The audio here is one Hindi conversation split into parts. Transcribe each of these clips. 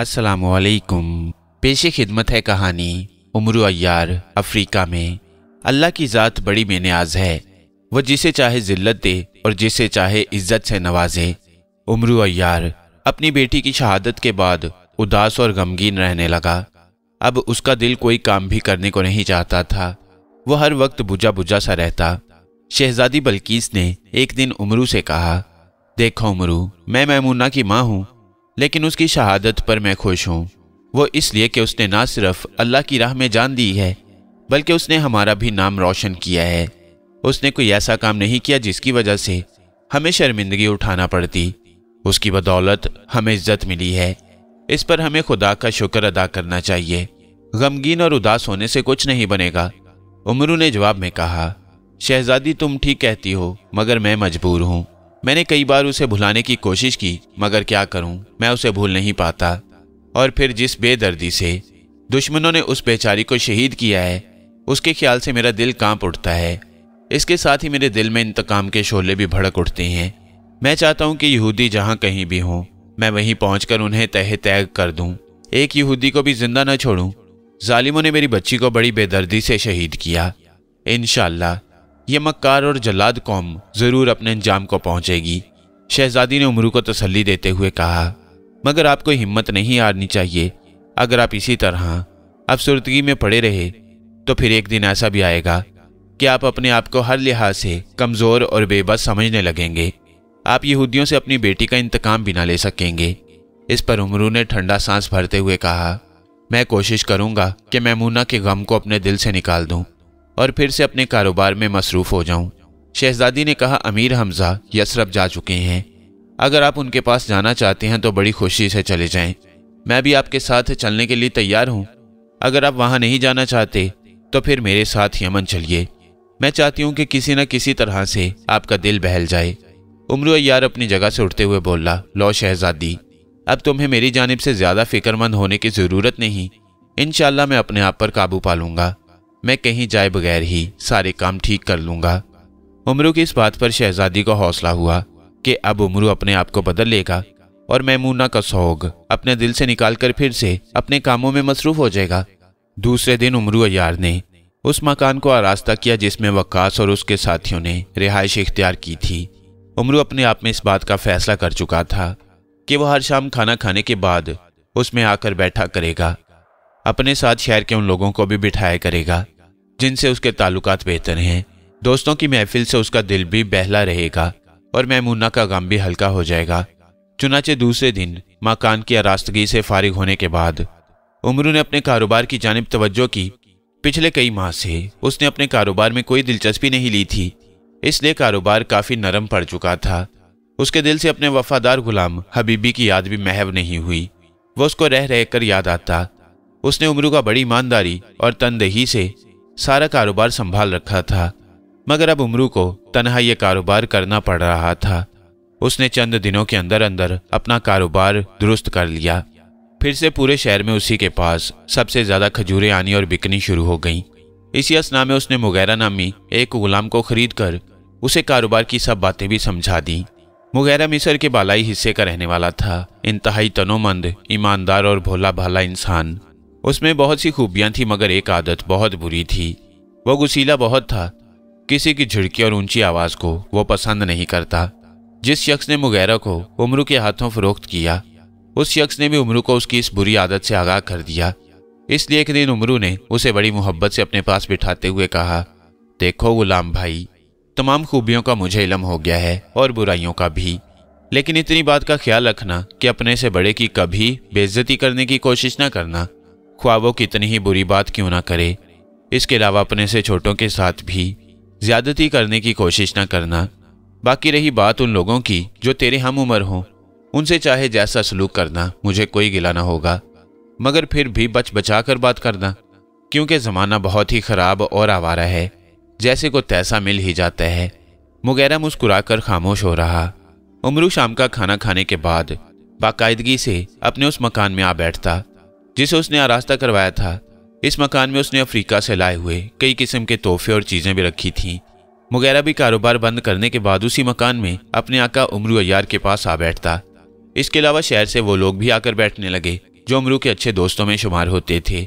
असलकुम पेशे खिदमत है कहानी उम्र अयार अफ्रीका में अल्लाह की ज़ात बड़ी बेनियाज है वह जिसे चाहे ज़िल्लत दे और जिसे चाहे इज्जत से नवाजे उम्र अयार अपनी बेटी की शहादत के बाद उदास और गमगीन रहने लगा अब उसका दिल कोई काम भी करने को नहीं चाहता था वह हर वक्त बुझा बुझा सा रहता शहजादी बल्कीस ने एक दिन उमरू से कहा देखो उमरू मैं मैमूना की माँ हूँ लेकिन उसकी शहादत पर मैं खुश हूँ वो इसलिए कि उसने ना सिर्फ अल्लाह की राह में जान दी है बल्कि उसने हमारा भी नाम रोशन किया है उसने कोई ऐसा काम नहीं किया जिसकी वजह से हमें शर्मिंदगी उठाना पड़ती उसकी बदौलत हमें इज्जत मिली है इस पर हमें खुदा का शुक्र अदा करना चाहिए गमगीन और उदास होने से कुछ नहीं बनेगा उमरू ने जवाब में कहा शहजादी तुम ठीक कहती हो मगर मैं मजबूर हूँ मैंने कई बार उसे भुलाने की कोशिश की मगर क्या करूं मैं उसे भूल नहीं पाता और फिर जिस बेदर्दी से दुश्मनों ने उस बेचारी को शहीद किया है उसके ख्याल से मेरा दिल कांप उठता है इसके साथ ही मेरे दिल में इंतकाम के शोले भी भड़क उठते हैं मैं चाहता हूं कि यहूदी जहां कहीं भी हों मैं वहीं पहुंचकर उन्हें तह तय कर दूं एक यहूदी को भी जिंदा न छोड़ूं जालिमों ने मेरी बच्ची को बड़ी बेदर्दी से शहीद किया इन ये मक्कार और जल्लाद कौम ज़रूर अपने अंजाम को पहुंचेगी शहजादी ने उमरू को तसल्ली देते हुए कहा मगर आपको हिम्मत नहीं हारनी चाहिए अगर आप इसी तरह अफसरदगी में पड़े रहे तो फिर एक दिन ऐसा भी आएगा कि आप अपने आप को हर लिहाज से कमज़ोर और बेबस समझने लगेंगे आप यहूदियों से अपनी बेटी का इंतकाम भी ना ले सकेंगे इस पर उमरू ने ठंडा सांस भरते हुए कहा मैं कोशिश करूंगा कि मैमूना के गम को अपने दिल से निकाल दूं और फिर से अपने कारोबार में मसरूफ हो जाऊं शहजादी ने कहा अमीर हमजा यसरफ जा चुके हैं अगर आप उनके पास जाना चाहते हैं तो बड़ी खुशी से चले जाएं मैं भी आपके साथ चलने के लिए तैयार हूं अगर आप वहां नहीं जाना चाहते तो फिर मेरे साथ यमन चलिए मैं चाहती हूं कि किसी न किसी तरह से आपका दिल बहल जाए उम्र यार अपनी जगह से उठते हुए बोला लो शहजादी अब तुम्हें मेरी जानब से ज़्यादा फिक्रमंद होने की ज़रूरत नहीं इन मैं अपने आप पर काबू पा लूँगा मैं कहीं जाए बगैर ही सारे काम ठीक कर लूंगा उमरू की इस बात पर शहजादी का हौसला हुआ कि अब उमरू अपने आप को बदल लेगा और मैमूना का सौग अपने दिल से निकालकर फिर से अपने कामों में मसरूफ हो जाएगा दूसरे दिन उमरू अयार ने उस मकान को आरास्ता किया जिसमें वक्स और उसके साथियों ने रिहाइश इख्तियार की थी उमरू अपने आप में इस बात का फैसला कर चुका था कि वह हर शाम खाना खाने के बाद उसमें आकर बैठा करेगा अपने साथ शहर के उन लोगों को भी बिठाया करेगा जिनसे उसके ताल्लुक बेहतर हैं दोस्तों की महफिल से उसका दिल भी बहला रहेगा और मैमूना का गम भी हल्का हो जाएगा चुनाचे दूसरे दिन मकान की अरास्तगी से फारिग होने के बाद उमरू ने अपने कारोबार की जानब तवज्जो की पिछले कई माह से उसने अपने कारोबार में कोई दिलचस्पी नहीं ली थी इसलिए कारोबार काफ़ी नरम पड़ चुका था उसके दिल से अपने वफादार गुलाम हबीबी की याद भी महव नहीं हुई वो उसको रह रह कर याद आता उसने उमरू का बड़ी ईमानदारी और तनदही से सारा कारोबार संभाल रखा था मगर अब उमरू को तनहा यह कारोबार करना पड़ रहा था उसने चंद दिनों के अंदर अंदर अपना कारोबार दुरुस्त कर लिया फिर से पूरे शहर में उसी के पास सबसे ज़्यादा खजूरें आनी और बिकनी शुरू हो गईं इसी असना में उसने मुगैरा नामी एक गुलाम को खरीद कर उसे कारोबार की सब बातें भी समझा दी मुगैरा मिसर के बालाई हिस्से का रहने वाला था इंतहाई तनोमंद ईमानदार और भोला भाला इंसान उसमें बहुत सी खूबियां थी मगर एक आदत बहुत बुरी थी वह गुसीला बहुत था किसी की झिड़की और ऊंची आवाज को वो पसंद नहीं करता जिस शख्स ने मुगैरा को उम्र के हाथों फरोख्त किया उस शख्स ने भी उम्र को उसकी इस बुरी आदत से आगाह कर दिया इसलिए एक दिन उमरू ने उसे बड़ी मोहब्बत से अपने पास बिठाते हुए कहा देखो गुलाम भाई तमाम खूबियों का मुझे इलम हो गया है और बुराइयों का भी लेकिन इतनी बात का ख्याल रखना कि अपने से बड़े की कभी बेइज्जती करने की कोशिश ना करना ख्वाबों की इतनी ही बुरी बात क्यों ना करे इसके अलावा अपने से छोटों के साथ भी ज्यादती करने की कोशिश ना करना बाकी रही बात उन लोगों की जो तेरे हम उम्र हों उनसे चाहे जैसा सलूक करना मुझे कोई गिला ना होगा मगर फिर भी बच बचा कर बात करना क्योंकि ज़माना बहुत ही ख़राब और आवारा है जैसे को तैसा मिल ही जाता है मुगैरा मुस्कुरा कर खामोश हो रहा उमरू शाम का खाना खाने के बाद बाकायदगी से अपने उस मकान में आ बैठता जिसे उसने आरास्ता करवाया था इस मकान में उसने अफ्रीका से लाए हुए कई किस्म के तोहफे और चीज़ें भी रखी थीं मुगैरा भी कारोबार बंद करने के बाद उसी मकान में अपने आका उमरू अयार के पास आ बैठता इसके अलावा शहर से वो लोग भी आकर बैठने लगे जो उमरू के अच्छे दोस्तों में शुमार होते थे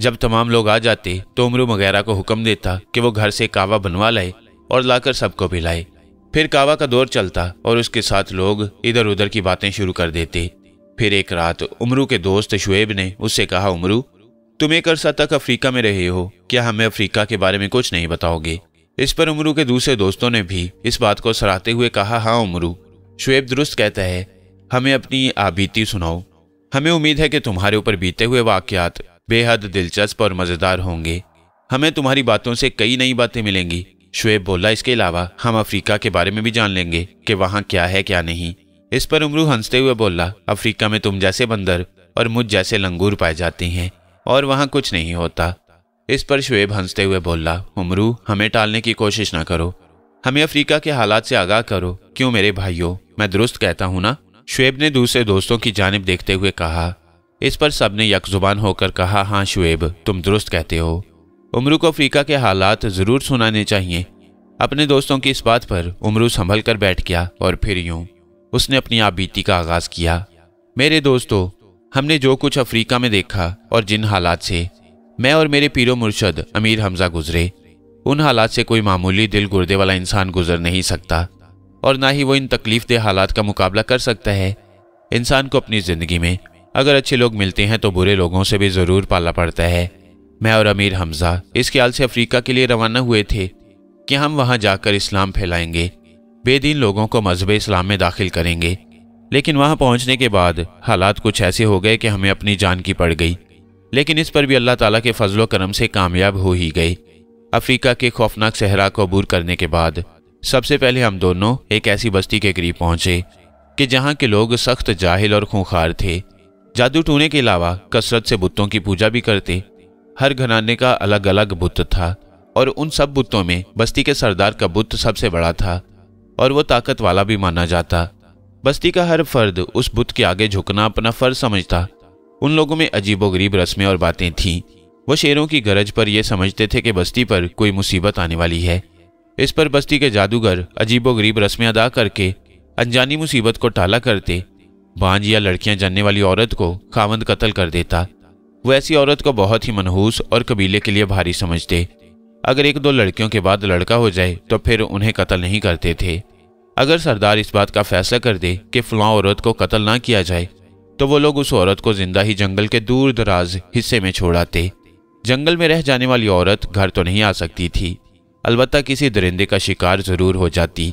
जब तमाम लोग आ जाते तो उमरू मगैरा को हुक्म देता कि वो घर से कावा बनवा लाए और लाकर सबको पिलाए फिर कावा का दौर चलता और उसके साथ लोग इधर उधर की बातें शुरू कर देते फिर एक रात उमरू के दोस्त शुएब ने उससे कहा उमरू तुम एक अरसा तक अफ्रीका में रहे हो क्या हमें अफ्रीका के बारे में कुछ नहीं बताओगे इस पर उमरू के दूसरे दोस्तों ने भी इस बात को सराहते हुए कहा हाँ उमरू शुएब दुरुस्त कहता है हमें अपनी आबीती सुनाओ हमें उम्मीद है कि तुम्हारे ऊपर बीते हुए वाकयात बेहद दिलचस्प और मज़ेदार होंगे हमें तुम्हारी बातों से कई नई बातें मिलेंगी शुएब बोला इसके अलावा हम अफ्रीका के बारे में भी जान लेंगे कि वहाँ क्या है क्या नहीं इस पर उमरू हंसते हुए बोला अफ्रीका में तुम जैसे बंदर और मुझ जैसे लंगूर पाए जाते हैं और वहाँ कुछ नहीं होता इस पर शुएब हंसते हुए बोला उमरू हमें टालने की कोशिश ना करो हमें अफ्रीका के हालात से आगाह करो क्यों मेरे भाइयों मैं दुरुस्त कहता हूँ ना शुएब ने दूसरे दोस्तों की जानब देखते हुए कहा इस पर सब ने यकजुबान होकर कहा हाँ शुएब तुम दुरुस्त कहते हो उमरू को अफ्रीका के हालात ज़रूर सुनाने चाहिए अपने दोस्तों की इस बात पर उमरू संभल कर बैठ गया और फिर यूं उसने अपनी आबीती का आगाज किया मेरे दोस्तों हमने जो कुछ अफ्रीका में देखा और जिन हालात से मैं और मेरे पीरो मुर्शद अमीर हमजा गुजरे उन हालात से कोई मामूली दिल गुर्दे वाला इंसान गुजर नहीं सकता और ना ही वो इन तकलीफ दे हालात का मुकाबला कर सकता है इंसान को अपनी ज़िंदगी में अगर अच्छे लोग मिलते हैं तो बुरे लोगों से भी ज़रूर पाला पड़ता है मैं और अमीर हमजा इस ख्याल से अफ्रीका के लिए रवाना हुए थे कि हम वहाँ जाकर इस्लाम फैलाएंगे बेदीन लोगों को मजहब इस्लाम में दाखिल करेंगे लेकिन वहाँ पहुँचने के बाद हालात कुछ ऐसे हो गए कि हमें अपनी जान की पड़ गई लेकिन इस पर भी अल्लाह ताला के फजलो करम से कामयाब हो ही गए अफ्रीका के खौफनाक सहरा को अबूर करने के बाद सबसे पहले हम दोनों एक ऐसी बस्ती के करीब पहुँचे कि जहाँ के लोग सख्त जाहिल और खूंखार थे जादू टूने के अलावा कसरत से बुतों की पूजा भी करते हर घराने का अलग अलग बुत था और उन सब बुतों में बस्ती के सरदार का बुत सबसे बड़ा था और वो ताकत वाला भी माना जाता बस्ती का हर फर्द उस बुत के आगे झुकना अपना फर्ज समझता उन लोगों में अजीबोगरीब रस्में और बातें थीं वो शेरों की गरज पर यह समझते थे कि बस्ती पर कोई मुसीबत आने वाली है इस पर बस्ती के जादूगर अजीबोगरीब रस्में अदा करके अनजानी मुसीबत को टाला करते बांझ या लड़कियां जानने वाली औरत को खावंद कत्ल कर देता वो ऐसी औरत को बहुत ही मनहूस और कबीले के लिए भारी समझते अगर एक दो लड़कियों के बाद लड़का हो जाए तो फिर उन्हें कत्ल नहीं करते थे अगर सरदार इस बात का फैसला कर दे कि फलां औरत को कत्ल ना किया जाए तो वो लोग उस औरत को जिंदा ही जंगल के दूर दराज हिस्से में छोड़ाते जंगल में रह जाने वाली औरत घर तो नहीं आ सकती थी अलबत् किसी दरिंदे का शिकार जरूर हो जाती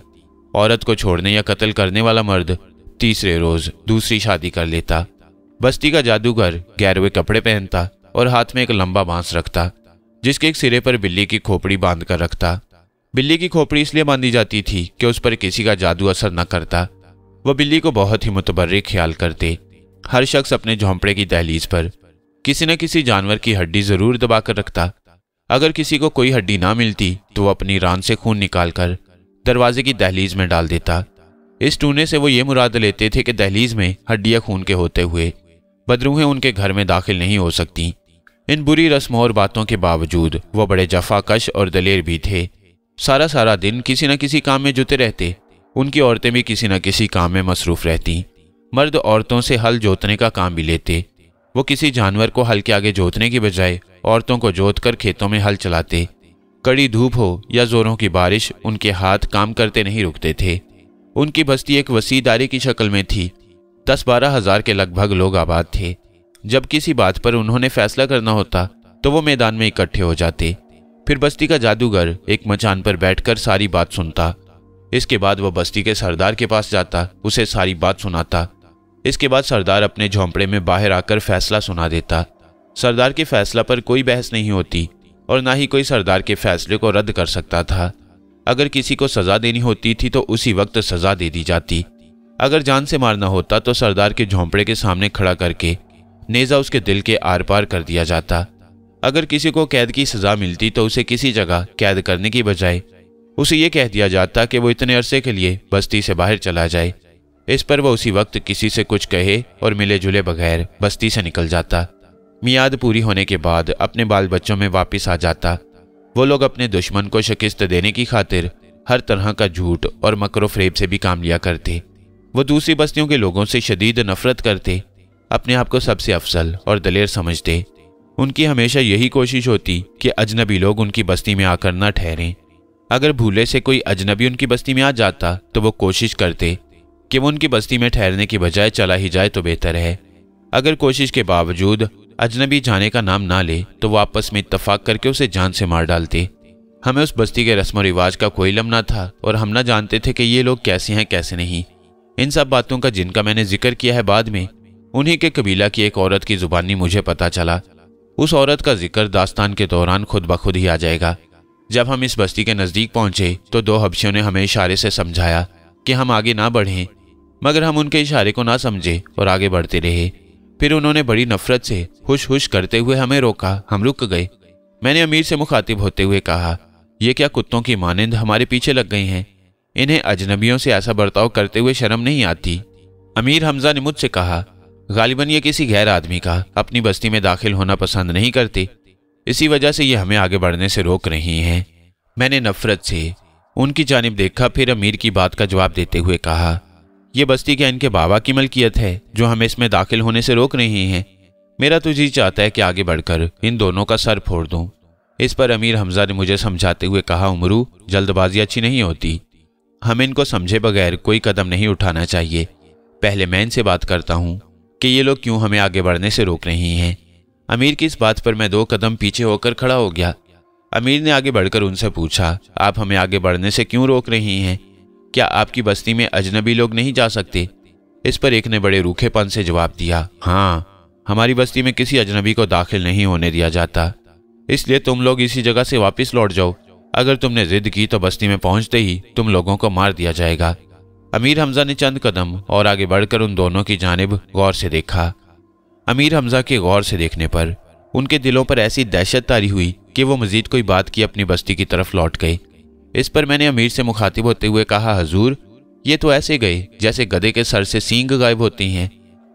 औरत को छोड़ने या कत्ल करने वाला मर्द तीसरे रोज दूसरी शादी कर लेता बस्ती का जादूगर गैरवे कपड़े पहनता और हाथ में एक लंबा बांस रखता जिसके एक सिरे पर बिल्ली की खोपड़ी बांध कर रखता बिल्ली की खोपड़ी इसलिए बांधी जाती थी कि उस पर किसी का जादू असर न करता वह बिल्ली को बहुत ही मुतबर्र ख्याल करते हर शख्स अपने झोंपड़े की दहलीज पर किसी न किसी जानवर की हड्डी जरूर दबा कर रखता अगर किसी को कोई हड्डी ना मिलती तो वह अपनी रान से खून निकालकर दरवाजे की दहलीज में डाल देता इस टूने से वो ये मुराद लेते थे कि दहलीज में हड्डियां खून के होते हुए बदरूहें उनके घर में दाखिल नहीं हो सकती इन बुरी रस्म और बातों के बावजूद वो बड़े जफाकश और दलेर भी थे सारा सारा दिन किसी न किसी काम में जुते रहते उनकी औरतें भी किसी न किसी काम में मसरूफ़ रहती मर्द औरतों से हल जोतने का काम भी लेते वो किसी जानवर को हल के आगे जोतने की बजाय औरतों को जोत कर खेतों में हल चलाते कड़ी धूप हो या जोरों की बारिश उनके हाथ काम करते नहीं रुकते थे उनकी बस्ती एक वसीदारी की शक्ल में थी दस बारह हजार के लगभग लोग आबाद थे जब किसी बात पर उन्होंने फैसला करना होता तो वो मैदान में इकट्ठे हो जाते फिर बस्ती का जादूगर एक मचान पर बैठकर सारी बात सुनता इसके बाद वह बस्ती के सरदार के पास जाता उसे सारी बात सुनाता इसके बाद सरदार अपने झोंपड़े में बाहर आकर फैसला सुना देता सरदार के फैसला पर कोई बहस नहीं होती और ना ही कोई सरदार के फैसले को रद्द कर सकता था अगर किसी को सजा देनी होती थी तो उसी वक्त सजा दे दी जाती अगर जान से मारना होता तो सरदार के झोंपड़े के सामने खड़ा करके नेज़ा उसके दिल के आर पार कर दिया जाता अगर किसी को कैद की सज़ा मिलती तो उसे किसी जगह कैद करने की बजाय उसे यह कह दिया जाता कि वो इतने अरसे के लिए बस्ती से बाहर चला जाए इस पर वह उसी वक्त किसी से कुछ कहे और मिले जुले बगैर बस्ती से निकल जाता मियाद पूरी होने के बाद अपने बाल बच्चों में वापस आ जाता वो लोग अपने दुश्मन को शिकस्त देने की खातिर हर तरह का झूठ और मकरो फ्रेब से भी काम लिया करते वो दूसरी बस्तियों के लोगों से शदीद नफरत करते अपने आप को सबसे अफसल और दलेर समझते उनकी हमेशा यही कोशिश होती कि अजनबी लोग उनकी बस्ती में आकर न ठहरें अगर भूले से कोई अजनबी उनकी बस्ती में आ जाता तो वो कोशिश करते कि वो उनकी बस्ती में ठहरने की बजाय चला ही जाए तो बेहतर है अगर कोशिश के बावजूद अजनबी जाने का नाम ना ले तो वो आपस में इतफाक करके उसे जान से मार डालते हमें उस बस्ती के रस्म रिवाज का कोई लम ना था और हम ना जानते थे कि ये लोग कैसे हैं कैसे नहीं इन सब बातों का जिनका मैंने जिक्र किया है बाद में उन्हीं के कबीला की एक औरत की जुबानी मुझे पता चला उस औरत का जिक्र दास्तान के दौरान खुद ब खुद ही आ जाएगा जब हम इस बस्ती के नज़दीक पहुंचे तो दो हबशियों ने हमें इशारे से समझाया कि हम आगे ना बढ़ें मगर हम उनके इशारे को ना समझे और आगे बढ़ते रहे फिर उन्होंने बड़ी नफरत से हुश हुश करते हुए हमें रोका हम रुक गए मैंने अमीर से मुखातिब होते हुए कहा यह क्या कुत्तों की मानंद हमारे पीछे लग गई हैं इन्हें अजनबियों से ऐसा बर्ताव करते हुए शर्म नहीं आती अमीर हमजा ने मुझसे कहा गालिबन ये किसी गैर आदमी का अपनी बस्ती में दाखिल होना पसंद नहीं करती इसी वजह से ये हमें आगे बढ़ने से रोक रही हैं मैंने नफरत से उनकी जानब देखा फिर अमीर की बात का जवाब देते हुए कहा यह बस्ती क्या इनके बाबा की मलकियत है जो हमें इसमें दाखिल होने से रोक रही हैं मेरा तो जी चाहता है कि आगे बढ़कर इन दोनों का सर फोड़ दूँ इस पर अमीर हमजा ने मुझे समझाते हुए कहा उमरू जल्दबाजी अच्छी नहीं होती हमें इनको समझे बगैर कोई कदम नहीं उठाना चाहिए पहले मैं इनसे बात करता हूँ कि ये लोग क्यों हमें आगे बढ़ने से रोक रहे हैं अमीर की इस बात पर मैं दो कदम पीछे होकर खड़ा हो गया अमीर ने आगे बढ़कर उनसे पूछा आप हमें आगे बढ़ने से क्यों रोक रही हैं क्या आपकी बस्ती में अजनबी लोग नहीं जा सकते इस पर एक ने बड़े रूखेपन से जवाब दिया हाँ हमारी बस्ती में किसी अजनबी को दाखिल नहीं होने दिया जाता इसलिए तुम लोग इसी जगह से वापस लौट जाओ अगर तुमने जिद की तो बस्ती में पहुंचते ही तुम लोगों को मार दिया जाएगा अमीर हमजा ने चंद कदम और आगे बढ़कर उन दोनों की जानब गौर से देखा अमीर हमजा के गौर से देखने पर उनके दिलों पर ऐसी दहशत तारी हुई कि वो मजीद कोई बात की अपनी बस्ती की तरफ लौट गए इस पर मैंने अमीर से मुखातिब होते हुए कहा हजूर ये तो ऐसे गए जैसे गधे के सर से सींग गायब होती हैं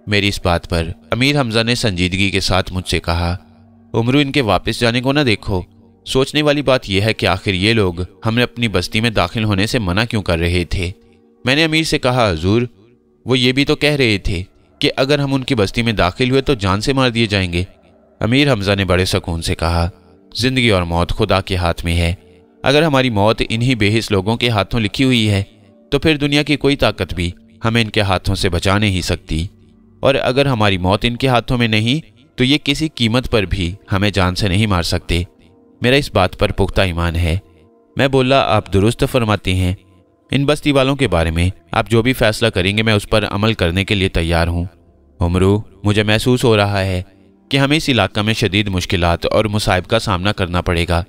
मेरी इस बात पर अमीर हमजा ने संजीदगी के साथ मुझसे कहा उमरू इनके वापस जाने को ना देखो सोचने वाली बात यह है कि आखिर ये लोग हमें अपनी बस्ती में दाखिल होने से मना क्यों कर रहे थे मैंने अमीर से कहा हजूर वो ये भी तो कह रहे थे कि अगर हम उनकी बस्ती में दाखिल हुए तो जान से मार दिए जाएंगे अमीर हमजा ने बड़े सुकून से कहा जिंदगी और मौत खुदा के हाथ में है अगर हमारी मौत इन्हीं बेहिस लोगों के हाथों लिखी हुई है तो फिर दुनिया की कोई ताकत भी हमें इनके हाथों से बचा नहीं सकती और अगर हमारी मौत इनके हाथों में नहीं तो ये किसी कीमत पर भी हमें जान से नहीं मार सकते मेरा इस बात पर पुख्ता ईमान है मैं बोला आप दुरुस्त फरमाती हैं इन बस्ती वालों के बारे में आप जो भी फैसला करेंगे मैं उस पर अमल करने के लिए तैयार हूँ उमरू मुझे महसूस हो रहा है कि हमें इस इलाका में शदीद मुश्किल और मुसाइब का सामना करना पड़ेगा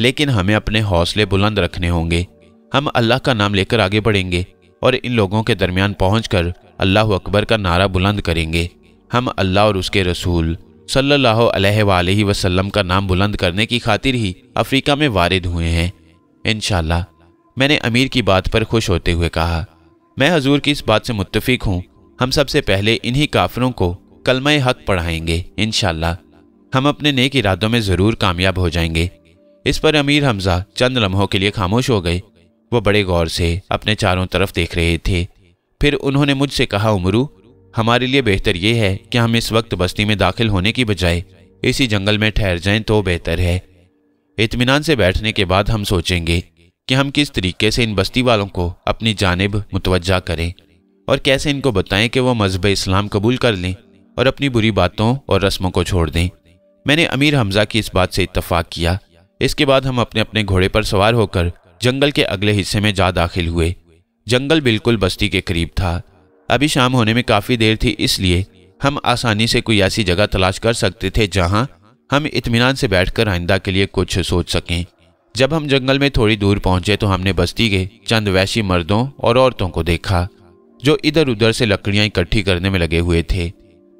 लेकिन हमें अपने हौसले बुलंद रखने होंगे हम अल्लाह का नाम लेकर आगे बढ़ेंगे और इन लोगों के दरमियान पहुँच कर अल्लाह अकबर का नारा बुलंद करेंगे हम अल्लाह और उसके रसूल सल्ला वसलम का नाम बुलंद करने की खातिर ही अफ्रीका में वारद हुए हैं इन मैंने अमीर की बात पर खुश होते हुए कहा मैं हजूर की इस बात से मुतफिक हूँ हम सबसे पहले इन्हीं काफरों को कलम हक पढ़ाएंगे इन हम अपने नेक इरादों में ज़रूर कामयाब हो जाएंगे इस पर अमीर हमजा चंद लम्हों के लिए खामोश हो गए वो बड़े गौर से अपने चारों तरफ देख रहे थे फिर उन्होंने मुझसे कहा उमरू हमारे लिए बेहतर ये है कि हम इस वक्त बस्ती में दाखिल होने की बजाय इसी जंगल में ठहर जाएं तो बेहतर है इतमान से बैठने के बाद हम सोचेंगे कि हम किस तरीके से इन बस्ती वालों को अपनी जानब मुतवजा करें और कैसे इनको बताएं कि वह मजहब इस्लाम कबूल कर लें और अपनी बुरी बातों और रस्मों को छोड़ दें मैंने अमीर हमजा की इस बात से इतफाक़ किया इसके बाद हम अपने अपने घोड़े पर सवार होकर जंगल के अगले हिस्से में जा दाखिल हुए जंगल बिल्कुल बस्ती के करीब था अभी शाम होने में काफ़ी देर थी इसलिए हम आसानी से कोई ऐसी जगह तलाश कर सकते थे जहां हम इतमान से बैठकर आइंदा के लिए कुछ सोच सकें जब हम जंगल में थोड़ी दूर पहुंचे तो हमने बस्ती के चंद वैशी मर्दों और औरतों को देखा जो इधर उधर से लकड़ियां इकट्ठी करने में लगे हुए थे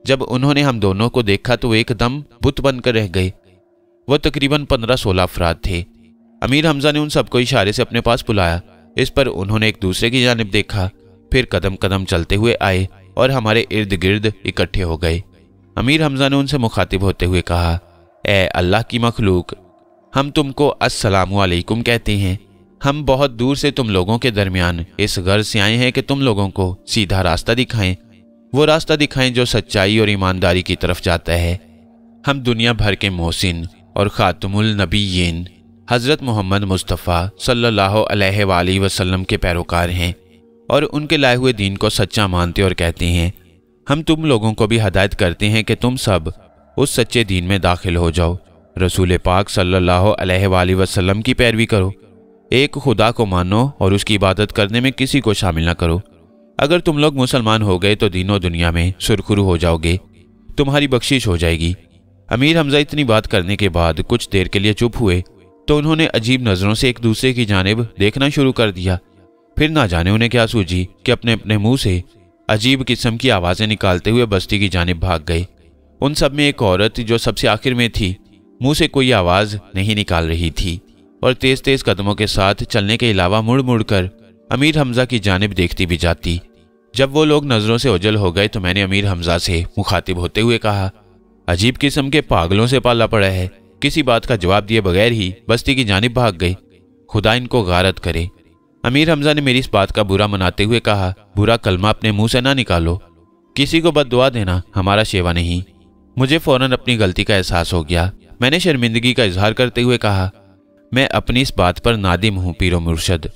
जब उन्होंने हम दोनों को देखा तो एकदम बुत बनकर रह गए वह तकरीबन पंद्रह सोलह अफराद थे अमीर हमजा ने उन सबको इशारे से अपने पास बुलाया इस पर उन्होंने एक दूसरे की जानब देखा फिर कदम कदम चलते हुए आए और हमारे इर्द गिर्द इकट्ठे हो गए अमीर हमजा ने उनसे मुखातिब होते हुए कहा ए अल्लाह की मखलूक हम तुमको असलकुम कहते हैं हम बहुत दूर से तुम लोगों के दरमियान इस गर्ज से आए हैं कि तुम लोगों को सीधा रास्ता दिखाएं वो रास्ता दिखाएं जो सच्चाई और ईमानदारी की तरफ जाता है हम दुनिया भर के मोहसिन और ख़ातमुल नबीन हज़रत मोहम्मद मुस्तफ़ा सल्लल्लाहु अलैहि वसल्लम के पैरोकार हैं और उनके लाए हुए दीन को सच्चा मानते और कहते हैं हम तुम लोगों को भी हदायत करते हैं कि तुम सब उस सच्चे दीन में दाखिल हो जाओ रसूल पाक सल्ला वसलम की पैरवी करो एक खुदा को मानो और उसकी इबादत करने में किसी को शामिल ना करो अगर तुम लोग मुसलमान हो गए तो दिनों दुनिया में सुरखुरु हो जाओगे तुम्हारी बख्शिश हो जाएगी अमीर हमजा इतनी बात करने के बाद कुछ देर के लिए चुप हुए तो उन्होंने अजीब नज़रों से एक दूसरे की जानब देखना शुरू कर दिया फिर ना जाने उन्हें क्या सूझी कि अपने अपने मुंह से अजीब किस्म की आवाज़ें निकालते हुए बस्ती की जानब भाग गए उन सब में एक औरत जो सबसे आखिर में थी मुंह से कोई आवाज नहीं निकाल रही थी और तेज तेज कदमों के साथ चलने के अलावा मुड़ मुड़ कर अमीर हमजा की जानब देखती भी जाती जब वो लोग नज़रों से उजल हो गए तो मैंने अमीर हमजा से मुखातिब होते हुए कहा अजीब किस्म के पागलों से पाला पड़ा है किसी बात का जवाब दिए बगैर ही बस्ती की जानब भाग गए खुदा इनको गारत करे अमीर हमजा ने मेरी इस बात का बुरा मनाते हुए कहा बुरा कलमा अपने मुंह से ना निकालो किसी को बद दुआ देना हमारा शेवा नहीं मुझे फ़ौरन अपनी गलती का एहसास हो गया मैंने शर्मिंदगी का इजहार करते हुए कहा मैं अपनी इस बात पर नादिम हूँ पीरो मुर्शद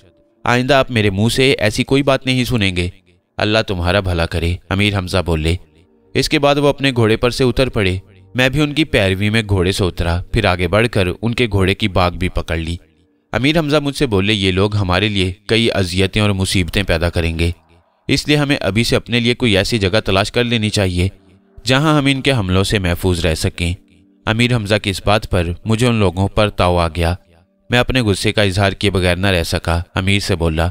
आइंदा आप मेरे मुंह से ऐसी कोई बात नहीं सुनेंगे अल्लाह तुम्हारा भला करे अमीर हमजा बोले इसके बाद वो अपने घोड़े पर से उतर पड़े मैं भी उनकी पैरवी में घोड़े से उतरा फिर आगे बढ़कर उनके घोड़े की बाग भी पकड़ ली अमीर हमजा मुझसे बोले ये लोग हमारे लिए कई अजियतें और मुसीबतें पैदा करेंगे इसलिए हमें अभी से अपने लिए कोई ऐसी जगह तलाश कर लेनी चाहिए जहां हम इनके हमलों से महफूज रह सकें अमीर हमजा की इस बात पर मुझे उन लोगों पर ताव आ गया मैं अपने गुस्से का इजहार किए बगैर न रह सका अमीर से बोला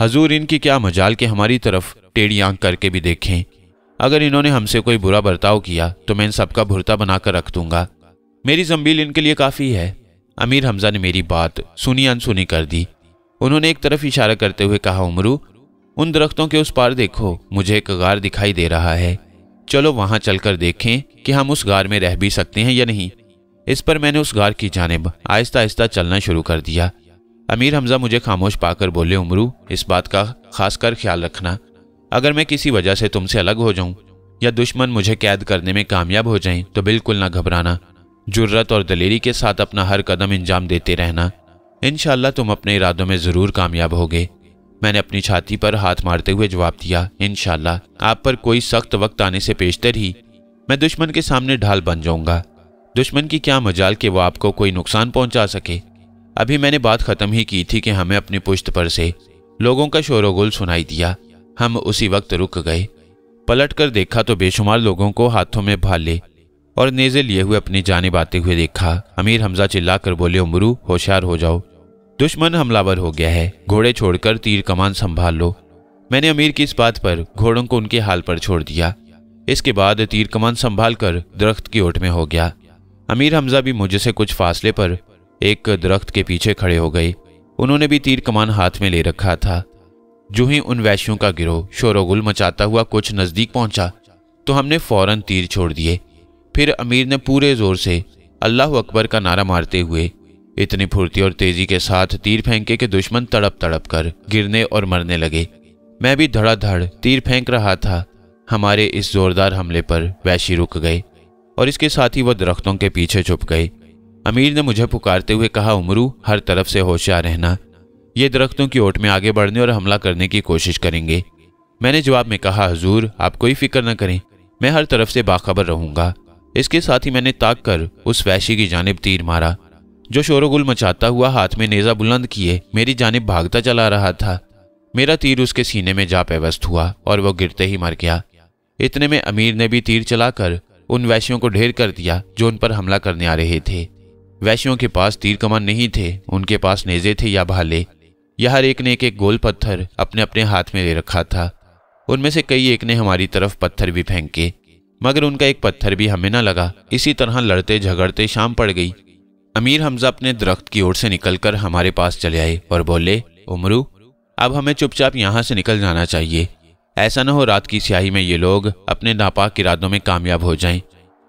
हजूर इनकी क्या मजाल के हमारी तरफ टेढ़ी आंख करके भी देखें अगर इन्होंने हमसे कोई बुरा बर्ताव किया तो मैं इन सबका भुरता बनाकर रख दूंगा मेरी जम्बील इनके लिए काफ़ी है अमीर हमजा ने मेरी बात सुनी अनसुनी कर दी उन्होंने एक तरफ इशारा करते हुए कहा उमरू उन दरख्तों के उस पार देखो मुझे एक गार दिखाई दे रहा है चलो वहां चलकर देखें कि हम उस गार में रह भी सकते हैं या नहीं इस पर मैंने उस गार की जानब आहिस्ता आहिस्ता चलना शुरू कर दिया अमीर हमजा मुझे खामोश पाकर बोले उमरू इस बात का खासकर ख्याल रखना अगर मैं किसी वजह से तुमसे अलग हो जाऊं या दुश्मन मुझे कैद करने में कामयाब हो जाएं तो बिल्कुल ना घबराना जुर्रत और दलेरी के साथ अपना हर कदम इंजाम देते रहना इन तुम अपने इरादों में ज़रूर कामयाब होगे मैंने अपनी छाती पर हाथ मारते हुए जवाब दिया इन आप पर कोई सख्त वक्त आने से पेशतर ही मैं दुश्मन के सामने ढाल बन जाऊंगा दुश्मन की क्या मजाल के वो आपको कोई नुकसान पहुंचा सके अभी मैंने बात खत्म ही की थी कि हमें अपनी पुश्त पर से लोगों का शोरगुल सुनाई दिया हम उसी वक्त रुक गए पलट कर देखा तो बेशुमार लोगों को हाथों में भाले और नेजे लिए हुए अपनी जाने आते हुए देखा अमीर हमजा चिल्ला कर बोले उमरू होशियार हो जाओ दुश्मन हमलावर हो गया है घोड़े छोड़कर तीर कमान संभाल लो मैंने अमीर की इस बात पर घोड़ों को उनके हाल पर छोड़ दिया इसके बाद तीर कमान संभाल कर दरख्त की ओट में हो गया अमीर हमजा भी मुझसे कुछ फासले पर एक दरख्त के पीछे खड़े हो गए उन्होंने भी तीर कमान हाथ में ले रखा था जो ही उन वैश्यों का गिरोह शोरगुल मचाता हुआ कुछ नज़दीक पहुंचा तो हमने फौरन तीर छोड़ दिए फिर अमीर ने पूरे जोर से अल्लाह अकबर का नारा मारते हुए इतनी फुर्ती और तेजी के साथ तीर फेंके के दुश्मन तड़प तड़प कर गिरने और मरने लगे मैं भी धड़ाधड़ तीर फेंक रहा था हमारे इस जोरदार हमले पर वैशी रुक गए और इसके साथ ही वह दरख्तों के पीछे छुप गए अमीर ने मुझे पुकारते हुए कहा उमरू हर तरफ से होशियार रहना ये दरख्तों की ओट में आगे बढ़ने और हमला करने की कोशिश करेंगे मैंने जवाब में कहा हजूर आप कोई फिक्र न करें मैं हर तरफ से बाखबर रहूंगा इसके साथ ही मैंने ताक कर उस वैशी की जानब तीर मारा जो शोरगुल मचाता हुआ हाथ में नेजा बुलंद किए मेरी जानब भागता चला रहा था मेरा तीर उसके सीने में जा पेवस्त हुआ और वह गिरते ही मर गया इतने में अमीर ने भी तीर चलाकर उन वैश्यों को ढेर कर दिया जो उन पर हमला करने आ रहे थे वैश्यों के पास तीर कमान नहीं थे उनके पास नेजे थे या भाले यह हर एक ने एक एक गोल पत्थर अपने अपने हाथ में ले रखा था उनमें से कई एक ने हमारी तरफ पत्थर भी फेंके मगर उनका एक पत्थर भी हमें न लगा इसी तरह लड़ते झगड़ते शाम पड़ गई अमीर हमजा अपने दरख्त की ओर से निकलकर हमारे पास चले आए और बोले उमरू अब हमें चुपचाप यहाँ से निकल जाना चाहिए ऐसा न हो रात की स्याही में ये लोग अपने नापाक इरादों में कामयाब हो जाएं।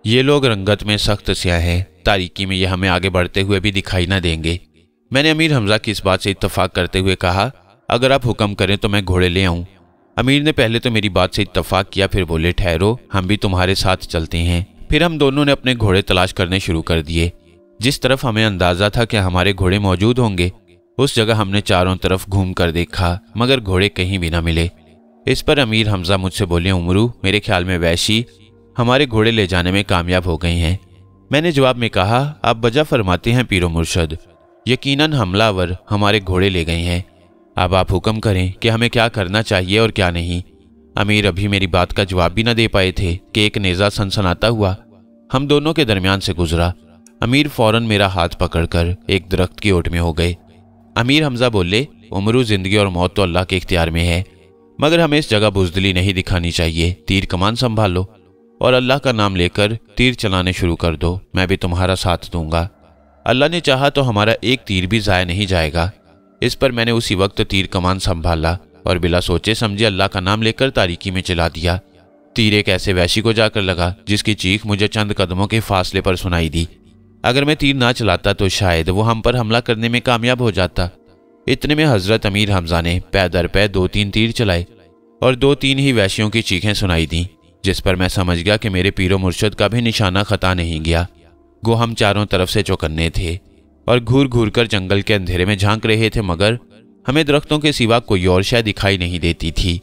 ये लोग रंगत में सख्त स्याह हैं तारीकी में ये हमें आगे बढ़ते हुए भी दिखाई ना देंगे मैंने अमीर हमजा की इस बात से इतफाक करते हुए कहा अगर आप हुक्म करें तो मैं घोड़े ले आऊँ अमीर ने पहले तो मेरी बात से इतफाक किया फिर बोले ठहरो हम भी तुम्हारे साथ चलते हैं फिर हम दोनों ने अपने घोड़े तलाश करने शुरू कर दिए जिस तरफ हमें अंदाजा था कि हमारे घोड़े मौजूद होंगे उस जगह हमने चारों तरफ घूम कर देखा मगर घोड़े कहीं भी ना मिले इस पर अमीर हमजा मुझसे बोले उमरू मेरे ख्याल में वैशी हमारे घोड़े ले जाने में कामयाब हो गई हैं मैंने जवाब में कहा आप बजा फरमाते हैं पीरो मुर्शद यकीनन हमलावर हमारे घोड़े ले गए हैं अब आप हुक्म करें कि हमें क्या करना चाहिए और क्या नहीं अमीर अभी मेरी बात का जवाब भी ना दे पाए थे कि एक नेज़ा सनसनाता हुआ हम दोनों के दरमियान से गुजरा अमीर फौरन मेरा हाथ पकड़कर एक दरख्त की ओट में हो गए अमीर हमजा बोले उम्र जिंदगी और मौत तो अल्लाह के इख्तियार में है मगर हमें इस जगह बुजदली नहीं दिखानी चाहिए तीर कमान संभालो और अल्लाह का नाम लेकर तीर चलाने शुरू कर दो मैं भी तुम्हारा साथ दूंगा अल्लाह ने चाहा तो हमारा एक तीर भी ज़ाय नहीं जाएगा इस पर मैंने उसी वक्त तीर कमान संभाला और बिला सोचे समझे अल्लाह का नाम लेकर तारीकी में चला दिया तीर एक ऐसे वैशी को जाकर लगा जिसकी चीख मुझे चंद कदमों के फासले पर सुनाई दी अगर मैं तीर ना चलाता तो शायद वो हम पर हमला करने में कामयाब हो जाता इतने में हजरत अमीर हमजा ने पैदर पै दो तीन तीर चलाए और दो तीन ही वैशियों की चीखें सुनाई दी जिस पर मैं समझ गया कि मेरे पीरो मुर्शद का भी निशाना खता नहीं गया गो हम चारों तरफ से चौकन्ने थे और घूर घूर कर जंगल के अंधेरे में झांक रहे थे मगर हमें दरख्तों के सिवा कोई और शायद दिखाई नहीं देती थी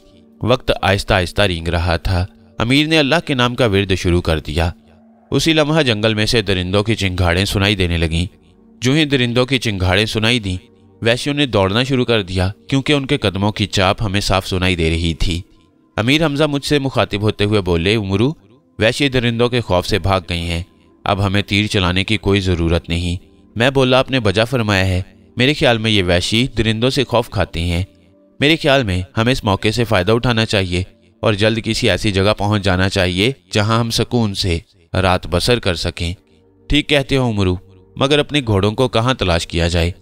वक्त आहिस्ता आहिस्ता रींग रहा था अमीर ने अल्लाह के नाम का विरद शुरू कर दिया उसी लम्हा जंगल में से दरिंदों की चिंगाड़ें सुनाई देने लगीं जो ही दरिंदों की चिंगाड़ें सुनाई दी वैश्यों ने दौड़ना शुरू कर दिया क्योंकि उनके कदमों की चाप हमें साफ सुनाई दे रही थी अमीर हमजा मुझसे मुखातिब होते हुए बोले उमरू वैश्य दरिंदों के खौफ से भाग गई हैं अब हमें तीर चलाने की कोई ज़रूरत नहीं मैं बोला आपने बजा फरमाया है मेरे ख्याल में ये वैशी दरिंदों से खौफ खाती हैं मेरे ख्याल में हमें इस मौके से फ़ायदा उठाना चाहिए और जल्द किसी ऐसी जगह पहुंच जाना चाहिए जहां हम सुकून से रात बसर कर सकें ठीक कहते हो उमरू मगर अपने घोड़ों को कहाँ तलाश किया जाए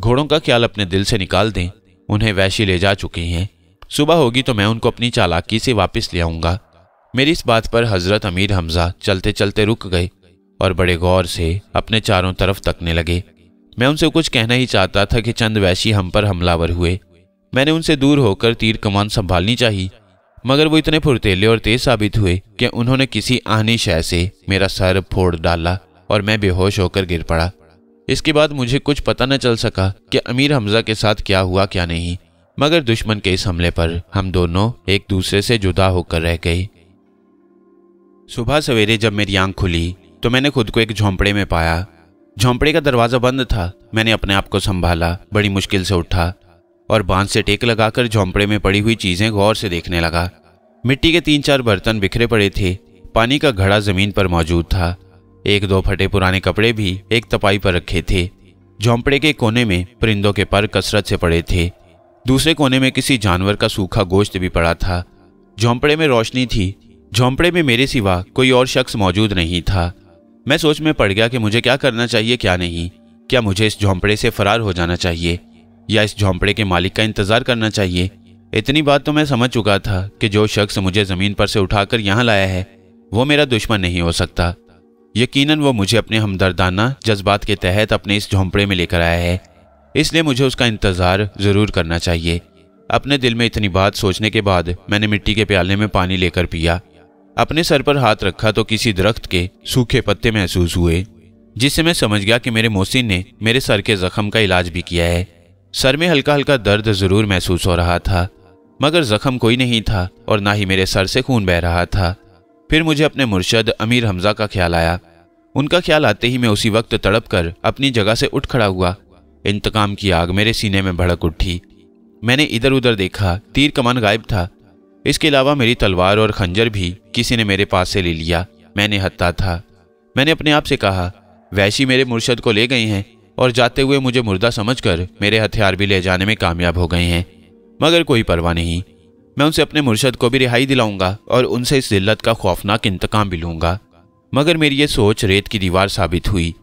घोड़ों का ख्याल अपने दिल से निकाल दें उन्हें वैशी ले जा चुके हैं सुबह होगी तो मैं उनको अपनी चालाकी से वापस ले आऊँगा मेरी इस बात पर हजरत अमीर हमजा चलते चलते रुक गए और बड़े गौर से अपने चारों तरफ तकने लगे मैं उनसे कुछ कहना ही चाहता था कि चंद वैशी हम पर हमलावर हुए मैंने उनसे दूर होकर तीर कमान संभालनी चाहिए मगर वो इतने फुर्तीले और तेज साबित हुए कि उन्होंने किसी आहनी शय से मेरा सर फोड़ डाला और मैं बेहोश होकर गिर पड़ा इसके बाद मुझे कुछ पता न चल सका कि अमीर हमजा के साथ क्या हुआ क्या नहीं मगर दुश्मन के इस हमले पर हम दोनों एक दूसरे से जुदा होकर रह गए सुबह सवेरे जब मेरी आंख खुली तो मैंने खुद को एक झोंपड़े में पाया झोंपड़े का दरवाज़ा बंद था मैंने अपने आप को संभाला बड़ी मुश्किल से उठा और बांध से टेक लगाकर झोंपड़े में पड़ी हुई चीजें गौर से देखने लगा मिट्टी के तीन चार बर्तन बिखरे पड़े थे पानी का घड़ा जमीन पर मौजूद था एक दो फटे पुराने कपड़े भी एक तपाई पर रखे थे झोंपड़े के कोने में परिंदों के पर कसरत से पड़े थे दूसरे कोने में किसी जानवर का सूखा गोश्त भी पड़ा था झोंपड़े में रोशनी थी झोंपड़े में मेरे सिवा कोई और शख्स मौजूद नहीं था मैं सोच में पड़ गया कि मुझे क्या करना चाहिए क्या नहीं क्या मुझे इस झोंपड़े से फरार हो जाना चाहिए या इस झोंपड़े के मालिक का इंतजार करना चाहिए इतनी बात तो मैं समझ चुका था कि जो शख्स मुझे जमीन पर से उठाकर यहाँ लाया है वो मेरा दुश्मन नहीं हो सकता यकीनन वो मुझे अपने हमदर्दाना जज्बात के तहत अपने इस झोंपड़े में लेकर आया है इसलिए मुझे उसका इंतज़ार ज़रूर करना चाहिए अपने दिल में इतनी बात सोचने के बाद मैंने मिट्टी के प्याले में पानी लेकर पिया अपने सर पर हाथ रखा तो किसी दरख्त के सूखे पत्ते महसूस हुए जिससे मैं समझ गया कि मेरे मोहसिन ने मेरे सर के जख्म का इलाज भी किया है सर में हल्का हल्का दर्द जरूर महसूस हो रहा था मगर जख्म कोई नहीं था और ना ही मेरे सर से खून बह रहा था फिर मुझे अपने मुर्शद अमीर हमजा का ख्याल आया उनका ख्याल आते ही मैं उसी वक्त तड़प कर अपनी जगह से उठ खड़ा हुआ इंतकाम की आग मेरे सीने में भड़क उठी मैंने इधर उधर देखा तीर कमान गायब था इसके अलावा मेरी तलवार और खंजर भी किसी ने मेरे पास से ले लिया मैंने हत्ता था मैंने अपने आप से कहा वैशी मेरे मुर्शद को ले गए हैं और जाते हुए मुझे मुर्दा समझकर मेरे हथियार भी ले जाने में कामयाब हो गए हैं मगर कोई परवाह नहीं मैं उनसे अपने मुर्शद को भी रिहाई दिलाऊंगा और उनसे इस जिल्लत का खौफनाक इंतकाम भी लूंगा मगर मेरी ये सोच रेत की दीवार साबित हुई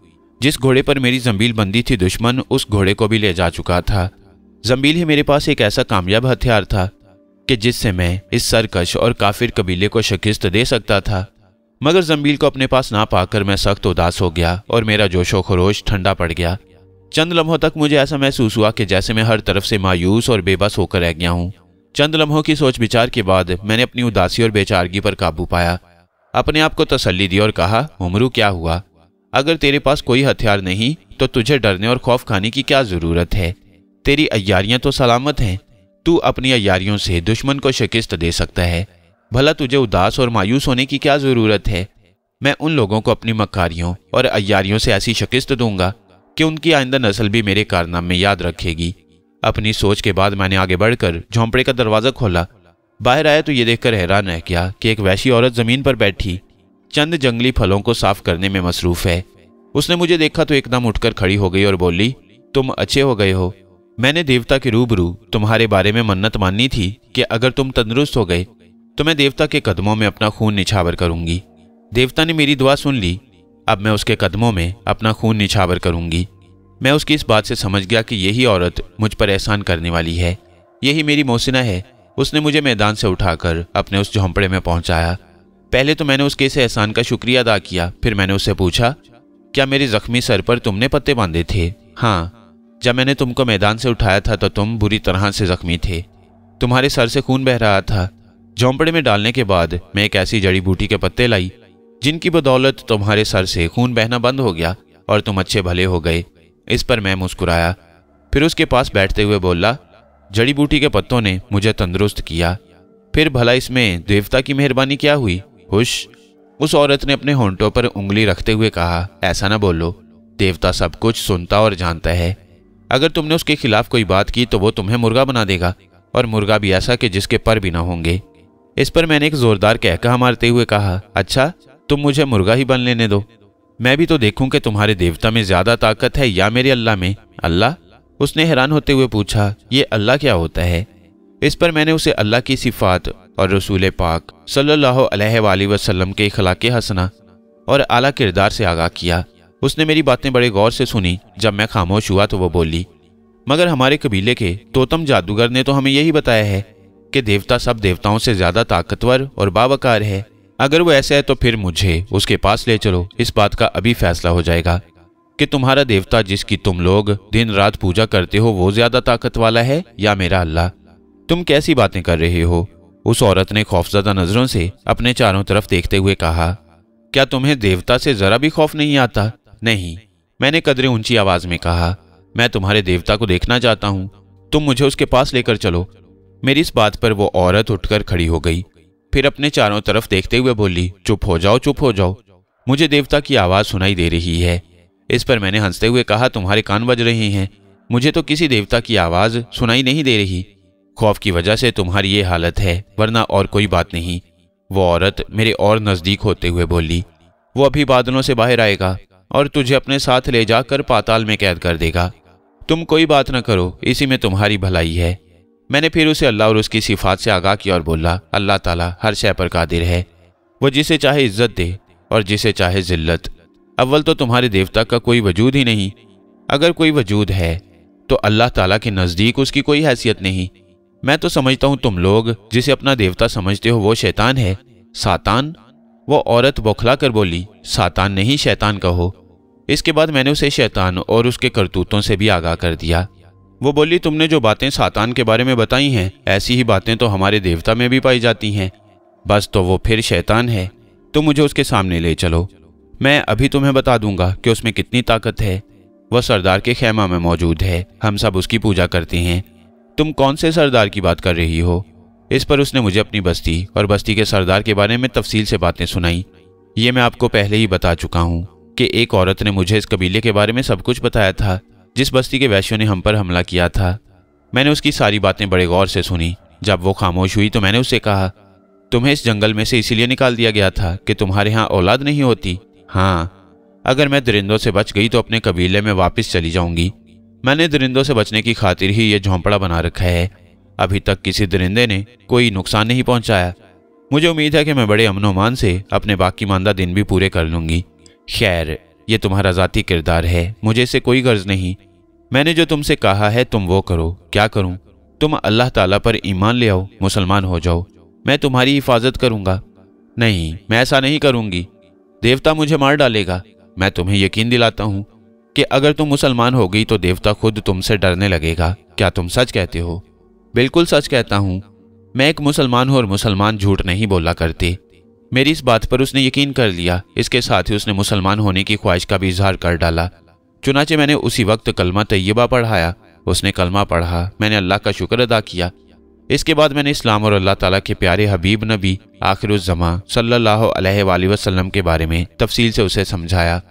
जिस घोड़े पर मेरी जम्बील बंदी थी दुश्मन उस घोड़े को भी ले जा चुका था जम्बील ही मेरे पास एक ऐसा कामयाब हथियार था कि जिससे मैं इस सरकश और काफिर कबीले को शिकस्त दे सकता था मगर जम्बील को अपने पास ना पाकर मैं सख्त उदास हो गया और मेरा जोशो खरोश ठंडा पड़ गया चंद लम्हों तक मुझे ऐसा महसूस हुआ कि जैसे मैं हर तरफ से मायूस और बेबस होकर रह गया हूँ चंद लम्हों की सोच विचार के बाद मैंने अपनी उदासी और बेचारगी पर काबू पाया अपने आप को तसल्ली दी और कहा उमरू क्या हुआ अगर तेरे पास कोई हथियार नहीं तो तुझे डरने और खौफ खाने की क्या ज़रूरत है तेरी अयारियां तो सलामत हैं तू अपनी अयारियों से दुश्मन को शिकस्त दे सकता है भला तुझे उदास और मायूस होने की क्या ज़रूरत है मैं उन लोगों को अपनी मकारियों और अयारियों से ऐसी शिकस्त दूंगा कि उनकी आइंदा नस्ल भी मेरे कारनामे याद रखेगी अपनी सोच के बाद मैंने आगे बढ़कर झोंपड़े का दरवाज़ा खोला बाहर आया तो ये देखकर हैरान रह गया कि एक वैसी औरत ज़मीन पर बैठी चंद जंगली फलों को साफ करने में मसरूफ़ है उसने मुझे देखा तो एकदम उठकर खड़ी हो गई और बोली तुम अच्छे हो गए हो मैंने देवता के रूबरू तुम्हारे बारे में मन्नत माननी थी कि अगर तुम तंदुरुस्त हो गए तो मैं देवता के कदमों में अपना खून निछावर करूंगी देवता ने मेरी दुआ सुन ली अब मैं उसके कदमों में अपना खून निछावर करूंगी मैं उसकी इस बात से समझ गया कि यही औरत मुझ पर एहसान करने वाली है यही मेरी मोसिना है उसने मुझे मैदान से उठाकर अपने उस झोंपड़े में पहुंचाया पहले तो मैंने उसके इस एहसान का शुक्रिया अदा किया फिर मैंने उससे पूछा क्या मेरे जख्मी सर पर तुमने पत्ते बांधे थे हाँ जब मैंने तुमको मैदान से उठाया था तो तुम बुरी तरह से जख्मी थे तुम्हारे सर से खून बह रहा था झोंपड़े में डालने के बाद मैं एक ऐसी जड़ी बूटी के पत्ते लाई जिनकी बदौलत तुम्हारे सर से खून बहना बंद हो गया और तुम अच्छे भले हो गए इस पर मैं मुस्कुराया फिर उसके पास बैठते हुए बोला जड़ी बूटी के पत्तों ने मुझे तंदुरुस्त किया फिर भला इसमें देवता की मेहरबानी क्या हुई खुश उस औरत ने अपने होंटों पर उंगली रखते हुए कहा ऐसा ना बोलो देवता सब कुछ सुनता और जानता है अगर तुमने उसके खिलाफ कोई बात की तो वो तुम्हें मुर्गा बना देगा और मुर्गा भी ऐसा कि जिसके पर भी ना होंगे इस पर मैंने एक जोरदार कहका मारते हुए कहा अच्छा तुम मुझे मुर्गा ही बन लेने दो मैं भी तो देखूं कि तुम्हारे देवता में ज्यादा ताकत है या मेरे अल्लाह में अल्लाह उसने हैरान होते हुए पूछा ये अल्लाह क्या होता है इस पर मैंने उसे अल्लाह की सिफात और रसूल पाक सल्ला वसलम के खलाक हसना और आला किरदार से आगाह किया उसने मेरी बातें बड़े गौर से सुनी जब मैं खामोश हुआ तो वो बोली मगर हमारे कबीले के तोतम जादूगर ने तो हमें यही बताया है के देवता सब देवताओं से ज्यादा ताकतवर और बावकार है अगर वो ऐसा है तो फिर मुझे उसके पास ले चलो इस बात का अभी फैसला हो जाएगा कि तुम्हारा देवता जिसकी तुम लोग दिन रात पूजा करते हो वो ज्यादा ताकत वाला है या मेरा अल्लाह तुम कैसी बातें कर रहे हो उस औरत ने खौफजदा नजरों से अपने चारों तरफ देखते हुए कहा क्या तुम्हें देवता से जरा भी खौफ नहीं आता नहीं मैंने कदरे ऊंची आवाज में कहा मैं तुम्हारे देवता को देखना चाहता हूँ तुम मुझे उसके पास लेकर चलो मेरी इस बात पर वो औरत उठकर खड़ी हो गई फिर अपने चारों तरफ देखते हुए बोली चुप हो जाओ चुप हो जाओ मुझे देवता की आवाज़ सुनाई दे रही है इस पर मैंने हंसते हुए कहा तुम्हारे कान बज रहे हैं मुझे तो किसी देवता की आवाज़ सुनाई नहीं दे रही खौफ की वजह से तुम्हारी ये हालत है वरना और कोई बात नहीं वो औरत मेरे और नज़दीक होते हुए बोली वो अभी बादलों से बाहर आएगा और तुझे अपने साथ ले जाकर पाताल में कैद कर देगा तुम कोई बात न करो इसी में तुम्हारी भलाई है मैंने फिर उसे अल्लाह और उसकी सिफात से आगाह किया और बोला अल्लाह ताला हर शय पर कादिर है वो जिसे चाहे इज्जत दे और जिसे चाहे जिल्लत अव्वल तो तुम्हारे देवता का कोई वजूद ही नहीं अगर कोई वजूद है तो अल्लाह ताला के नज़दीक उसकी कोई हैसियत नहीं मैं तो समझता हूँ तुम लोग जिसे अपना देवता समझते हो वो शैतान है सातान वो औरत बौखला कर बोली सातान नहीं शैतान कहो इसके बाद मैंने उसे शैतान और उसके करतूतों से भी आगाह कर दिया वो बोली तुमने जो बातें सातान के बारे में बताई हैं ऐसी ही बातें तो हमारे देवता में भी पाई जाती हैं बस तो वो फिर शैतान है तुम मुझे उसके सामने ले चलो मैं अभी तुम्हें बता दूंगा कि उसमें कितनी ताकत है वह सरदार के खेमा में मौजूद है हम सब उसकी पूजा करते हैं तुम कौन से सरदार की बात कर रही हो इस पर उसने मुझे अपनी बस्ती और बस्ती के सरदार के बारे में तफसील से बातें सुनाई ये मैं आपको पहले ही बता चुका हूँ कि एक औरत ने मुझे इस कबीले के बारे में सब कुछ बताया था जिस बस्ती के वैश्यों ने हम पर हमला किया था मैंने उसकी सारी बातें बड़े गौर से सुनी जब वो खामोश हुई तो मैंने उससे कहा तुम्हें इस जंगल में से इसीलिए निकाल दिया गया था कि तुम्हारे यहाँ औलाद नहीं होती हाँ अगर मैं दरिंदों से बच गई तो अपने कबीले में वापस चली जाऊंगी मैंने दरिंदों से बचने की खातिर ही ये झोंपड़ा बना रखा है अभी तक किसी दरिंदे ने कोई नुकसान नहीं पहुंचाया मुझे उम्मीद है कि मैं बड़े अमनोमान से अपने बाकी मानदा दिन भी पूरे कर लूंगी खैर ये तुम्हारा जाति किरदार है मुझे से कोई गर्ज नहीं मैंने जो तुमसे कहा है तुम वो करो क्या करूं तुम अल्लाह ताला पर ईमान ले आओ मुसलमान हो जाओ मैं तुम्हारी हिफाजत करूंगा नहीं मैं ऐसा नहीं करूंगी देवता मुझे मार डालेगा मैं तुम्हें यकीन दिलाता हूं कि अगर तुम मुसलमान हो गई तो देवता खुद तुमसे डरने लगेगा क्या तुम सच कहते हो बिल्कुल सच कहता हूं मैं एक मुसलमान हूं और मुसलमान झूठ नहीं बोला करते मेरी इस बात पर उसने यकीन कर लिया इसके साथ ही उसने मुसलमान होने की ख्वाहिश का भी इजहार कर डाला चुनाचे मैंने उसी वक्त कलमा तयबा पढ़ाया उसने कलमा पढ़ा मैंने अल्लाह का शुक्र अदा किया इसके बाद मैंने इस्लाम और अल्लाह ताला के प्यारे हबीब नबी आखिर सल्लल्लाहु अलैहि वसल्लम के बारे में तफसील से उसे समझाया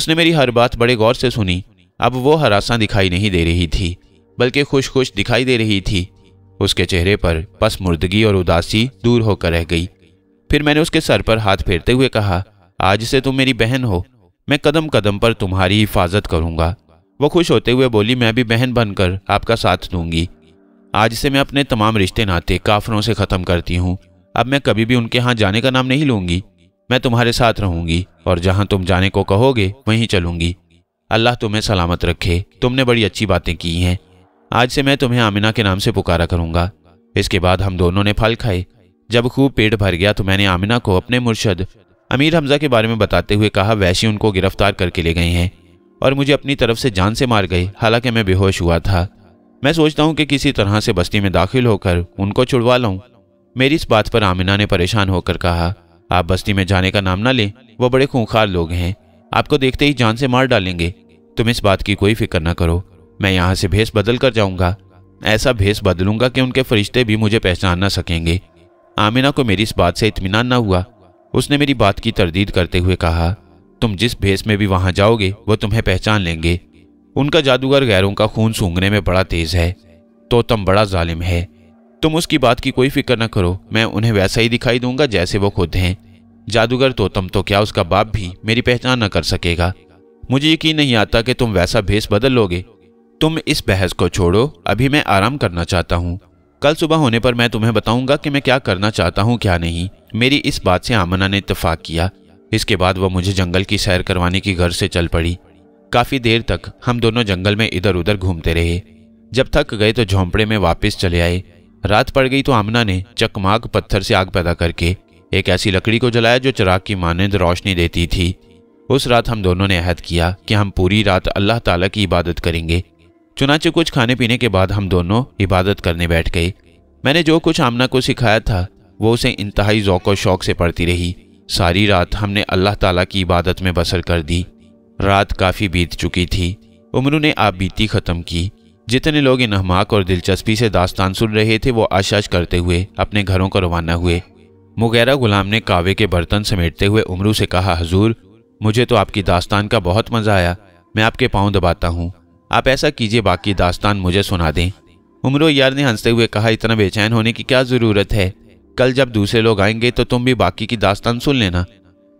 उसने मेरी हर बात बड़े गौर से सुनी अब वो हरासा दिखाई नहीं दे रही थी बल्कि खुश खुश दिखाई दे रही थी उसके चेहरे पर पस मुर्दगी और उदासी दूर होकर रह गई फिर मैंने उसके सर पर हाथ फेरते हुए कहा आज से तुम मेरी बहन हो मैं कदम कदम पर तुम्हारी हिफाजत करूंगा वो खुश होते हुए बोली मैं भी बहन बनकर आपका साथ दूंगी आज से मैं अपने तमाम रिश्ते नाते काफरों से ख़त्म करती हूँ अब मैं कभी भी उनके यहाँ जाने का नाम नहीं लूँगी मैं तुम्हारे साथ रहूँगी और जहाँ तुम जाने को कहोगे वहीं चलूँगी अल्लाह तुम्हें सलामत रखे तुमने बड़ी अच्छी बातें की हैं आज से मैं तुम्हें आमिना के नाम से पुकारा करूँगा इसके बाद हम दोनों ने फल खाए जब खूब पेट भर गया तो मैंने आमिना को अपने मुर्शद अमीर हमजा के बारे में बताते हुए कहा वैशी उनको गिरफ्तार करके ले गए हैं और मुझे अपनी तरफ से जान से मार गई हालांकि मैं बेहोश हुआ था मैं सोचता हूँ कि किसी तरह से बस्ती में दाखिल होकर उनको छुड़वा लाऊं मेरी इस बात पर आमिना ने परेशान होकर कहा आप बस्ती में जाने का नाम ना लें वह बड़े खूंखार लोग हैं आपको देखते ही जान से मार डालेंगे तुम इस बात की कोई फिक्र ना करो मैं यहाँ से भेस बदल कर जाऊंगा ऐसा भेस बदलूंगा कि उनके फरिश्ते भी मुझे पहचान ना सकेंगे आमिना को मेरी इस बात से इतमान न हुआ उसने मेरी बात की तरदीद करते हुए कहा तुम जिस भेस में भी वहां जाओगे वो तुम्हें पहचान लेंगे उनका जादूगर गैरों का खून सूंघने में बड़ा तेज है तो तम बड़ा जालिम है तुम उसकी बात की कोई फिक्र न करो मैं उन्हें वैसा ही दिखाई दूंगा जैसे वो खुद हैं जादूगर तोतम तो क्या उसका बाप भी मेरी पहचान न कर सकेगा मुझे यकीन नहीं आता कि तुम वैसा भेस बदल लोगे तुम इस बहस को छोड़ो अभी मैं आराम करना चाहता हूँ कल सुबह होने पर मैं तुम्हें बताऊंगा कि मैं क्या करना चाहता हूँ क्या नहीं मेरी इस बात से आमना ने इतफाक किया इसके बाद वह मुझे जंगल की सैर करवाने की घर से चल पड़ी काफी देर तक हम दोनों जंगल में इधर उधर घूमते रहे जब थक गए तो झोंपड़े में वापस चले आए रात पड़ गई तो आमना ने चकमाग पत्थर से आग पैदा करके एक ऐसी लकड़ी को जलाया जो चिराग की मानंद रोशनी देती थी उस रात हम दोनों ने अहद किया कि हम पूरी रात अल्लाह ताला की इबादत करेंगे चुनाचे कुछ खाने पीने के बाद हम दोनों इबादत करने बैठ गए मैंने जो कुछ आमना को सिखाया था वो उसे इंतहाई ओक और शौक से पढ़ती रही सारी रात हमने अल्लाह ताला की इबादत में बसर कर दी रात काफ़ी बीत चुकी थी उम्र ने आप बीती ख़त्म की जितने लोग इन हमाक और दिलचस्पी से दास्तान सुन रहे थे वो आशाश करते हुए अपने घरों को रवाना हुए मुगैरा गुलाम ने कावे के बर्तन समेटते हुए उमरू से कहा हजूर मुझे तो आपकी दास्तान का बहुत मज़ा आया मैं आपके पाँव दबाता हूँ आप ऐसा कीजिए बाकी दास्तान मुझे सुना दें उमरो यार ने हंसते हुए कहा इतना बेचैन होने की क्या ज़रूरत है कल जब दूसरे लोग आएंगे तो तुम भी बाकी की दास्तान सुन लेना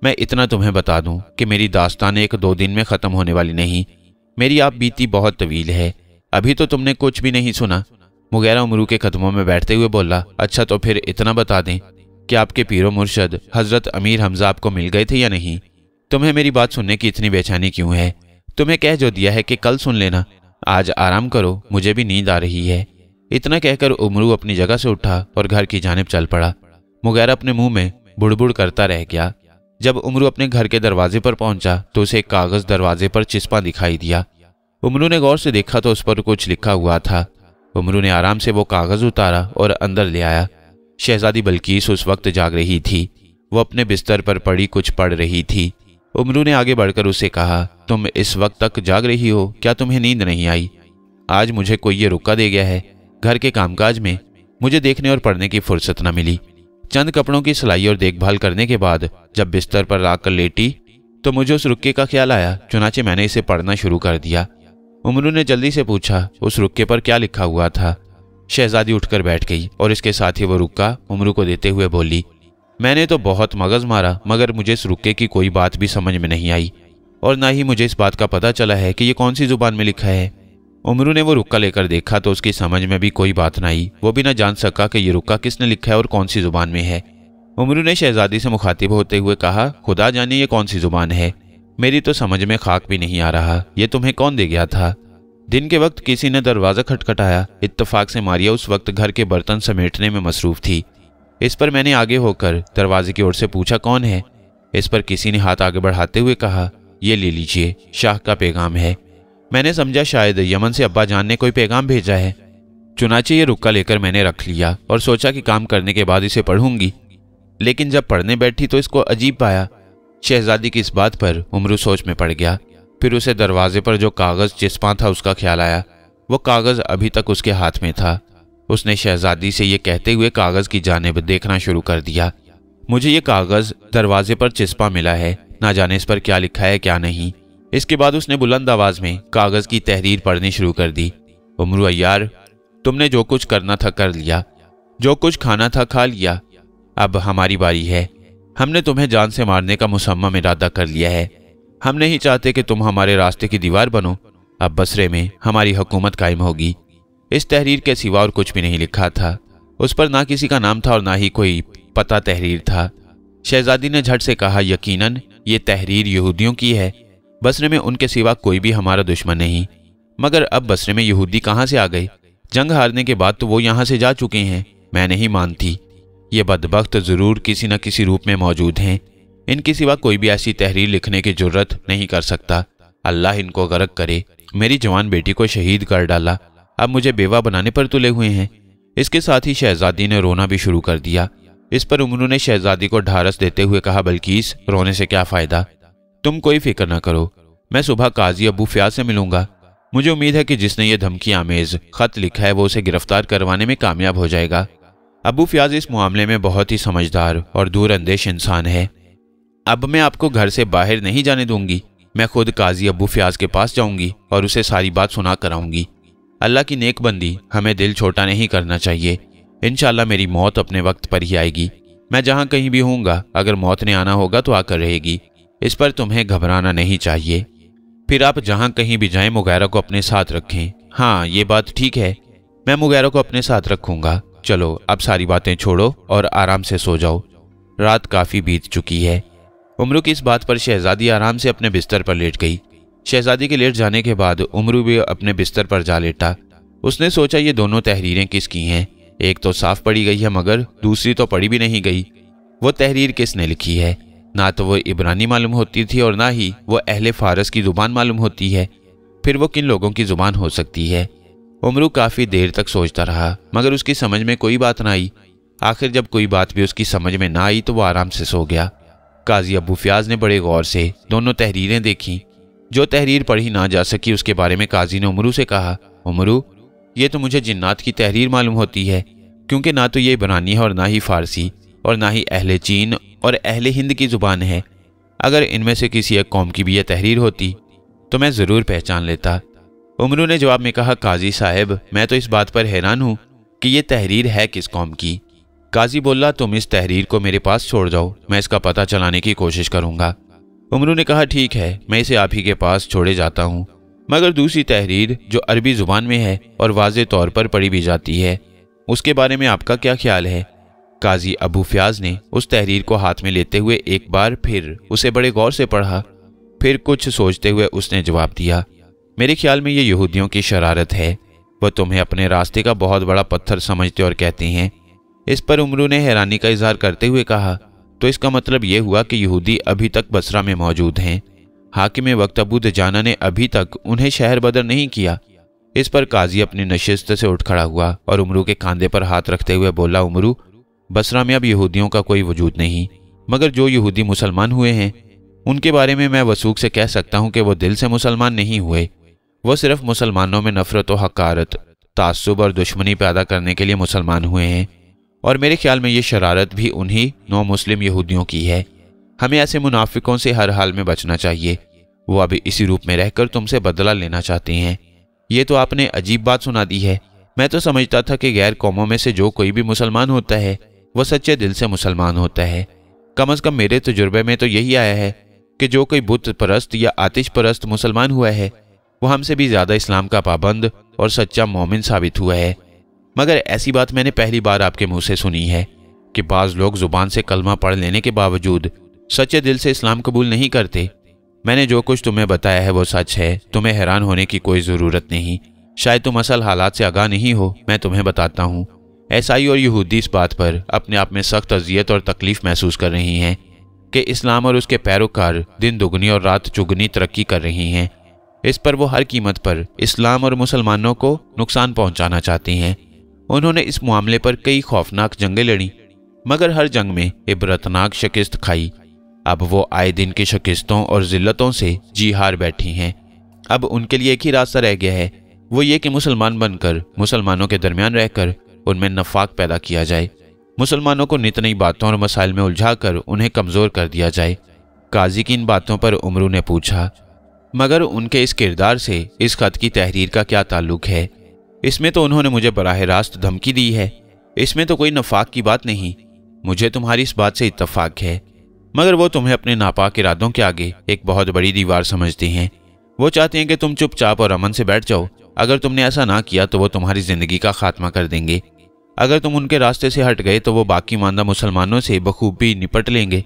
मैं इतना तुम्हें बता दूं कि मेरी दास्तान एक दो दिन में ख़त्म होने वाली नहीं मेरी आप बीती बहुत तवील है अभी तो तुमने कुछ भी नहीं सुना मुगैरा उमरू के कदमों में बैठते हुए बोला अच्छा तो फिर इतना बता दें कि आपके पीरो मुर्शद हज़रत अमीर हमजा आपको मिल गए थे या नहीं तुम्हें मेरी बात सुनने की इतनी बेचैनी क्यों है तुम्हें कह जो दिया है कि कल सुन लेना आज आराम करो मुझे भी नींद आ रही है इतना कहकर उमरू अपनी जगह से उठा और घर की जानब चल पड़ा मुगैर अपने मुंह में बुड़बुड़ करता रह गया जब उमरू अपने घर के दरवाजे पर पहुंचा तो उसे एक कागज दरवाजे पर चिस्पा दिखाई दिया उमरू ने गौर से देखा तो उस पर कुछ लिखा हुआ था उमरू ने आराम से वो कागज उतारा और अंदर ले आया शहजादी बल्कीस उस वक्त जाग रही थी वो अपने बिस्तर पर पड़ी कुछ पढ़ रही थी उमरू ने आगे बढ़कर उसे कहा तुम इस वक्त तक जाग रही हो क्या तुम्हें नींद नहीं आई आज मुझे कोई ये रुका दे गया है घर के कामकाज में मुझे देखने और पढ़ने की फुर्सत न मिली चंद कपड़ों की सिलाई और देखभाल करने के बाद जब बिस्तर पर कर लेटी तो मुझे उस रुके का ख्याल आया चुनाचे मैंने इसे पढ़ना शुरू कर दिया उमरू ने जल्दी से पूछा उस रुके पर क्या लिखा हुआ था शहजादी उठकर बैठ गई और इसके साथ ही वो रुका उमरू को देते हुए बोली मैंने तो बहुत मगज मारा मगर मुझे इस रुके की कोई बात भी समझ में नहीं आई और ना ही मुझे इस बात का पता चला है कि यह कौन सी जुबान में लिखा है उमरू ने वो रुका लेकर देखा तो उसकी समझ में भी कोई बात ना आई वो भी ना जान सका कि यह रुका किसने लिखा है और कौन सी जुबान में है उमरू ने शहजादी से मुखातिब होते हुए कहा खुदा जाने ये कौन सी जुबान है मेरी तो समझ में खाक भी नहीं आ रहा ये तुम्हें कौन दे गया था दिन के वक्त किसी ने दरवाज़ा खटखटाया इतफाक़ से मारिया उस वक्त घर के बर्तन समेटने में मसरूफ थी इस पर मैंने आगे होकर दरवाजे की ओर से पूछा कौन है इस पर किसी ने हाथ आगे बढ़ाते हुए कहा ये ले लीजिए शाह का पैगाम है मैंने समझा शायद यमन से अब्बा जान ने कोई पैगाम भेजा है चुनाचे ये रुक्का लेकर मैंने रख लिया और सोचा कि काम करने के बाद इसे पढ़ूंगी लेकिन जब पढ़ने बैठी तो इसको अजीब पाया शहजादी की इस बात पर उमरू सोच में पड़ गया फिर उसे दरवाजे पर जो कागज चिस्पा था उसका ख्याल आया वो कागज अभी तक उसके हाथ में था उसने शहजादी से यह कहते हुए कागज़ की जानब देखना शुरू कर दिया मुझे ये कागज़ दरवाजे पर चिस्पा मिला है ना जाने इस पर क्या लिखा है क्या नहीं इसके बाद उसने बुलंद आवाज़ में कागज़ की तहरीर पढ़नी शुरू कर दी उमरू अयार तुमने जो कुछ करना था कर लिया जो कुछ खाना था खा लिया अब हमारी बारी है हमने तुम्हें जान से मारने का मुसम्म इरादा कर लिया है हम नहीं चाहते कि तुम हमारे रास्ते की दीवार बनो अब बसरे में हमारी हुकूमत कायम होगी इस तहरीर के सिवा और कुछ भी नहीं लिखा था उस पर ना किसी का नाम था और ना ही कोई पता तहरीर था शहजादी ने झट से कहा यकीनन ये तहरीर यहूदियों की है बसरे में उनके सिवा कोई भी हमारा दुश्मन नहीं मगर अब बसरे में यहूदी कहाँ से आ गए जंग हारने के बाद तो वो यहाँ से जा चुके हैं मैं नहीं मानती ये बदबक ज़रूर किसी न किसी रूप में मौजूद हैं इनके सिवा कोई भी ऐसी तहरीर लिखने की जरूरत नहीं कर सकता अल्लाह इनको गर्क करे मेरी जवान बेटी को शहीद कर डाला अब मुझे बेवा बनाने पर तुले हुए हैं इसके साथ ही शहजादी ने रोना भी शुरू कर दिया इस पर उमरू ने शहजादी को ढारस देते हुए कहा बल्कीस रोने से क्या फ़ायदा तुम कोई फिक्र ना करो मैं सुबह काजी अबू फयाज से मिलूंगा मुझे उम्मीद है कि जिसने ये धमकी आमेज खत लिखा है वो उसे गिरफ्तार करवाने में कामयाब हो जाएगा अबू फयाज इस मामले में बहुत ही समझदार और दूरअंदेश इंसान है अब मैं आपको घर से बाहर नहीं जाने दूंगी मैं खुद काजी अबू फयाज के पास जाऊंगी और उसे सारी बात सुना कराऊंगी अल्लाह की नेकबंदी हमें दिल छोटा नहीं करना चाहिए इनशाला मेरी मौत अपने वक्त पर ही आएगी मैं जहाँ कहीं भी हूँगा अगर मौत ने आना होगा तो आकर रहेगी इस पर तुम्हें घबराना नहीं चाहिए फिर आप जहाँ कहीं भी जाएं मुगैरा को अपने साथ रखें हाँ ये बात ठीक है मैं मुगैरा को अपने साथ रखूँगा चलो अब सारी बातें छोड़ो और आराम से सो जाओ रात काफ़ी बीत चुकी है उम्र की इस बात पर शहजादी आराम से अपने बिस्तर पर लेट गई शहजादी के लेट जाने के बाद उमरू भी अपने बिस्तर पर जा लेटा उसने सोचा ये दोनों तहरीरें किस की हैं एक तो साफ पड़ी गई है मगर दूसरी तो पड़ी भी नहीं गई वो तहरीर किसने लिखी है ना तो वो इबरानी मालूम होती थी और ना ही वो अहले फारस की ज़ुबान मालूम होती है फिर वो किन लोगों की ज़ुबान हो सकती है उमरू काफ़ी देर तक सोचता रहा मगर उसकी समझ में कोई बात ना आई आखिर जब कोई बात भी उसकी समझ में ना आई तो वो आराम से सो गया काजी अबू फ्याज ने बड़े गौर से दोनों तहरीरें देखीं जो तहरीर पढ़ी ना जा सकी उसके बारे में काजी ने उमरू से कहा उमरू ये तो मुझे जिन्नात की तहरीर मालूम होती है क्योंकि ना तो ये बनानी है और ना ही फारसी और ना ही अहले चीन और अहले हिंद की ज़ुबान है अगर इनमें से किसी एक कौम की भी यह तहरीर होती तो मैं ज़रूर पहचान लेता उमरू ने जवाब में कहा काजी साहब मैं तो इस बात पर हैरान हूँ कि यह तहरीर है किस कौम की काजी बोला तुम इस तहरीर को मेरे पास छोड़ जाओ मैं इसका पता चलाने की कोशिश करूँगा उमरू ने कहा ठीक है मैं इसे आप ही के पास छोड़े जाता हूँ मगर दूसरी तहरीर जो अरबी ज़ुबान में है और वाज तौर पर पढ़ी भी जाती है उसके बारे में आपका क्या ख्याल है काजी अबू फ्याज ने उस तहरीर को हाथ में लेते हुए एक बार फिर उसे बड़े गौर से पढ़ा फिर कुछ सोचते हुए उसने जवाब दिया मेरे ख्याल में ये यहूदियों की शरारत है वह तुम्हें अपने रास्ते का बहुत बड़ा पत्थर समझते और कहते हैं इस पर उमरू ने हैरानी का इजहार करते हुए कहा तो इसका मतलब यह हुआ कि यहूदी अभी तक बसरा में मौजूद हैं हाकिम वक्त अबूद जाना ने अभी तक उन्हें शहर बदर नहीं किया इस पर काजी अपनी नशस्त से उठ खड़ा हुआ और उमरू के कांधे पर हाथ रखते हुए बोला उमरू बसरा में अब यहूदियों का कोई वजूद नहीं मगर जो यहूदी मुसलमान हुए हैं उनके बारे में मैं वसूख से कह सकता हूँ कि वो दिल से मुसलमान नहीं हुए वो सिर्फ मुसलमानों में नफरत व हकारत तासुब और दुश्मनी पैदा करने के लिए मुसलमान हुए हैं और मेरे ख्याल में ये शरारत भी उन्हीं नौ मुस्लिम यहूदियों की है हमें ऐसे मुनाफिकों से हर हाल में बचना चाहिए वो अभी इसी रूप में रहकर तुमसे बदला लेना चाहते हैं ये तो आपने अजीब बात सुना दी है मैं तो समझता था कि गैर कौमों में से जो कोई भी मुसलमान होता है वह सच्चे दिल से मुसलमान होता है कम अज कम मेरे तजुर्बे में तो यही आया है कि जो कोई बुत परस्त या आतिश परस्त मुसलमान हुआ है वो हमसे भी ज्यादा इस्लाम का पाबंद और सच्चा मोमिन साबित हुआ है मगर ऐसी बात मैंने पहली बार आपके मुंह से सुनी है कि बाज लोग जुबान से कलमा पढ़ लेने के बावजूद सच्चे दिल से इस्लाम कबूल नहीं करते मैंने जो कुछ तुम्हें बताया है वो सच है तुम्हें हैरान होने की कोई ज़रूरत नहीं शायद तुम असल हालात से आगाह नहीं हो मैं तुम्हें बताता हूँ ईसाई और यहूदी इस बात पर अपने आप में सख्त अजियत और तकलीफ महसूस कर रही हैं कि इस्लाम और उसके पैरोकार दिन दुगनी और रात चुगनी तरक्की कर रही हैं इस पर वो हर कीमत पर इस्लाम और मुसलमानों को नुकसान पहुंचाना चाहती हैं उन्होंने इस मामले पर कई खौफनाक जंगें लड़ी मगर हर जंग में इबरतनाक शिकस्त खाई अब वो आए दिन की शिकस्तों और जिल्लतों से जी हार बैठी हैं अब उनके लिए एक ही रास्ता रह गया है वो ये कि मुसलमान बनकर मुसलमानों के दरमियान रहकर उनमें नफाक पैदा किया जाए मुसलमानों को नित नई बातों और मसाइल में उलझा कर उन्हें कमज़ोर कर दिया जाए काजी की इन बातों पर उमरू ने पूछा मगर उनके इस किरदार से इस खत की तहरीर का क्या ताल्लुक है इसमें तो उन्होंने मुझे बराह रास्त धमकी दी है इसमें तो कोई नफाक की बात नहीं मुझे तुम्हारी इस बात से इतफाक है मगर वो तुम्हें अपने नापाक इरादों के आगे एक बहुत बड़ी दीवार समझते हैं वो चाहते हैं कि तुम चुपचाप और अमन से बैठ जाओ अगर तुमने ऐसा ना किया तो वो तुम्हारी ज़िंदगी का खात्मा कर देंगे अगर तुम उनके रास्ते से हट गए तो वो बाकी मानदा मुसलमानों से बखूबी निपट लेंगे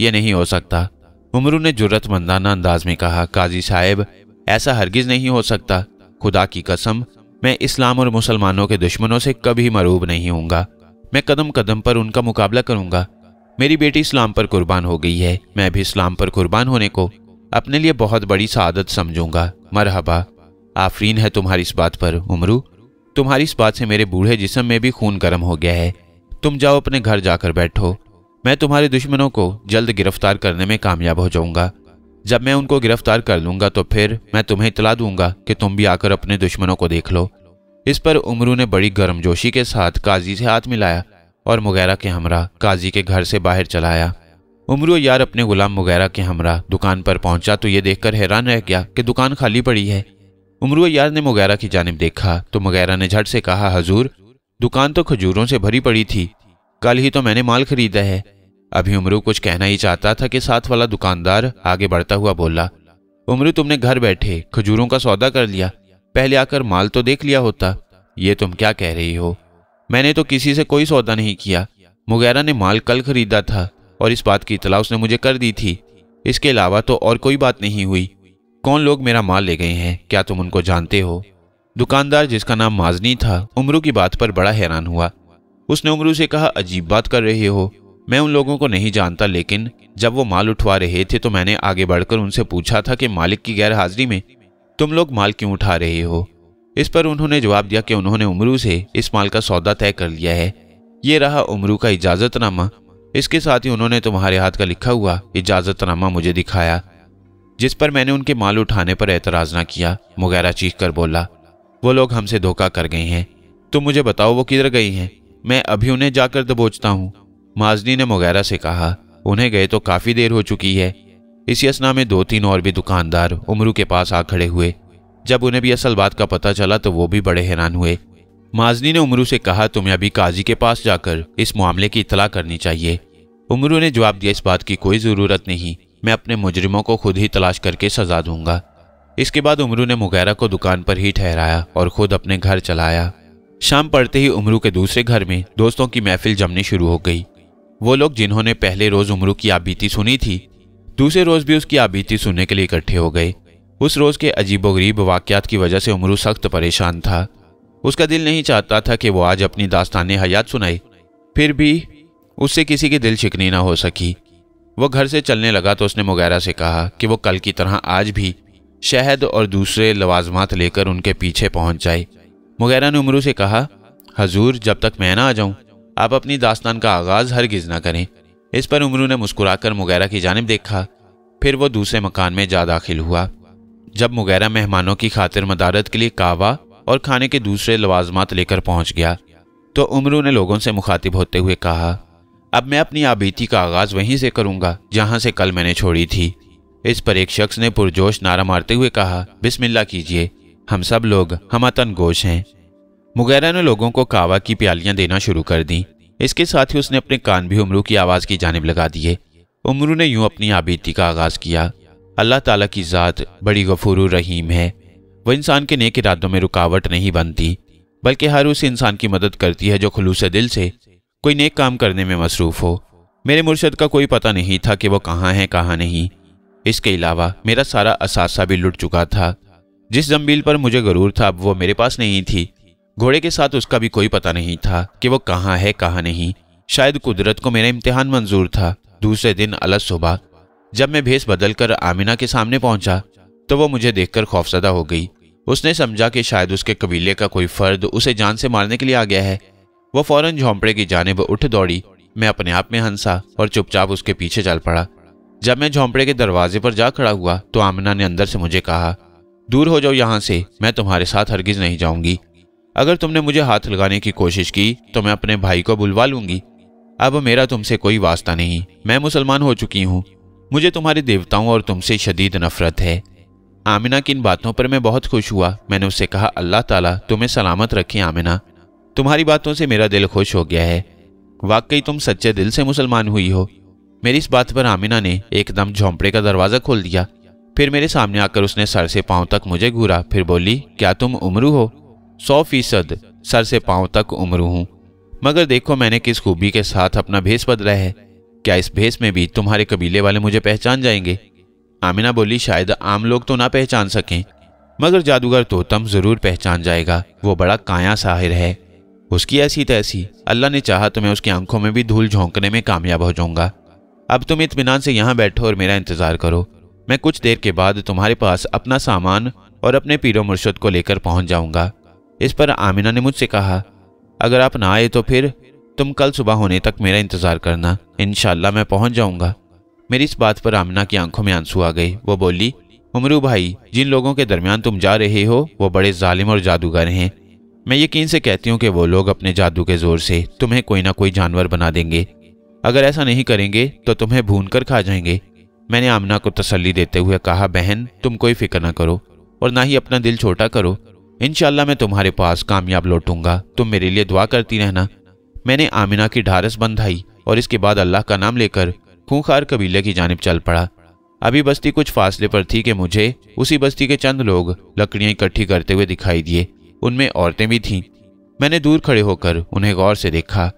ये नहीं हो सकता उमरू ने जुर्रतमंदाना अंदाज में कहा काजी साहेब ऐसा हरगिज़ नहीं हो सकता खुदा की कसम मैं इस्लाम और मुसलमानों के दुश्मनों से कभी मरूब नहीं हूँ मैं कदम कदम पर उनका मुकाबला करूँगा मेरी बेटी इस्लाम पर कुर्बान हो गई है मैं भी इस्लाम पर कुर्बान होने को अपने लिए बहुत बड़ी सादत समझूंगा मरहबा आफरीन है तुम्हारी इस बात पर उमरू तुम्हारी इस बात से मेरे बूढ़े जिसम में भी खून गर्म हो गया है तुम जाओ अपने घर जाकर बैठो मैं तुम्हारे दुश्मनों को जल्द गिरफ्तार करने में कामयाब हो जाऊंगा जब मैं उनको गिरफ्तार कर लूंगा तो फिर मैं तुम्हें इतला दूंगा कि तुम भी आकर अपने दुश्मनों को देख लो इस पर उमरू ने बड़ी गर्मजोशी के साथ काजी से हाथ मिलाया और मुगैरा के हमरा काजी के घर से बाहर चलाया उमरू यार अपने गुलाम मुगैरा के हमरा दुकान पर पहुंचा तो ये देखकर हैरान रह गया कि दुकान खाली पड़ी है उमरू यार ने मुगैरा की जानब देखा तो मुगैरा ने झट से कहा हजूर दुकान तो खजूरों से भरी पड़ी थी कल ही तो मैंने माल खरीदा है अभी उमरू कुछ कहना ही चाहता था कि साथ वाला दुकानदार आगे बढ़ता हुआ बोला उमरू तुमने घर बैठे खजूरों का सौदा कर लिया पहले आकर माल तो देख लिया होता ये तुम क्या कह रही हो मैंने तो किसी से कोई सौदा नहीं किया मुगैरा ने माल कल खरीदा था और इस बात की इतला उसने मुझे कर दी थी इसके अलावा तो और कोई बात नहीं हुई कौन लोग मेरा माल ले गए हैं क्या तुम उनको जानते हो दुकानदार जिसका नाम माजनी था उमरू की बात पर बड़ा हैरान हुआ उसने उमरू से कहा अजीब बात कर रहे हो मैं उन लोगों को नहीं जानता लेकिन जब वो माल उठवा रहे थे तो मैंने आगे बढ़कर उनसे पूछा था कि मालिक की गैर हाजिरी में तुम लोग माल क्यों उठा रहे हो इस पर उन्होंने जवाब दिया कि उन्होंने उमरू से इस माल का सौदा तय कर लिया है ये रहा उमरू का इजाज़तनामा इसके साथ ही उन्होंने तुम्हारे हाथ का लिखा हुआ इजाज़तनामा मुझे दिखाया जिस पर मैंने उनके माल उठाने पर एतराज़ ना किया मुगैरा चीख कर बोला वो लोग हमसे धोखा कर गए हैं तुम मुझे बताओ वो किधर गई हैं मैं अभी उन्हें जाकर दबोचता हूँ माजनी ने मुगैरा से कहा उन्हें गए तो काफ़ी देर हो चुकी है इसी असना में दो तीन और भी दुकानदार उमरू के पास आ खड़े हुए जब उन्हें भी असल बात का पता चला तो वो भी बड़े हैरान हुए माजनी ने उमरू से कहा तुम्हें अभी काजी के पास जाकर इस मामले की इतला करनी चाहिए उमरू ने जवाब दिया इस बात की कोई ज़रूरत नहीं मैं अपने मुजरिमों को खुद ही तलाश करके सजा दूंगा इसके बाद उमरू ने मुगैरा को दुकान पर ही ठहराया और खुद अपने घर चलाया शाम पड़ते ही उमरू के दूसरे घर में दोस्तों की महफिल जमनी शुरू हो गई वो लोग जिन्होंने पहले रोज उमरू की आबीती सुनी थी दूसरे रोज भी उसकी आबीती सुनने के लिए इकट्ठे हो गए उस रोज के अजीबोगरीब वाक्यात की वजह से उमरू सख्त परेशान था उसका दिल नहीं चाहता था कि वो आज अपनी दास्तान हयात सुनाई फिर भी उससे किसी की दिल शिकनी ना हो सकी वो घर से चलने लगा तो उसने मुगैरा से कहा कि वो कल की तरह आज भी शहद और दूसरे लवाजमात लेकर उनके पीछे पहुंच जाए मुगैरा ने उमरू से कहा हजूर जब तक मैं ना आ जाऊं आप अपनी दास्तान का आगाज गिज ना करें इस पर उमरू ने मुस्कुराकर मुगैरा की जानब देखा फिर वो दूसरे मकान में जा दाखिल हुआ जब मुगैरा मेहमानों की खातिर मदारत के लिए कावा और खाने के दूसरे लवाजमात लेकर पहुंच गया तो उमरू ने लोगों से मुखातिब होते हुए कहा अब मैं अपनी आबीती का आगाज वहीं से करूंगा जहां से कल मैंने छोड़ी थी इस पर एक शख्स ने पुरजोश नारा मारते हुए कहा बिस्मिल्ला कीजिए हम सब लोग हम गोश हैं मुगैरा ने लोगों को कावा की प्यालियां देना शुरू कर दी इसके साथ ही उसने अपने कान भी उमरू की आवाज़ की जानब लगा दिए उमरू ने यूं अपनी आबीती का आगाज़ किया अल्लाह ताला की ज़ात बड़ी गफूर रहीम है वह इंसान के नेक इरादों में रुकावट नहीं बनती बल्कि हर उस इंसान की मदद करती है जो खलूस दिल से कोई नेक काम करने में मसरूफ़ हो मेरे मुर्शद का कोई पता नहीं था कि वो कहाँ है कहाँ नहीं इसके अलावा मेरा सारा असासा भी लुट चुका था जिस जम्बील पर मुझे गरूर था अब वो मेरे पास नहीं थी घोड़े के साथ उसका भी कोई पता नहीं था कि वो कहाँ है कहाँ नहीं शायद कुदरत को मेरा इम्तिहान मंजूर था दूसरे दिन अलग सुबह जब मैं भेस बदलकर आमिना के सामने पहुंचा तो वो मुझे देखकर खौफजदा हो गई उसने समझा कि शायद उसके कबीले का कोई फर्द उसे जान से मारने के लिए आ गया है वह फौरन झोंपड़े की जानब उठ दौड़ी मैं अपने आप में हंसा और चुपचाप उसके पीछे चल पड़ा जब मैं झोंपड़े के दरवाजे पर जा खड़ा हुआ तो आमिना ने अंदर से मुझे कहा दूर हो जाओ यहाँ से मैं तुम्हारे साथ हरगिज नहीं जाऊंगी अगर तुमने मुझे हाथ लगाने की कोशिश की तो मैं अपने भाई को बुलवा लूंगी अब मेरा तुमसे कोई वास्ता नहीं मैं मुसलमान हो चुकी हूँ मुझे तुम्हारे देवताओं और तुमसे शदीद नफरत है आमिना की इन बातों पर मैं बहुत खुश हुआ मैंने उससे कहा अल्लाह ताला तुम्हें सलामत रखे आमिना तुम्हारी बातों से मेरा दिल खुश हो गया है वाकई तुम सच्चे दिल से मुसलमान हुई हो मेरी इस बात पर आमिना ने एकदम झोंपड़े का दरवाज़ा खोल दिया फिर मेरे सामने आकर उसने सर से पांव तक मुझे घूरा फिर बोली क्या तुम उमरू हो सौ फीसद सर से पांव तक उम्र हूं मगर देखो मैंने किस खूबी के साथ अपना भेस बदला है क्या इस भेस में भी तुम्हारे कबीले वाले मुझे पहचान जाएंगे आमिना बोली शायद आम लोग तो ना पहचान सकें मगर जादूगर तोतम जरूर पहचान जाएगा वो बड़ा काया साहिर है उसकी ऐसी तैसी अल्लाह ने चाहा तो मैं उसकी आंखों में भी धूल झोंकने में कामयाब हो जाऊंगा अब तुम इतमान से यहाँ बैठो और मेरा इंतज़ार करो मैं कुछ देर के बाद तुम्हारे पास अपना सामान और अपने पीरो मुर्शद को लेकर पहुंच जाऊँगा इस पर आमिना ने मुझसे कहा अगर आप ना आए तो फिर तुम कल सुबह होने तक मेरा इंतज़ार करना इन मैं पहुंच जाऊंगा मेरी इस बात पर आमिना की आंखों में आंसू आ गए वो बोली उमरू भाई जिन लोगों के दरमियान तुम जा रहे हो वो बड़े जालिम और जादूगर हैं मैं यकीन से कहती हूँ कि वो लोग अपने जादू के ज़ोर से तुम्हें कोई ना कोई जानवर बना देंगे अगर ऐसा नहीं करेंगे तो तुम्हें भून कर खा जाएंगे मैंने आमना को तसल्ली देते हुए कहा बहन तुम कोई फिक्र ना करो और ना ही अपना दिल छोटा करो इनशाला मैं तुम्हारे पास कामयाब लौटूंगा तुम मेरे लिए दुआ करती रहना मैंने आमिना की ढारस बंधाई और इसके बाद अल्लाह का नाम लेकर खूंखार कबीले की जानब चल पड़ा अभी बस्ती कुछ फासले पर थी कि मुझे उसी बस्ती के चंद लोग लकड़ियाँ इकट्ठी करते हुए दिखाई दिए उनमें औरतें भी थीं मैंने दूर खड़े होकर उन्हें गौर से देखा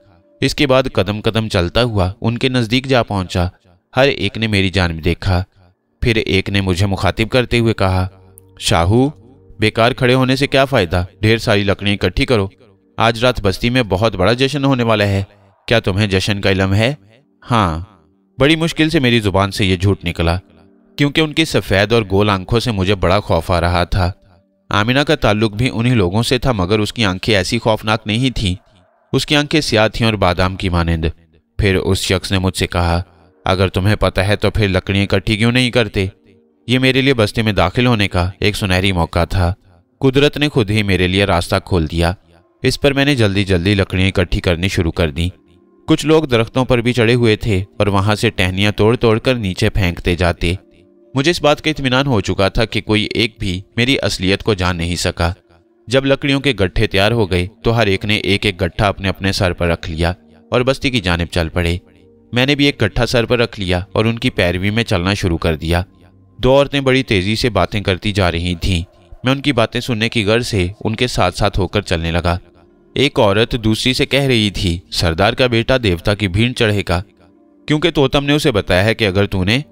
इसके बाद कदम कदम चलता हुआ उनके नज़दीक जा पहुंचा हर एक ने मेरी जानब देखा फिर एक ने मुझे मुखातिब करते हुए कहा शाहू बेकार खड़े होने से क्या फायदा ढेर सारी लकड़ियां इकट्ठी करो आज रात बस्ती में बहुत बड़ा जश्न होने वाला है क्या तुम्हें जश्न का इलम है हाँ बड़ी मुश्किल से मेरी जुबान से यह झूठ निकला क्योंकि उनकी सफ़ेद और गोल आंखों से मुझे बड़ा खौफ आ रहा था आमिना का ताल्लुक भी उन्हीं लोगों से था मगर उसकी आंखें ऐसी खौफनाक नहीं थी उसकी आंखें सियाह थीं और बादाम की मानंद फिर उस शख्स ने मुझसे कहा अगर तुम्हें पता है तो फिर लकड़ियाँ इकट्ठी क्यों नहीं करते ये मेरे लिए बस्ती में दाखिल होने का एक सुनहरी मौका था कुदरत ने खुद ही मेरे लिए रास्ता खोल दिया इस पर मैंने जल्दी जल्दी लकड़ियाँ इकट्ठी करनी शुरू कर दी कुछ लोग दरख्तों पर भी चढ़े हुए थे और वहां से टहनियाँ तोड़ तोड़ कर नीचे फेंकते जाते मुझे इस बात का इतमान हो चुका था कि कोई एक भी मेरी असलियत को जान नहीं सका जब लकड़ियों के गट्ठे तैयार हो गए तो हर एक ने एक एक गट्ठा अपने अपने सर पर रख लिया और बस्ती की जानब चल पड़े मैंने भी एक गट्ठा सर पर रख लिया और उनकी पैरवी में चलना शुरू कर दिया दो औरतें बड़ी तेजी से बातें करती जा रही थीं मैं उनकी बातें सुनने की गर्ज से उनके साथ साथ होकर चलने लगा एक औरत दूसरी से कह रही थी सरदार का बेटा देवता की भीड़ चढ़ेगा क्योंकि तोतम ने उसे बताया है कि अगर तूने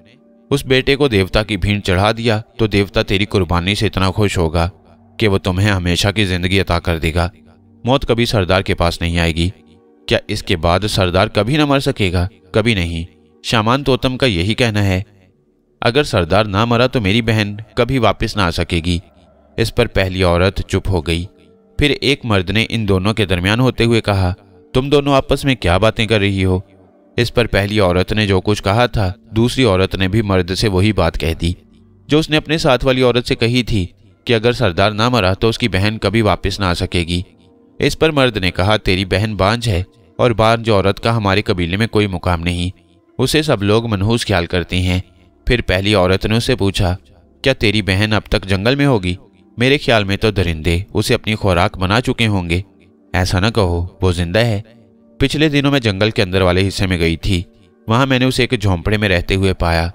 उस बेटे को देवता की भीड़ चढ़ा दिया तो देवता तेरी कुर्बानी से इतना खुश होगा कि वह तुम्हें हमेशा की जिंदगी अता कर देगा मौत कभी सरदार के पास नहीं आएगी क्या इसके बाद सरदार कभी न मर सकेगा कभी नहीं शामान तोतम का यही कहना है अगर सरदार ना मरा तो मेरी बहन कभी वापस ना आ सकेगी इस पर पहली औरत चुप हो गई फिर एक मर्द ने इन दोनों के दरमियान होते हुए कहा तुम दोनों आपस में क्या बातें कर रही हो इस पर पहली औरत ने जो कुछ कहा था दूसरी औरत ने भी मर्द से वही बात कह दी जो उसने अपने साथ वाली औरत से कही थी कि अगर सरदार ना मरा तो उसकी बहन कभी वापस ना आ सकेगी इस पर मर्द ने कहा तेरी बहन बांझ है और बांझ औरत का हमारे कबीले में कोई मुकाम नहीं उसे सब लोग मनहूस ख्याल करते हैं फिर पहली औरत ने उसे पूछा क्या तेरी बहन अब तक जंगल में होगी मेरे ख्याल में तो दरिंदे उसे अपनी खुराक बना चुके होंगे ऐसा ना कहो वो जिंदा है पिछले दिनों मैं जंगल के अंदर वाले हिस्से में गई थी वहां मैंने उसे एक झोंपड़े में रहते हुए पाया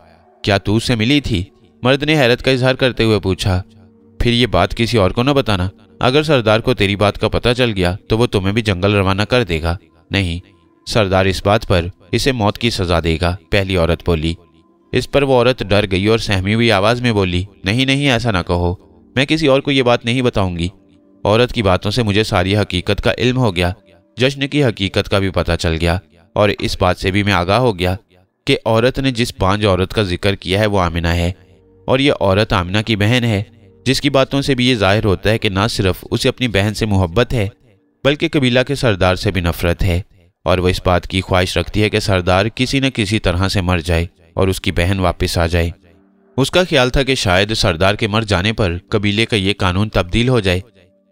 क्या तू उसे मिली थी मर्द ने हैरत का इजहार करते हुए पूछा फिर ये बात किसी और को न बताना अगर सरदार को तेरी बात का पता चल गया तो वो तुम्हें भी जंगल रवाना कर देगा नहीं सरदार इस बात पर इसे मौत की सजा देगा पहली औरत बोली इस पर वो औरत डर गई और सहमी हुई आवाज़ में बोली नहीं नहीं ऐसा ना कहो मैं किसी और को ये बात नहीं बताऊंगी औरत की बातों से मुझे सारी हकीकत का इल्म हो गया जश्न की हकीकत का भी पता चल गया और इस बात से भी मैं आगाह हो गया कि औरत ने जिस पांच औरत का जिक्र किया है वो आमिना है और ये औरत आमिना की बहन है जिसकी बातों से भी ये जाहिर होता है कि ना सिर्फ उसे अपनी बहन से मोहब्बत है बल्कि कबीला के सरदार से भी नफरत है और वह इस बात की ख्वाहिश रखती है कि सरदार किसी न किसी तरह से मर जाए और उसकी बहन वापस आ जाए उसका ख्याल था कि शायद सरदार के मर जाने पर कबीले का ये कानून तब्दील हो जाए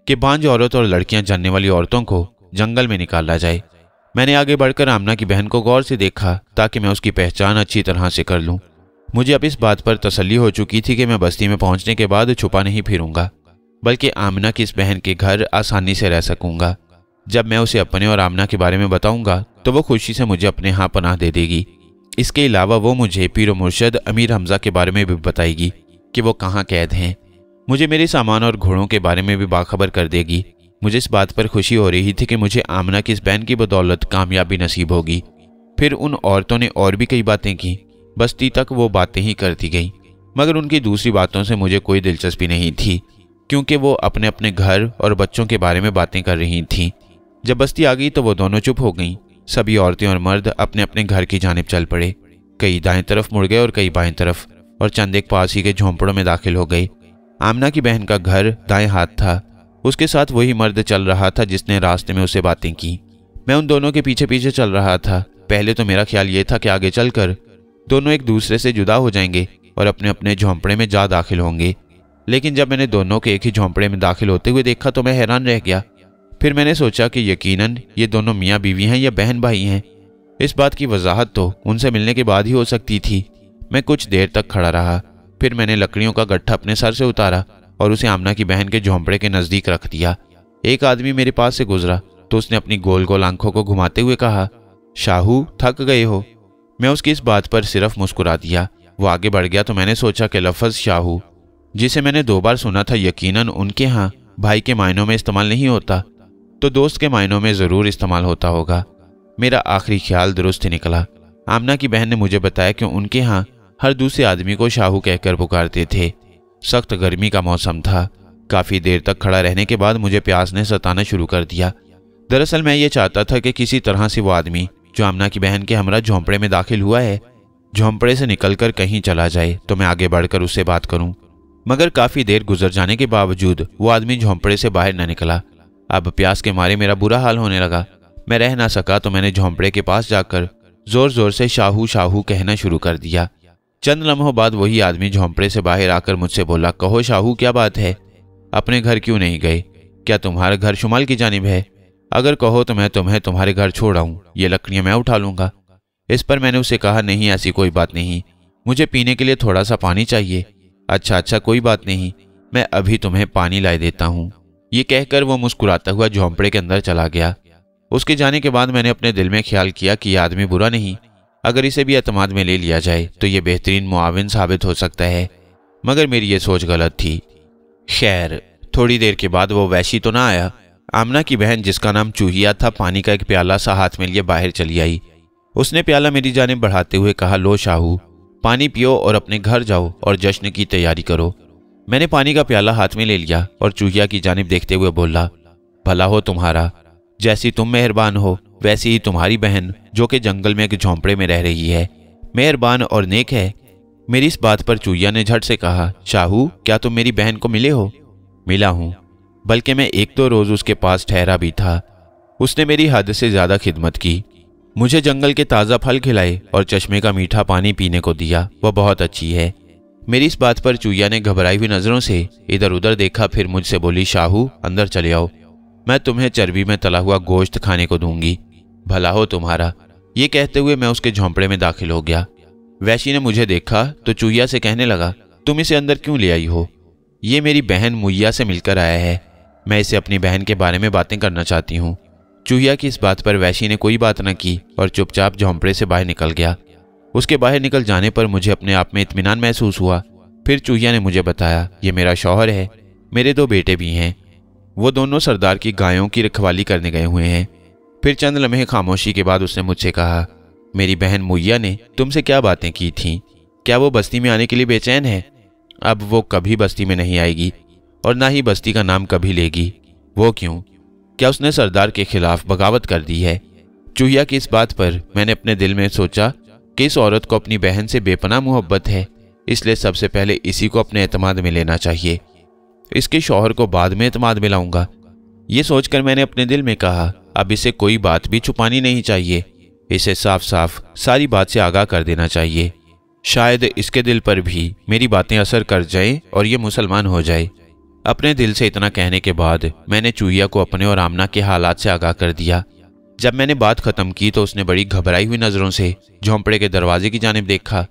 कि बांझ औरत और लड़कियां जानने वाली औरतों को जंगल में निकाला जाए मैंने आगे बढ़कर आमना की बहन को गौर से देखा ताकि मैं उसकी पहचान अच्छी तरह से कर लूँ मुझे अब इस बात पर तसल्ली हो चुकी थी कि मैं बस्ती में पहुंचने के बाद छुपा नहीं फिरूंगा बल्कि आमना की इस बहन के घर आसानी से रह सकूंगा जब मैं उसे अपने और आमना के बारे में बताऊंगा तो वो खुशी से मुझे अपने यहाँ पनाह दे देगी इसके अलावा वो मुझे पीर मुर्शद अमीर हमजा के बारे में भी बताएगी कि वो कहाँ कैद हैं मुझे मेरे सामान और घोड़ों के बारे में भी बाखबर कर देगी मुझे इस बात पर खुशी हो रही थी कि मुझे आमना की इस बहन की बदौलत कामयाबी नसीब होगी फिर उन औरतों ने और भी कई बातें की बस्ती तक वो बातें ही करती गईं मगर उनकी दूसरी बातों से मुझे कोई दिलचस्पी नहीं थी क्योंकि वो अपने अपने घर और बच्चों के बारे में बातें कर रही थीं जब बस्ती आ गई तो वो दोनों चुप हो गईं सभी औरतें और मर्द अपने अपने घर की जानब चल पड़े कई दाएं तरफ मुड़ गए और कई बाएं तरफ और चंद एक पास ही के झोंपड़ों में दाखिल हो गई आमना की बहन का घर दाएं हाथ था उसके साथ वही मर्द चल रहा था जिसने रास्ते में उसे बातें की मैं उन दोनों के पीछे पीछे चल रहा था पहले तो मेरा ख्याल ये था कि आगे चलकर दोनों एक दूसरे से जुदा हो जाएंगे और अपने अपने झोंपड़े में जा दाखिल होंगे लेकिन जब मैंने दोनों के एक ही झोंपड़े में दाखिल होते हुए देखा तो मैं हैरान रह गया फिर मैंने सोचा कि यकीनन ये दोनों मियाँ बीवी हैं या बहन भाई हैं इस बात की वजाहत तो उनसे मिलने के बाद ही हो सकती थी मैं कुछ देर तक खड़ा रहा फिर मैंने लकड़ियों का गट्ठा अपने सर से उतारा और उसे आमना की बहन के झोंपड़े के नज़दीक रख दिया एक आदमी मेरे पास से गुजरा तो उसने अपनी गोल गोल आंखों को घुमाते हुए कहा शाहू थक गए हो मैं उसकी इस बात पर सिर्फ मुस्कुरा दिया वो आगे बढ़ गया तो मैंने सोचा कि लफज शाहू जिसे मैंने दो बार सुना था यकीनन उनके यहाँ भाई के मायनों में इस्तेमाल नहीं होता तो दोस्त के मायनों में ज़रूर इस्तेमाल होता होगा मेरा आखिरी ख्याल दुरुस्त निकला आमना की बहन ने मुझे बताया कि उनके यहाँ हर दूसरे आदमी को शाहू कहकर पुकारते थे सख्त गर्मी का मौसम था काफ़ी देर तक खड़ा रहने के बाद मुझे प्यास ने सताना शुरू कर दिया दरअसल मैं ये चाहता था कि किसी तरह से वो आदमी जो आमना की बहन के हमरा झोंपड़े में दाखिल हुआ है झोंपड़े से निकलकर कहीं चला जाए तो मैं आगे बढ़कर उससे बात करूं मगर काफ़ी देर गुजर जाने के बावजूद वो आदमी झोंपड़े से बाहर न निकला अब प्यास के मारे मेरा बुरा हाल होने लगा मैं रह ना सका तो मैंने झोंपड़े के पास जाकर जोर जोर से शाहू शाहू कहना शुरू कर दिया चंद लम्हों बाद वही आदमी झोंपड़े से बाहर आकर मुझसे बोला कहो शाहू क्या बात है अपने घर क्यों नहीं गए क्या तुम्हारा घर शुमाल की जानब है अगर कहो तो मैं तुम्हें तुम्हारे घर छोड़ आऊँ ये लकड़ियाँ मैं उठा लूँगा इस पर मैंने उसे कहा नहीं ऐसी कोई बात नहीं मुझे पीने के लिए थोड़ा सा पानी चाहिए अच्छा अच्छा कोई बात नहीं मैं अभी तुम्हें पानी लाए देता हूँ ये कहकर वो मुस्कुराता हुआ झोंपड़े के अंदर चला गया उसके जाने के बाद मैंने अपने दिल में ख्याल किया कि यह आदमी बुरा नहीं अगर इसे भी अतमाद में ले लिया जाए तो ये बेहतरीन मुआविन साबित हो सकता है मगर मेरी ये सोच गलत थी खैर थोड़ी देर के बाद वो वैशी तो ना आया आमना की बहन जिसका नाम चूहिया था पानी का एक प्याला सा हाथ में लिए बाहर चली आई उसने प्याला मेरी जाने बढ़ाते हुए कहा लो शाहू पानी पियो और अपने घर जाओ और जश्न की तैयारी करो मैंने पानी का प्याला हाथ में ले लिया और चूहिया की जानब देखते हुए बोला भला हो तुम्हारा जैसी तुम मेहरबान हो वैसी ही तुम्हारी बहन जो कि जंगल में एक झोंपड़े में रह रही है मेहरबान और नेक है मेरी इस बात पर चूहिया ने झट से कहा शाहू क्या तुम मेरी बहन को मिले हो मिला हूँ बल्कि मैं एक दो तो रोज़ उसके पास ठहरा भी था उसने मेरी हद से ज़्यादा खिदमत की मुझे जंगल के ताज़ा फल खिलाए और चश्मे का मीठा पानी पीने को दिया वह बहुत अच्छी है मेरी इस बात पर चूया ने घबराई हुई नजरों से इधर उधर देखा फिर मुझसे बोली शाहू अंदर चले आओ मैं तुम्हें चर्बी में तला हुआ गोश्त खाने को दूंगी भला हो तुम्हारा ये कहते हुए मैं उसके झोंपड़े में दाखिल हो गया वैशी ने मुझे देखा तो चूया से कहने लगा तुम इसे अंदर क्यों ले आई हो ये मेरी बहन मुइया से मिलकर आया है मैं इसे अपनी बहन के बारे में बातें करना चाहती हूँ चूहिया की इस बात पर वैशी ने कोई बात न की और चुपचाप झोंपड़े से बाहर निकल गया उसके बाहर निकल जाने पर मुझे अपने आप में इतमान महसूस हुआ फिर चूहिया ने मुझे बताया ये मेरा शौहर है मेरे दो बेटे भी हैं वो दोनों सरदार की गायों की रखवाली करने गए हुए हैं फिर चंद लम्हे खामोशी के बाद उसने मुझसे कहा मेरी बहन मुइया ने तुमसे क्या बातें की थीं क्या वो बस्ती में आने के लिए बेचैन है अब वो कभी बस्ती में नहीं आएगी और ना ही बस्ती का नाम कभी लेगी वो क्यों क्या उसने सरदार के खिलाफ बगावत कर दी है चूहिया की इस बात पर मैंने अपने दिल में सोचा किस औरत को अपनी बहन से बेपना मोहब्बत है इसलिए सबसे पहले इसी को अपने अतमाद में लेना चाहिए इसके शौहर को बाद में अतमाद में लाऊंगा ये सोचकर मैंने अपने दिल में कहा अब इसे कोई बात भी छुपानी नहीं चाहिए इसे साफ साफ सारी बात से आगाह कर देना चाहिए शायद इसके दिल पर भी मेरी बातें असर कर जाएं और ये मुसलमान हो जाए अपने दिल से इतना कहने के बाद मैंने चूहिया को अपने और आमना के हालात से आगाह कर दिया जब मैंने बात खत्म की तो उसने बड़ी घबराई हुई नजरों से झोंपड़े के दरवाजे की जानब देखा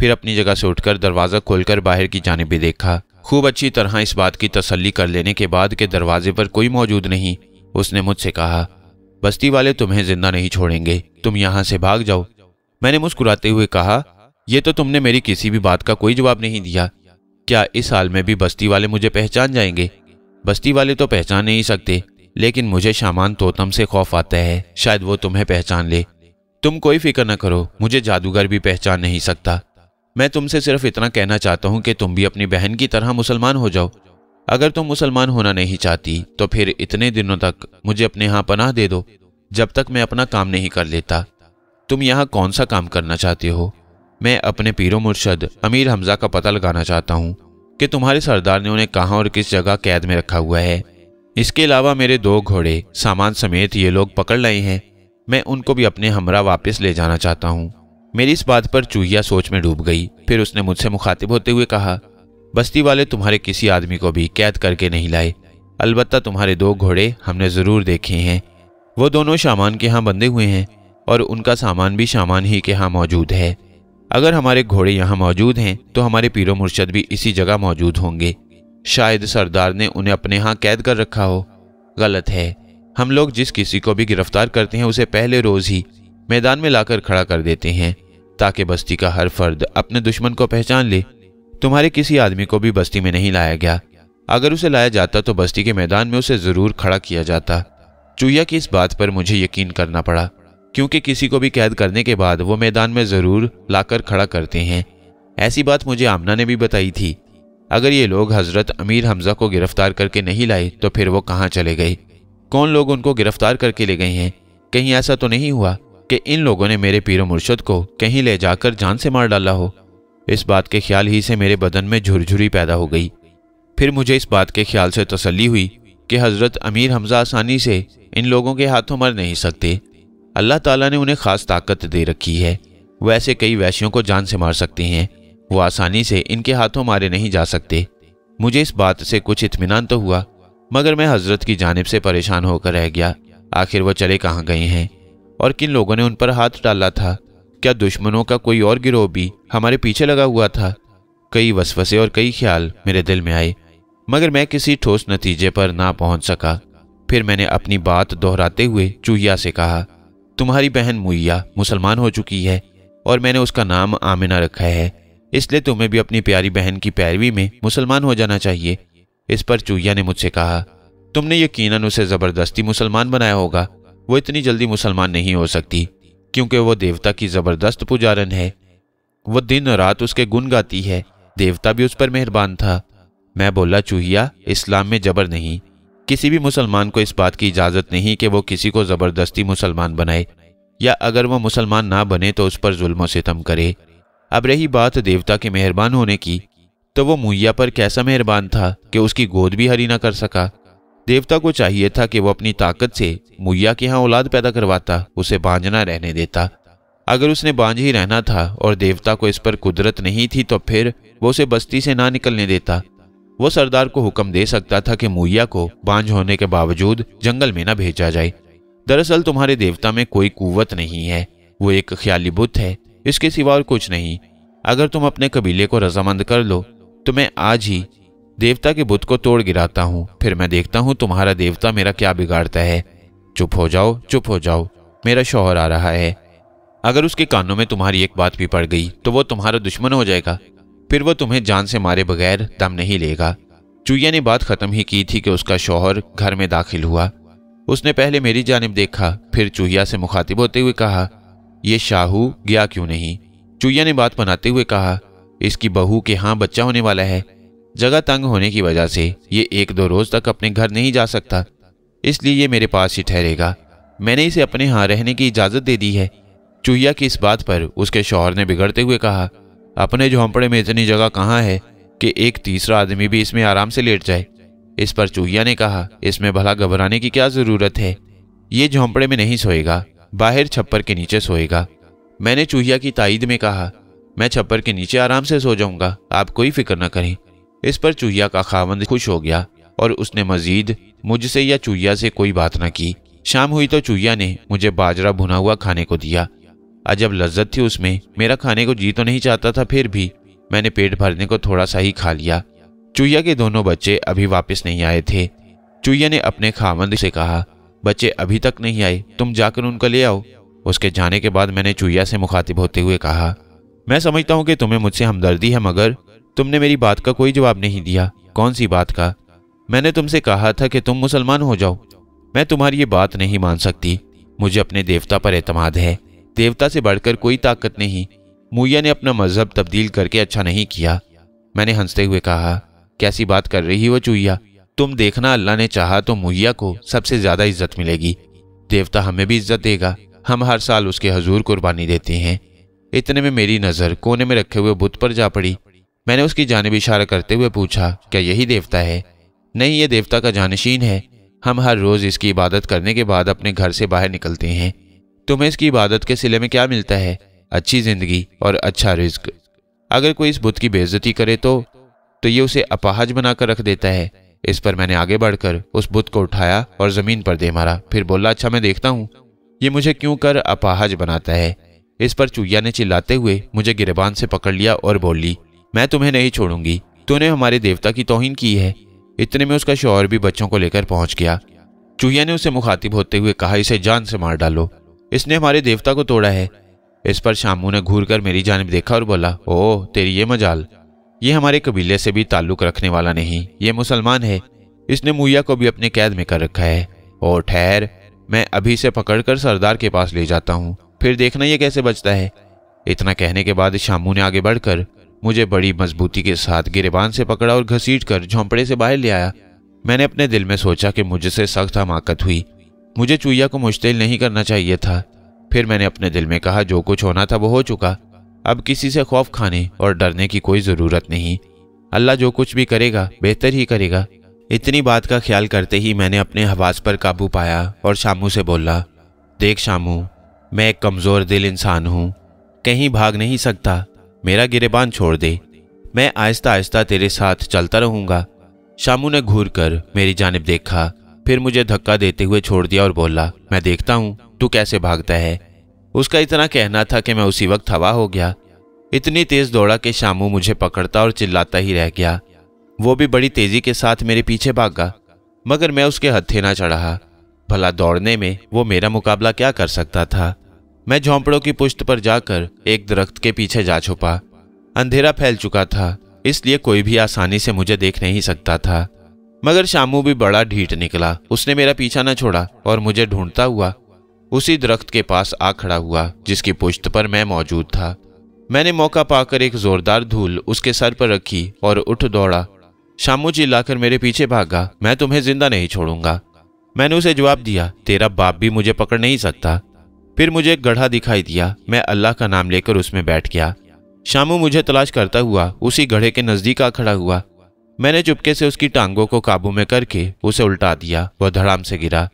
फिर अपनी जगह से उठकर दरवाज़ा खोलकर बाहर की जानब भी देखा खूब अच्छी तरह इस बात की तसल्ली कर लेने के बाद के दरवाजे पर कोई मौजूद नहीं उसने मुझसे कहा बस्ती वाले तुम्हें जिंदा नहीं छोड़ेंगे तुम यहाँ से भाग जाओ मैंने मुस्कुराते हुए कहा यह तो तुमने मेरी किसी भी बात का कोई जवाब नहीं दिया क्या इस हाल में भी बस्ती वाले मुझे पहचान जाएंगे बस्ती वाले तो पहचान नहीं सकते लेकिन मुझे शामान तोतम से खौफ आता है शायद वो तुम्हें पहचान ले तुम कोई फिक्र न करो मुझे जादूगर भी पहचान नहीं सकता मैं तुमसे सिर्फ इतना कहना चाहता हूँ कि तुम भी अपनी बहन की तरह मुसलमान हो जाओ अगर तुम मुसलमान होना नहीं चाहती तो फिर इतने दिनों तक मुझे अपने यहाँ पनाह दे दो जब तक मैं अपना काम नहीं कर लेता तुम यहाँ कौन सा काम करना चाहते हो मैं अपने पीरो मुर्शद अमीर हमजा का पता लगाना चाहता हूँ कि तुम्हारे सरदार ने उन्हें कहाँ और किस जगह कैद में रखा हुआ है इसके अलावा मेरे दो घोड़े सामान समेत ये लोग पकड़ रहे हैं मैं उनको भी अपने हमरा वापस ले जाना चाहता हूँ मेरी इस बात पर चूहिया सोच में डूब गई फिर उसने मुझसे मुखातिब होते हुए कहा बस्ती वाले तुम्हारे किसी आदमी को भी कैद करके नहीं लाए अलबत्ता तुम्हारे दो घोड़े हमने ज़रूर देखे हैं वो दोनों शामान के यहाँ बंधे हुए हैं और उनका सामान भी शामान ही के यहाँ मौजूद है अगर हमारे घोड़े यहाँ मौजूद हैं तो हमारे पीरो मुर्शद भी इसी जगह मौजूद होंगे शायद सरदार ने उन्हें अपने यहाँ कैद कर रखा हो गलत है हम लोग जिस किसी को भी गिरफ्तार करते हैं उसे पहले रोज ही मैदान में लाकर खड़ा कर देते हैं ताकि बस्ती का हर फर्द अपने दुश्मन को पहचान ले तुम्हारे किसी आदमी को भी बस्ती में नहीं लाया गया अगर उसे लाया जाता तो बस्ती के मैदान में उसे ज़रूर खड़ा किया जाता चूया की इस बात पर मुझे यकीन करना पड़ा क्योंकि किसी को भी कैद करने के बाद वो मैदान में ज़रूर लाकर खड़ा करते हैं ऐसी बात मुझे आमना ने भी बताई थी अगर ये लोग हजरत अमीर हमजा को गिरफ्तार करके नहीं लाए तो फिर वो कहाँ चले गए कौन लोग उनको गिरफ्तार करके ले गए हैं कहीं ऐसा तो नहीं हुआ कि इन लोगों ने मेरे पीर मुर्शद को कहीं ले जाकर जान से मार डाला हो इस बात के ख्याल ही से मेरे बदन में झुरझुरी पैदा हो गई फिर मुझे इस बात के ख्याल से तसली हुई कि हज़रत अमीर हमजा आसानी से इन लोगों के हाथों मर नहीं सकते अल्लाह ताला ने उन्हें ख़ास ताकत दे रखी है वैसे कई वैशियों को जान से मार सकते हैं वो आसानी से इनके हाथों मारे नहीं जा सकते मुझे इस बात से कुछ इतमान तो हुआ मगर मैं हजरत की जानब से परेशान होकर रह गया आखिर वह चले कहाँ गए हैं और किन लोगों ने उन पर हाथ डाला था क्या दुश्मनों का कोई और गिरोह भी हमारे पीछे लगा हुआ था कई वसवसे और कई ख्याल मेरे दिल में आए मगर मैं किसी ठोस नतीजे पर ना पहुंच सका फिर मैंने अपनी बात दोहराते हुए चूहिया से कहा तुम्हारी बहन मुइया मुसलमान हो चुकी है और मैंने उसका नाम आमिना रखा है इसलिए तुम्हें भी अपनी प्यारी बहन की पैरवी में मुसलमान हो जाना चाहिए इस पर चूहिया ने मुझसे कहा तुमने यकीनन उसे जबरदस्ती मुसलमान बनाया होगा वो इतनी जल्दी मुसलमान नहीं हो सकती क्योंकि वो देवता की जबरदस्त पुजारन है वो दिन रात उसके गुन गाती है देवता भी उस पर मेहरबान था मैं बोला चूहिया इस्लाम में जबर नहीं किसी भी मुसलमान को इस बात की इजाज़त नहीं कि वो किसी को ज़बरदस्ती मुसलमान बनाए या अगर वह मुसलमान ना बने तो उस पर जुल्म सितम करे अब रही बात देवता के मेहरबान होने की तो वो मुहैया पर कैसा मेहरबान था कि उसकी गोद भी हरी ना कर सका देवता को चाहिए था कि वो अपनी ताकत से मुहैया के यहाँ औलाद पैदा करवाता उसे बांझना रहने देता अगर उसने बांझ ही रहना था और देवता को इस पर कुदरत नहीं थी तो फिर वो उसे बस्ती से ना निकलने देता वो सरदार को हुक्म दे सकता था कि मुहैया को बांझ होने के बावजूद जंगल में ना भेजा जाए दरअसल तुम्हारे देवता में कोई कुवत नहीं है वो एक ख्याली बुत है इसके सिवा और कुछ नहीं अगर तुम अपने कबीले को रजामंद कर लो तो मैं आज ही देवता के बुत को तोड़ गिराता हूँ फिर मैं देखता हूँ तुम्हारा देवता मेरा क्या बिगाड़ता है चुप हो जाओ चुप हो जाओ मेरा शोहर आ रहा है अगर उसके कानों में तुम्हारी एक बात भी पड़ गई तो वो तुम्हारा दुश्मन हो जाएगा फिर वो तुम्हें जान से मारे बगैर दम नहीं लेगा चूया ने बात खत्म ही की थी कि उसका शोहर घर में दाखिल हुआ उसने पहले मेरी जानब देखा फिर चूहिया से मुखातिब होते हुए कहा ये शाहू गया क्यों नहीं चुया ने बात बनाते हुए कहा इसकी बहू के हाँ बच्चा होने वाला है जगह तंग होने की वजह से ये एक दो रोज तक अपने घर नहीं जा सकता इसलिए ये मेरे पास ही ठहरेगा मैंने इसे अपने यहाँ रहने की इजाज़त दे दी है चूहिया की इस बात पर उसके शौहर ने बिगड़ते हुए कहा अपने झोंपड़े में इतनी जगह कहाँ है कि एक तीसरा आदमी भी इसमें आराम से लेट जाए इस पर चूहिया ने कहा इसमें भला घबराने की क्या ज़रूरत है ये झोंपड़े में नहीं सोएगा बाहर छप्पर के नीचे सोएगा मैंने चूहिया की ताइद में कहा मैं छप्पर के नीचे आराम से सो जाऊंगा आप कोई फिक्र न करें इस पर चूहिया का खावंद खुश हो गया और उसने मजीद मुझसे या चूहिया से कोई बात न की शाम हुई तो चूहिया ने मुझे बाजरा भुना हुआ खाने को दिया अजब लज्जत थी उसमें मेरा खाने को जी तो नहीं चाहता था फिर भी मैंने पेट भरने को थोड़ा सा ही खा लिया चूहिया के दोनों बच्चे अभी वापस नहीं आए थे चूहिया ने अपने खामंद से कहा बच्चे अभी तक नहीं आए तुम जाकर उनको ले आओ उसके जाने के बाद मैंने चूया से मुखातिब होते हुए कहा मैं समझता हूँ कि तुम्हें मुझसे हमदर्दी है मगर तुमने मेरी बात का कोई जवाब नहीं दिया कौन सी बात का मैंने तुमसे कहा था कि तुम मुसलमान हो जाओ मैं तुम्हारी ये बात नहीं मान सकती मुझे अपने देवता पर एतमाद है देवता से बढ़कर कोई ताकत नहीं मुया ने अपना मजहब तब्दील करके अच्छा नहीं किया मैंने हंसते हुए कहा कैसी बात कर रही हो चूया तुम देखना अल्लाह ने चाहा तो मुहैया को सबसे ज्यादा इज्जत मिलेगी देवता हमें भी इज्जत देगा हम हर साल उसके हजूर कुर्बानी देते हैं इतने में मेरी नज़र कोने में रखे हुए बुत पर जा पड़ी मैंने उसकी जानब इशारा करते हुए पूछा क्या यही देवता है नहीं ये देवता का जानशीन है हम हर रोज़ इसकी इबादत करने के बाद अपने घर से बाहर निकलते हैं तुम्हें इसकी इबादत के सिले में क्या मिलता है अच्छी ज़िंदगी और अच्छा रिज्क अगर कोई इस बुत की बेइज्जती करे तो तो ये उसे अपाहज बनाकर रख देता है इस पर मैंने आगे बढ़कर उस बुत को उठाया और जमीन पर दे मारा फिर बोला अच्छा मैं देखता हूँ ये मुझे क्यों कर अपाहज बनाता है इस पर चूया ने चिल्लाते हुए मुझे गिरबान से पकड़ लिया और बोली मैं तुम्हें नहीं छोड़ूंगी तूने हमारे देवता की तोहिन की है इतने में उसका शोहर भी बच्चों को लेकर पहुंच गया चूहिया ने उसे मुखातिब होते हुए कहा इसे जान से मार डालो इसने हमारे देवता को तोड़ा है इस पर शामू ने घूर कर मेरी जानब देखा और बोला ओ तेरी ये मजाल ये हमारे कबीले से भी ताल्लुक रखने वाला नहीं ये मुसलमान है इसने मुया को भी अपने कैद में कर रखा है और ठहर मैं अभी से पकड़कर सरदार के पास ले जाता हूँ फिर देखना यह कैसे बचता है इतना कहने के बाद शामू ने आगे बढ़कर मुझे बड़ी मजबूती के साथ गिरेबान से पकड़ा और घसीट कर झोंपड़े से बाहर ले आया मैंने अपने दिल में सोचा कि मुझसे सख्त हमाकत हुई मुझे चुईया को मुश्तिल नहीं करना चाहिए था फिर मैंने अपने दिल में कहा जो कुछ होना था वो हो चुका अब किसी से खौफ खाने और डरने की कोई ज़रूरत नहीं अल्लाह जो कुछ भी करेगा बेहतर ही करेगा इतनी बात का ख्याल करते ही मैंने अपने हवास पर काबू पाया और शामू से बोला देख शामू मैं एक कमज़ोर दिल इंसान हूँ कहीं भाग नहीं सकता मेरा गिरेबान छोड़ दे मैं आहिस्ता आहिस्ता तेरे साथ चलता रहूँगा शामू ने घूर कर मेरी जानब देखा फिर मुझे धक्का देते हुए छोड़ दिया और बोला मैं देखता हूँ तू कैसे भागता है उसका इतना कहना था कि मैं उसी वक्त हवा हो गया इतनी तेज दौड़ा कि शामू मुझे पकड़ता और चिल्लाता ही रह गया वो भी बड़ी तेजी के साथ मेरे पीछे भागा मगर मैं उसके हत्थे ना चढ़ा भला दौड़ने में वो मेरा मुकाबला क्या कर सकता था मैं झोंपड़ों की पुश्त पर जाकर एक दरख्त के पीछे जा छुपा अंधेरा फैल चुका था इसलिए कोई भी आसानी से मुझे देख नहीं सकता था मगर शामू भी बड़ा ढीठ निकला उसने मेरा पीछा न छोड़ा और मुझे ढूंढता हुआ उसी दरख्त के पास आ खड़ा हुआ जिसकी पुश्त पर मैं मौजूद था मैंने मौका पाकर एक जोरदार धूल उसके सर पर रखी और उठ दौड़ा शामू चिल्लाकर मेरे पीछे भागा मैं तुम्हें जिंदा नहीं छोड़ूंगा मैंने उसे जवाब दिया तेरा बाप भी मुझे पकड़ नहीं सकता फिर मुझे एक गढ़ा दिखाई दिया मैं अल्लाह का नाम लेकर उसमें बैठ गया शामू मुझे तलाश करता हुआ उसी गढ़े के नज़दीक आ खड़ा हुआ मैंने चुपके से उसकी टांगों को काबू में करके उसे उल्टा दिया वह धड़ाम से गिरा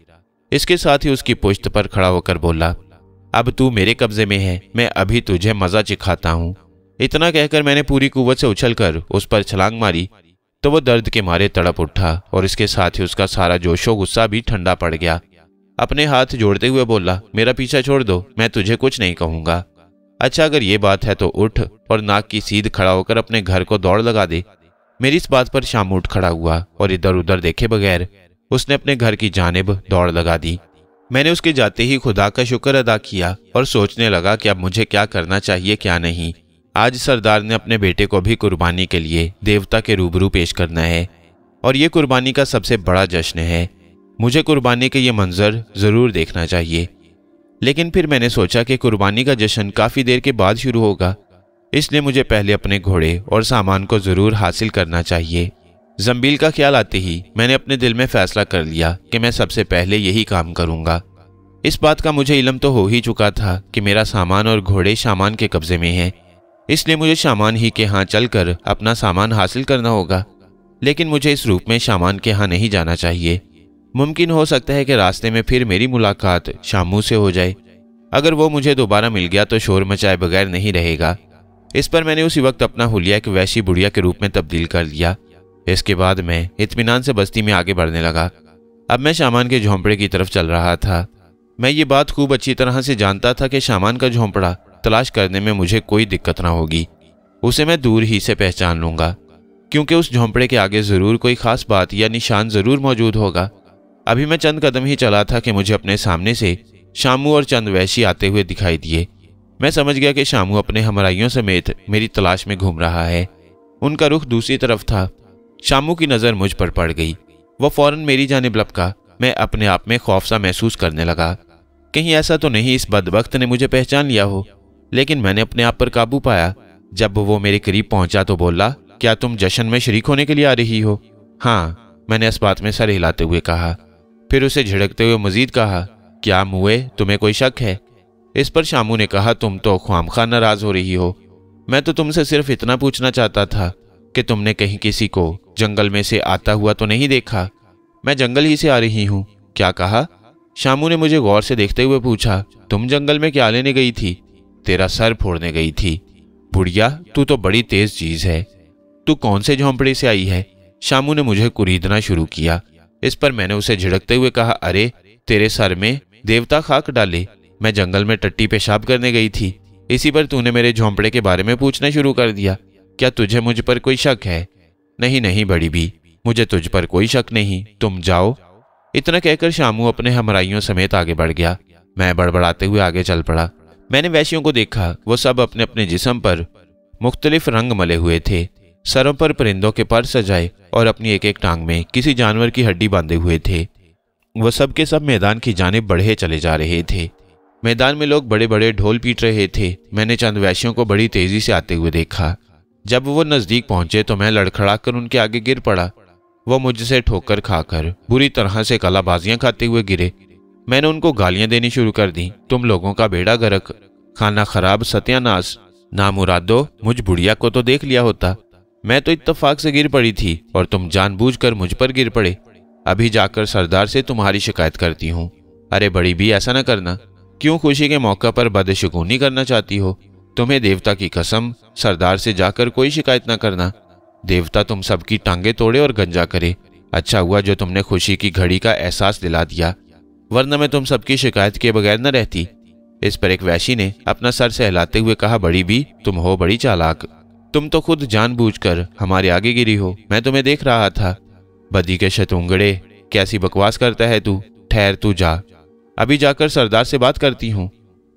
इसके साथ ही उसकी पुश्त पर खड़ा होकर बोला अब तू मेरे कब्जे में है मैं अभी तुझे मजा चिखाता हूँ इतना कहकर मैंने पूरी कुवत से उछलकर उस पर छलांग मारी तो वो दर्द के मारे तड़प उठा और इसके साथ ही उसका सारा जोशो गुस्सा भी ठंडा पड़ गया अपने हाथ जोड़ते हुए बोला मेरा पीछा छोड़ दो मैं तुझे कुछ नहीं कहूंगा अच्छा अगर ये बात है तो उठ और नाक की सीध खड़ा होकर अपने घर को दौड़ लगा दे मेरी इस बात पर शाम उठ खड़ा हुआ और इधर उधर देखे बगैर उसने अपने घर की जानब दौड़ लगा दी मैंने उसके जाते ही खुदा का शुक्र अदा किया और सोचने लगा कि अब मुझे क्या करना चाहिए क्या नहीं आज सरदार ने अपने बेटे को भी कुर्बानी के लिए देवता के रूबरू पेश करना है और ये कुर्बानी का सबसे बड़ा जश्न है मुझे कुर्बानी के ये मंज़र ज़रूर देखना चाहिए लेकिन फिर मैंने सोचा कि कुर्बानी का जश्न काफ़ी देर के बाद शुरू होगा इसलिए मुझे पहले अपने घोड़े और सामान को ज़रूर हासिल करना चाहिए जम्बील का ख्याल आते ही मैंने अपने दिल में फैसला कर लिया कि मैं सबसे पहले यही काम करूंगा इस बात का मुझे इलम तो हो ही चुका था कि मेरा सामान और घोड़े शामान के कब्जे में हैं इसलिए मुझे शामान ही के यहाँ चलकर अपना सामान हासिल करना होगा लेकिन मुझे इस रूप में शामान के यहाँ नहीं जाना चाहिए मुमकिन हो सकता है कि रास्ते में फिर मेरी मुलाकात शामू से हो जाए अगर वो मुझे दोबारा मिल गया तो शोर मचाए बगैर नहीं रहेगा इस पर मैंने उसी वक्त अपना हुलिया एक वैशी बुढ़िया के रूप में तब्दील कर लिया इसके बाद मैं इतमान से बस्ती में आगे बढ़ने लगा अब मैं शामान के झोंपड़े की तरफ चल रहा था मैं ये बात खूब अच्छी तरह से जानता था कि शामान का झोंपड़ा तलाश करने में मुझे कोई दिक्कत ना होगी उसे मैं दूर ही से पहचान लूंगा क्योंकि उस झोंपड़े के आगे ज़रूर कोई ख़ास बात या निशान ज़रूर मौजूद होगा अभी मैं चंद कदम ही चला था कि मुझे अपने सामने से शामू और चंद वैशी आते हुए दिखाई दिए मैं समझ गया कि शामू अपने हमराइयों समेत मेरी तलाश में घूम रहा है उनका रुख दूसरी तरफ था शामू की नज़र मुझ पर पड़ गई वह फौरन मेरी जानब लपका मैं अपने आप में खौफ सा महसूस करने लगा कहीं ऐसा तो नहीं इस बदबख्त ने मुझे पहचान लिया हो लेकिन मैंने अपने आप पर काबू पाया जब वो मेरे करीब पहुंचा तो बोला क्या तुम जश्न में शरीक होने के लिए आ रही हो हाँ मैंने इस बात में सर हिलाते हुए कहा फिर उसे झिड़कते हुए मजीद कहा क्या मुए तुम्हें कोई शक है इस पर शामू ने कहा तुम तो ख्वाम खां नाराज हो रही हो मैं तो तुमसे सिर्फ इतना पूछना चाहता था कि तुमने कहीं किसी को जंगल में से आता हुआ तो नहीं देखा मैं जंगल ही से आ रही हूँ क्या कहा शामू ने मुझे गौर से देखते हुए पूछा तुम जंगल में क्या लेने गई थी तेरा सर फोड़ने गई थी बुढ़िया तू तो बड़ी तेज चीज है तू कौन से झोंपड़े से आई है शामू ने मुझे कुरीदना शुरू किया इस पर मैंने उसे झिड़कते हुए कहा अरे तेरे सर में देवता खाक डाले मैं जंगल में टट्टी पेशाब करने गई थी इसी पर तूने मेरे झोंपड़े के बारे में पूछना शुरू कर दिया क्या तुझे मुझ पर कोई शक है नहीं नहीं बड़ी भी मुझे तुझ पर कोई शक नहीं तुम जाओ इतना कहकर शामू अपने हमराइयों समेत आगे बढ़ गया मैं बड़बड़ाते हुए आगे चल पड़ा मैंने वैश्यों को देखा वो सब अपने अपने जिसम पर मुख्तलिफ रंग मले हुए थे सरों पर परिंदों के पर सजाए और अपनी एक एक टांग में किसी जानवर की हड्डी बांधे हुए थे वो सब के सब मैदान की जानब बढ़े चले जा रहे थे मैदान में लोग बड़े बड़े ढोल पीट रहे थे मैंने चंद वैश्यों को बड़ी तेजी से आते हुए देखा जब वो नज़दीक पहुंचे तो मैं लड़खड़ा कर उनके आगे गिर पड़ा वो मुझसे ठोकर खाकर बुरी तरह से कलाबाजियां खाते हुए गिरे मैंने उनको गालियां देनी शुरू कर दी तुम लोगों का बेड़ा गरक खाना खराब सत्यानाश नामुरादो मुझ बुढ़िया को तो देख लिया होता मैं तो इतफाक से गिर पड़ी थी और तुम जानबूझकर मुझ पर गिर पड़े अभी जाकर सरदार से तुम्हारी शिकायत करती हूँ अरे बड़ी भी ऐसा ना करना क्यों खुशी के मौका पर बदशगुनी करना चाहती हो तुम्हें देवता की कसम सरदार से जाकर कोई शिकायत ना करना देवता तुम सबकी टांगे तोड़े और गंजा करे अच्छा हुआ जो तुमने खुशी की घड़ी का एहसास दिला दिया वरना मैं तुम सबकी शिकायत के बगैर न रहती इस पर एक वैशी ने अपना सर सहलाते हुए कहा बड़ी भी तुम हो बड़ी चालाक तुम तो खुद जानबूझकर हमारे आगे गिरी हो मैं तुम्हें देख रहा था बदी के शतुंगड़े कैसी बकवास करता है तू ठहर तू जा अभी जाकर सरदार से बात करती हूँ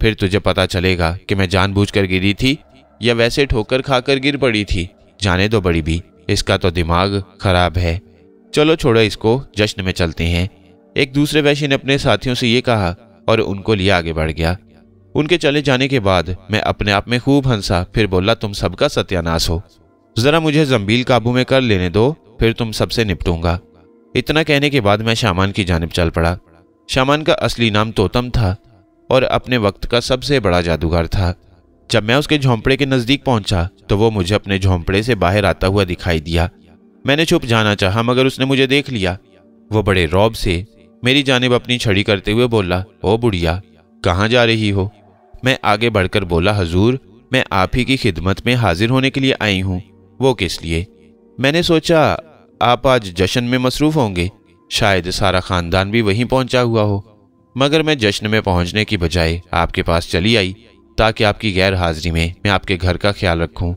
फिर तुझे पता चलेगा कि मैं जानबूझकर गिरी थी या वैसे ठोकर खाकर गिर पड़ी थी जाने दो बड़ी भी इसका तो दिमाग खराब है चलो छोड़ो इसको जश्न में चलते हैं एक दूसरे वैश्य ने अपने साथियों से ये कहा और उनको लिए आगे बढ़ गया उनके चले जाने के बाद मैं अपने आप में खूब हंसा फिर बोला तुम सबका सत्यानाश हो जरा मुझे जम्बील काबू में कर लेने दो फिर तुम सबसे निपटूंगा इतना कहने के बाद मैं शामान की जानब चल पड़ा शामान का असली नाम तोतम था और अपने वक्त का सबसे बड़ा जादूगर था जब मैं उसके झोंपड़े के नज़दीक पहुंचा तो वो मुझे अपने झोंपड़े से बाहर आता हुआ दिखाई दिया मैंने छुप जाना चाहा मगर उसने मुझे देख लिया वो बड़े रौब से मेरी जानब अपनी छड़ी करते हुए बोला ओ बुढ़िया कहाँ जा रही हो मैं आगे बढ़कर बोला हजूर मैं आप ही की खिदमत में हाजिर होने के लिए आई हूँ वो किस लिए मैंने सोचा आप आज जश्न में मसरूफ़ होंगे शायद सारा ख़ानदान भी वहीं पहुंचा हुआ हो मगर मैं जश्न में पहुंचने की बजाय आपके पास चली आई ताकि आपकी गैर हाजिरी में मैं आपके घर का ख्याल रखूं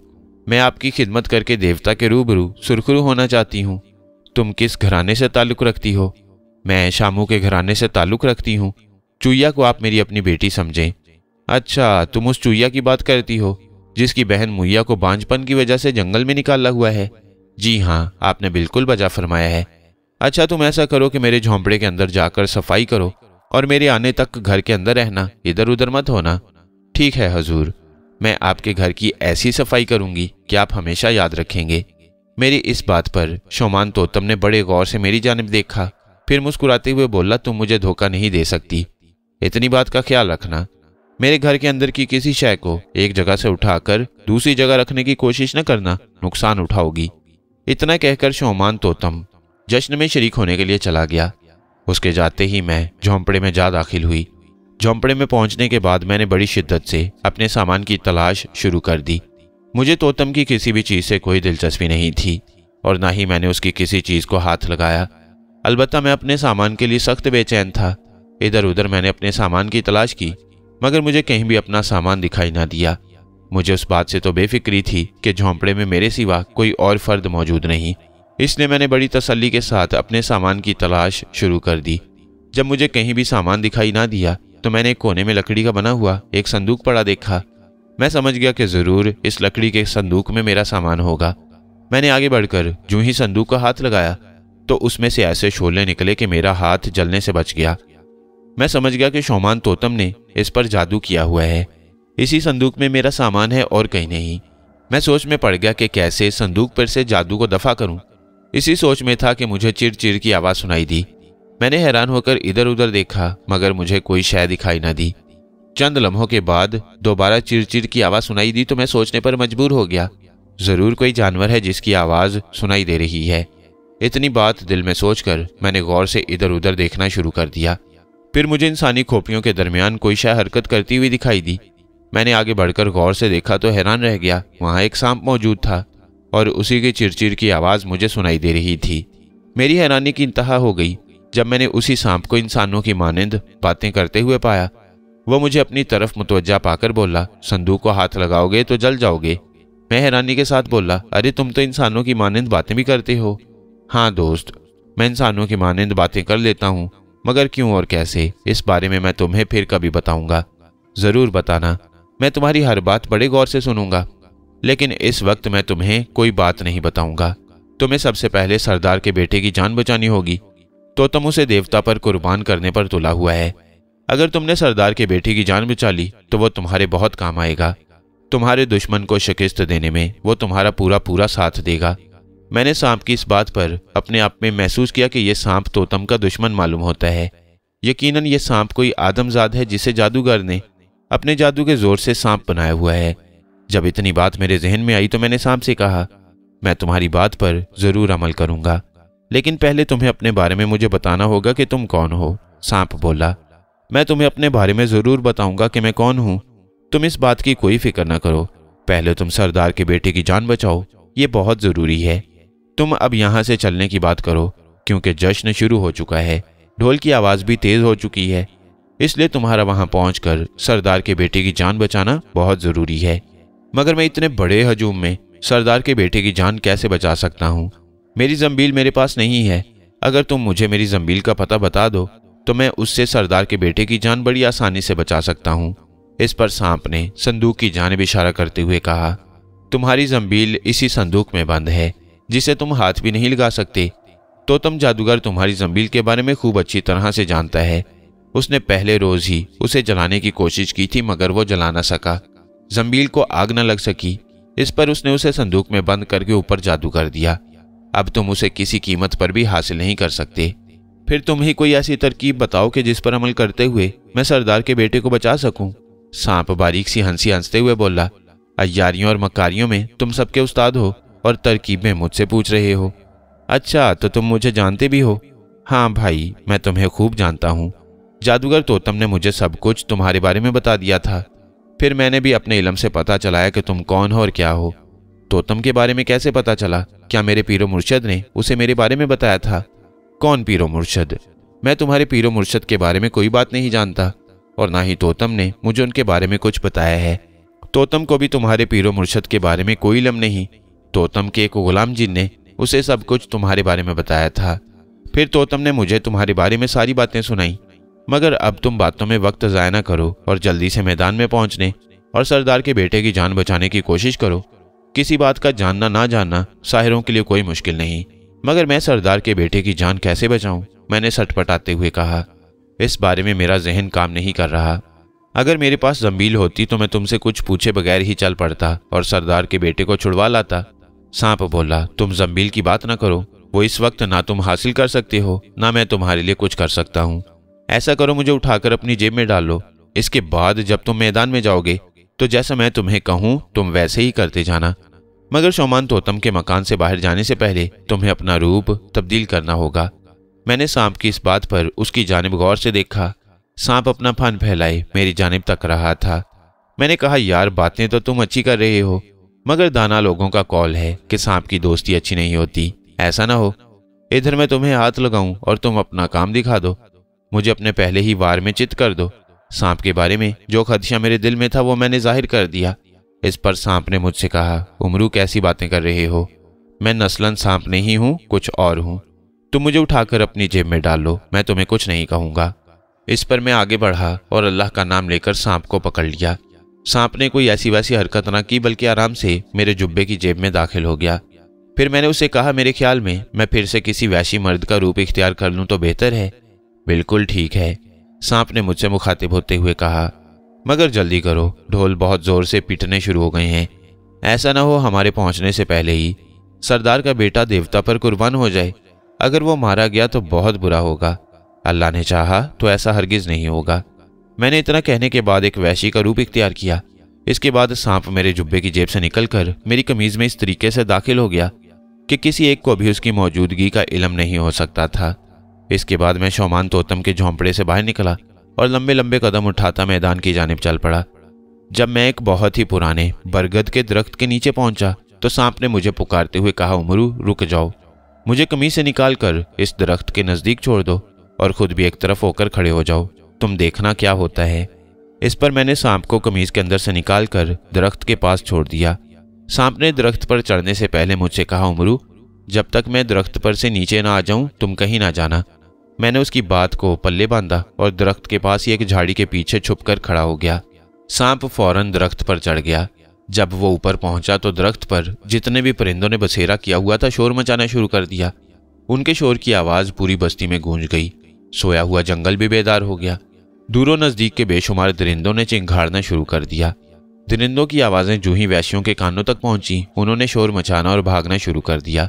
मैं आपकी खिदमत करके देवता के रूबरू सुरखरू होना चाहती हूँ तुम किस घराने से ताल्लुक़ रखती हो मैं शामू के घराने से ताल्लुक़ रखती हूँ चूया को आप मेरी अपनी बेटी समझें अच्छा तुम उस चूया की बात करती हो जिसकी बहन मुइया को बांझपन की वजह से जंगल में निकाला हुआ है जी हाँ आपने बिल्कुल बजा फरमाया है अच्छा तुम ऐसा करो कि मेरे झोंपड़े के अंदर जाकर सफाई करो और मेरे आने तक घर के अंदर रहना इधर उधर मत होना ठीक है हजूर मैं आपके घर की ऐसी सफाई करूंगी कि आप हमेशा याद रखेंगे मेरी इस बात पर शोमान तोतम ने बड़े गौर से मेरी जानब देखा फिर मुस्कुराते हुए बोला तुम मुझे धोखा नहीं दे सकती इतनी बात का ख्याल रखना मेरे घर के अंदर की किसी शय को एक जगह से उठाकर दूसरी जगह रखने की कोशिश न करना नुकसान उठाओगी इतना कहकर शोमान तोतम जश्न में शरीक होने के लिए चला गया उसके जाते ही मैं झोंपड़े में जा दाखिल हुई झोंपड़े में पहुंचने के बाद मैंने बड़ी शिद्दत से अपने सामान की तलाश शुरू कर दी मुझे तोतम की किसी भी चीज़ से कोई दिलचस्पी नहीं थी और ना ही मैंने उसकी किसी चीज़ को हाथ लगाया अलबत्त मैं अपने सामान के लिए सख्त बेचैन था इधर उधर मैंने अपने सामान की तलाश की मगर मुझे कहीं भी अपना सामान दिखाई ना दिया मुझे उस बात से तो बेफिक्री थी कि झोंपड़े में मेरे सिवा कोई और फर्द मौजूद नहीं इसलिए मैंने बड़ी तसल्ली के साथ अपने सामान की तलाश शुरू कर दी जब मुझे कहीं भी सामान दिखाई ना दिया तो मैंने एक कोने में लकड़ी का बना हुआ एक संदूक पड़ा देखा मैं समझ गया कि ज़रूर इस लकड़ी के संदूक में मेरा सामान होगा मैंने आगे बढ़कर जूं ही संदूक का हाथ लगाया तो उसमें से ऐसे शोले निकले कि मेरा हाथ जलने से बच गया मैं समझ गया कि शोमान तोतम ने इस पर जादू किया हुआ है इसी संदूक में मेरा सामान है और कहीं नहीं मैं सोच में पड़ गया कि कैसे संदूक पर से जादू को दफा करूं। इसी सोच में था कि मुझे चिर चिर की आवाज़ सुनाई दी मैंने हैरान होकर इधर उधर देखा मगर मुझे कोई शय दिखाई न दी चंद लम्हों के बाद दोबारा चिरचिर की आवाज़ सुनाई दी तो मैं सोचने पर मजबूर हो गया ज़रूर कोई जानवर है जिसकी आवाज़ सुनाई दे रही है इतनी बात दिल में सोचकर मैंने गौर से इधर उधर देखना शुरू कर दिया फिर मुझे इंसानी खोपियों के दरमियान कोई शय हरकत करती हुई दिखाई दी मैंने आगे बढ़कर गौर से देखा तो हैरान रह गया वहाँ एक सांप मौजूद था और उसी के चिरचिर की आवाज़ मुझे सुनाई दे रही थी मेरी हैरानी की इंतहा हो गई जब मैंने उसी सांप को इंसानों की मानंद बातें करते हुए पाया वह मुझे अपनी तरफ मुतवजा पाकर बोला संदूक को हाथ लगाओगे तो जल जाओगे मैं हैरानी के साथ बोला अरे तुम तो इंसानों की मानंद बातें भी करते हो हाँ दोस्त मैं इंसानों की मानंद बातें कर लेता हूँ मगर क्यों और कैसे इस बारे में मैं तुम्हें फिर कभी बताऊंगा ज़रूर बताना मैं तुम्हारी हर बात बड़े गौर से सुनूंगा लेकिन इस वक्त मैं तुम्हें कोई बात नहीं बताऊंगा तुम्हें सबसे पहले सरदार के बेटे की जान बचानी होगी तो तुम उसे देवता पर कुर्बान करने पर तुला हुआ है अगर तुमने सरदार के बेटे की जान बचा ली तो वो तुम्हारे बहुत काम आएगा तुम्हारे दुश्मन को शिकस्त देने में वो तुम्हारा पूरा पूरा साथ देगा मैंने सांप की इस बात पर अपने आप में महसूस किया कि यह सांप तोतम का दुश्मन मालूम होता है यकीनन यह सांप कोई आदमजाद है जिसे जादूगर ने अपने जादू के जोर से सांप बनाया हुआ है जब इतनी बात मेरे जहन में आई तो मैंने सांप से कहा मैं तुम्हारी बात पर जरूर अमल करूंगा लेकिन पहले तुम्हें अपने बारे में मुझे बताना होगा कि तुम कौन हो सांप बोला मैं तुम्हें अपने बारे में ज़रूर बताऊंगा कि मैं कौन हूँ तुम इस बात की कोई फिक्र ना करो पहले तुम सरदार के बेटे की जान बचाओ ये बहुत ज़रूरी है तुम अब यहाँ से चलने की बात करो क्योंकि जश्न शुरू हो चुका है ढोल की आवाज़ भी तेज़ हो चुकी है इसलिए तुम्हारा वहाँ पहुँच सरदार के बेटे की जान बचाना बहुत ज़रूरी है मगर मैं इतने बड़े हजूम में सरदार के बेटे की जान कैसे बचा सकता हूँ मेरी जम्बील मेरे पास नहीं है अगर तुम मुझे मेरी जम्बील का पता बता दो तो मैं उससे सरदार के बेटे की जान बड़ी आसानी से बचा सकता हूँ इस पर सांप ने संदूक की जानब इशारा करते हुए कहा तुम्हारी जम्बील इसी संदूक में बंद है जिसे तुम हाथ भी नहीं लगा सकते तो तुम जादूगर तुम्हारी जम्बील के बारे में खूब अच्छी तरह से जानता है उसने पहले रोज ही उसे जलाने की कोशिश की थी मगर वो जला ना सका जम्बील को आग न लग सकी इस पर उसने उसे संदूक में बंद करके ऊपर जादू कर दिया अब तुम उसे किसी कीमत पर भी हासिल नहीं कर सकते फिर तुम ही कोई ऐसी तरकीब बताओ कि जिस पर अमल करते हुए मैं सरदार के बेटे को बचा सकूं। सांप बारीक सी हंसी हंसते हुए बोला अयारियों और मकारियों में तुम सबके उस्ताद हो और तरकीब में मुझसे पूछ रहे हो अच्छा तो तुम मुझे जानते भी हो हाँ भाई मैं तुम्हें खूब जानता हूँ जादूगर तोतम ने मुझे सब कुछ तुम्हारे बारे में बता दिया था फिर मैंने भी अपने इलम से पता चलाया कि तुम कौन हो और क्या हो तोतम के बारे में कैसे पता चला क्या मेरे पीरो मुर्शद ने उसे मेरे बारे में बताया था कौन पीरो मुर्शद मैं तुम्हारे पीरो मुर्शद के बारे में कोई बात नहीं जानता और ना ही तोतम ने मुझे उनके बारे में कुछ बताया है तोतम को भी तुम्हारे पीरो मुर्शद के बारे में कोई इलम नहीं तोतम के एक गुलाम जिन ने उसे सब कुछ तुम्हारे बारे में बताया था फिर तोतम ने मुझे तुम्हारे बारे में सारी बातें सुनाई मगर अब तुम बातों में वक्त ज़ाय ना करो और जल्दी से मैदान में पहुंचने और सरदार के बेटे की जान बचाने की कोशिश करो किसी बात का जानना ना जानना साहिरों के लिए कोई मुश्किल नहीं मगर मैं सरदार के बेटे की जान कैसे बचाऊं मैंने सटपटाते हुए कहा इस बारे में मेरा जहन काम नहीं कर रहा अगर मेरे पास जम्बील होती तो मैं तुमसे कुछ पूछे बगैर ही चल पड़ता और सरदार के बेटे को छुड़वा लाता सांप बोला तुम जम्बील की बात ना करो वो इस वक्त ना तुम हासिल कर सकते हो ना मैं तुम्हारे लिए कुछ कर सकता हूँ ऐसा करो मुझे उठाकर अपनी जेब में डालो इसके बाद जब तुम मैदान में जाओगे तो जैसा मैं तुम्हें कहूँ तुम वैसे ही करते जाना मगर शोमान तोतम के मकान से बाहर जाने से पहले तुम्हें अपना रूप तब्दील करना होगा मैंने सांप की इस बात पर उसकी जानब गौर से देखा सांप अपना फन फैलाए मेरी जानब तक रहा था मैंने कहा यार बातें तो तुम अच्छी कर रहे हो मगर दाना लोगों का कॉल है कि सांप की दोस्ती अच्छी नहीं होती ऐसा ना हो इधर मैं तुम्हें हाथ लगाऊं और तुम अपना काम दिखा दो मुझे अपने पहले ही वार में चित कर दो सांप के बारे में जो खदशा मेरे दिल में था वो मैंने जाहिर कर दिया इस पर सांप ने मुझसे कहा उमरू कैसी बातें कर रहे हो मैं नस्लन सांप नहीं हूं कुछ और हूं तुम मुझे उठाकर अपनी जेब में डालो मैं तुम्हें कुछ नहीं कहूंगा इस पर मैं आगे बढ़ा और अल्लाह का नाम लेकर सांप को पकड़ लिया सांप ने कोई ऐसी वैसी हरकत ना की बल्कि आराम से मेरे जुब्बे की जेब में दाखिल हो गया फिर मैंने उसे कहा मेरे ख्याल में मैं फिर से किसी वैशी मर्द का रूप इख्तियार कर लूँ तो बेहतर है बिल्कुल ठीक है सांप ने मुझसे मुखातिब होते हुए कहा मगर जल्दी करो ढोल बहुत जोर से पीटने शुरू हो गए हैं ऐसा ना हो हमारे पहुंचने से पहले ही सरदार का बेटा देवता पर कुर्बान हो जाए अगर वो मारा गया तो बहुत बुरा होगा अल्लाह ने चाहा तो ऐसा हरगिज नहीं होगा मैंने इतना कहने के बाद एक वैशी का रूप इख्तियार किया इसके बाद सांप मेरे जुब्बे की जेब से निकलकर मेरी कमीज में इस तरीके से दाखिल हो गया कि किसी एक को भी उसकी मौजूदगी का इलम नहीं हो सकता था इसके बाद मैं शोमान तोतम के झोंपड़े से बाहर निकला और लंबे लंबे कदम उठाता मैदान की जानब चल पड़ा जब मैं एक बहुत ही पुराने बरगद के दरख्त के नीचे पहुंचा तो सांप ने मुझे पुकारते हुए कहा उमरू रुक जाओ मुझे कमीज से निकाल कर इस दरख्त के नज़दीक छोड़ दो और खुद भी एक तरफ होकर खड़े हो जाओ तुम देखना क्या होता है इस पर मैंने सांप को कमीज के अंदर से निकाल कर दरख्त के पास छोड़ दिया सांप ने दरख्त पर चढ़ने से पहले मुझसे कहा उमरू जब तक मैं दरख्त पर से नीचे ना आ जाऊं तुम कहीं ना जाना मैंने उसकी बात को पल्ले बांधा और दरख्त के पास ही एक झाड़ी के पीछे छुपकर खड़ा हो गया सांप फौरन दरख्त पर चढ़ गया जब वो ऊपर पहुंचा तो दरख्त पर जितने भी परिंदों ने बसेरा किया हुआ था शोर मचाना शुरू कर दिया उनके शोर की आवाज़ पूरी बस्ती में गूंज गई सोया हुआ जंगल भी बेदार हो गया दूरों नज़दीक के बेशुमार दरिंदों ने चिंघाड़ना शुरू कर दिया दरिंदों की आवाज़ें जूही वैश्यों के कानों तक पहुंची उन्होंने शोर मचाना और भागना शुरू कर दिया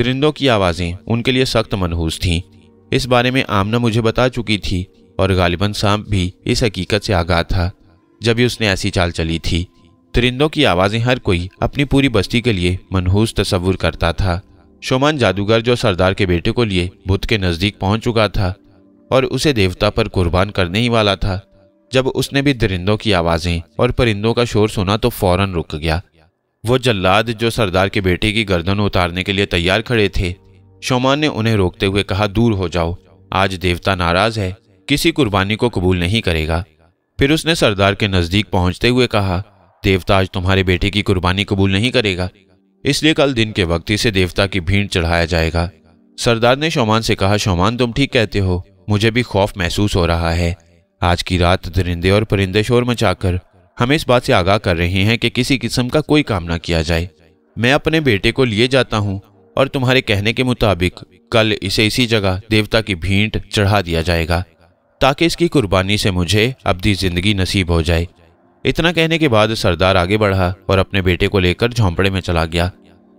दरिंदों की आवाज़ें उनके लिए सख्त मनहूस थीं इस बारे में आमना मुझे बता चुकी थी और गालिबन सांप भी इस हकीकत से आगाह था जब भी उसने ऐसी चाल चली थी त्रिंदों की आवाज़ें हर कोई अपनी पूरी बस्ती के लिए मनहूस तस्वुर करता था शोमान जादूगर जो सरदार के बेटे को लिए बुद्ध के नज़दीक पहुंच चुका था और उसे देवता पर कुर्बान करने ही वाला था जब उसने भी दरिंदों की आवाज़ें और परिंदों का शोर सुना तो फौरन रुक गया वो जल्लाद जो सरदार के बेटे की गर्दन उतारने के लिए तैयार खड़े थे शोमान ने उन्हें रोकते हुए कहा दूर हो जाओ आज देवता नाराज है किसी कुर्बानी को कबूल नहीं करेगा फिर उसने सरदार के नज़दीक पहुंचते हुए कहा देवता आज तुम्हारे बेटे की कुर्बानी कबूल नहीं करेगा इसलिए कल दिन के वक्त इसे देवता की भीड़ चढ़ाया जाएगा सरदार ने शोमान से कहा शोमान तुम ठीक कहते हो मुझे भी खौफ महसूस हो रहा है आज की रात दरिंदे और परिंदे शोर मचाकर हमें इस बात से आगाह कर रहे हैं कि किसी किस्म का कोई काम ना किया जाए मैं अपने बेटे को लिए जाता हूँ और तुम्हारे कहने के मुताबिक कल इसे इसी जगह देवता की भींट चढ़ा दिया जाएगा ताकि इसकी कुर्बानी से मुझे अपनी जिंदगी नसीब हो जाए इतना कहने के बाद सरदार आगे बढ़ा और अपने बेटे को लेकर झोंपड़े में चला गया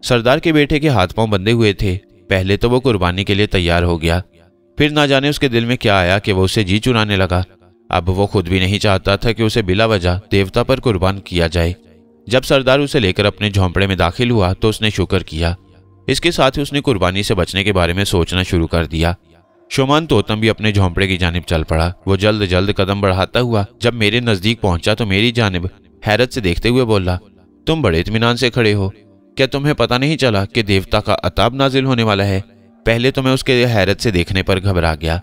सरदार के बेटे के हाथ पांव बंधे हुए थे पहले तो वो कुर्बानी के लिए तैयार हो गया फिर ना जाने उसके दिल में क्या आया कि वो उसे जी चुनाने लगा अब वो खुद भी नहीं चाहता था कि उसे बिला वजह देवता पर कुर्बान किया जाए जब सरदार उसे लेकर अपने झोंपड़े में दाखिल हुआ तो उसने शुक्र किया इसके साथ ही उसने कुर्बानी से बचने के बारे में सोचना शुरू कर दिया शोमान तोतम भी अपने झोंपड़े की जानब चल पड़ा वो जल्द जल्द कदम बढ़ाता हुआ जब मेरे नज़दीक पहुंचा तो मेरी जानब हैरत से देखते हुए बोला तुम बड़े इतमान से खड़े हो क्या तुम्हें पता नहीं चला कि देवता का अताब नाजिल होने वाला है पहले तो मैं उसके हैरत से देखने पर घबरा गया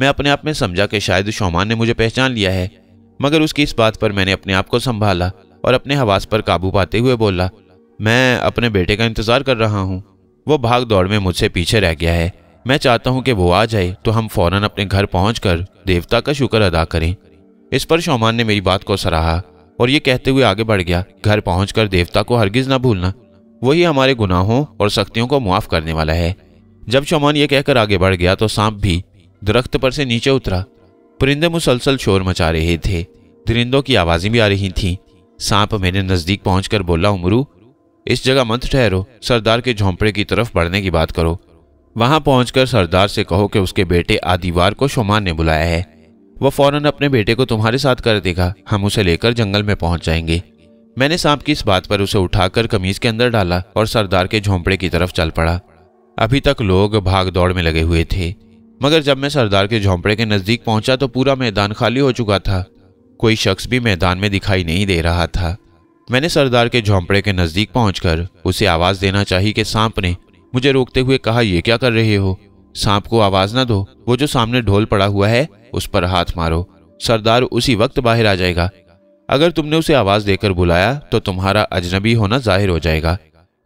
मैं अपने आप में समझा कि शायद शोमान ने मुझे पहचान लिया है मगर उसकी इस बात पर मैंने अपने आप को संभाला और अपने हवास पर काबू पाते हुए बोला मैं अपने बेटे का इंतज़ार कर रहा हूँ वो भाग दौड़ में मुझसे पीछे रह गया है मैं चाहता हूँ कि वो आ जाए तो हम फौरन अपने घर पहुँच देवता का शुक्र अदा करें इस पर शोमान ने मेरी बात को सराहा और ये कहते हुए आगे बढ़ गया घर पहुँच देवता को हरगिज ना भूलना वही हमारे गुनाहों और सख्तियों को मुआफ करने वाला है जब शोमान ये कहकर आगे बढ़ गया तो सांप भी दरख्त पर से नीचे उतरा परिंदे मुसलसल शोर मचा रहे थे दरिंदों की आवाज़ें भी आ रही थीं सांप मेरे नज़दीक पहुंचकर बोला उमरू इस जगह मत ठहरो सरदार के झोंपड़े की तरफ बढ़ने की बात करो वहां पहुंचकर सरदार से कहो कि उसके बेटे आदिवार को शोमान ने बुलाया है वह फौरन अपने बेटे को तुम्हारे साथ कर देगा हम उसे लेकर जंगल में पहुंच जाएंगे मैंने सांप की इस बात पर उसे उठाकर कमीज के अंदर डाला और सरदार के झोंपड़े की तरफ चल पड़ा अभी तक लोग भाग दौड़ में लगे हुए थे मगर जब मैं सरदार के झोंपड़े के नज़दीक पहुंचा तो पूरा मैदान खाली हो चुका था कोई शख्स भी मैदान में दिखाई नहीं दे रहा था मैंने सरदार के झोंपड़े के नज़दीक पहुंचकर उसे आवाज़ देना चाहिए कि सांप ने मुझे रोकते हुए कहा यह क्या कर रहे हो सांप को आवाज़ ना दो वो जो सामने ढोल पड़ा हुआ है उस पर हाथ मारो सरदार उसी वक्त बाहर आ जाएगा अगर तुमने उसे आवाज़ देकर बुलाया तो तुम्हारा अजनबी होना जाहिर हो जाएगा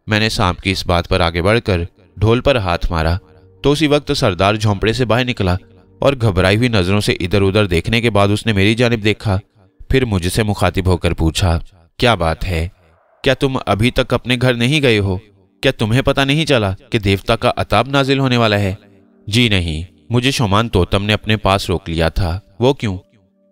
मैंने सांप की इस बात पर आगे बढ़कर ढोल पर हाथ मारा तो उसी वक्त सरदार झोंपड़े से बाहर निकला और घबराई हुई नज़रों से इधर उधर देखने के बाद उसने मेरी जानब देखा फिर मुझसे मुखातिब होकर पूछा क्या बात है क्या तुम अभी तक अपने घर नहीं गए हो क्या तुम्हें पता नहीं चला कि देवता का अताब नाजिल होने वाला है जी नहीं मुझे शोमान तोतम ने अपने पास रोक लिया था वो क्यों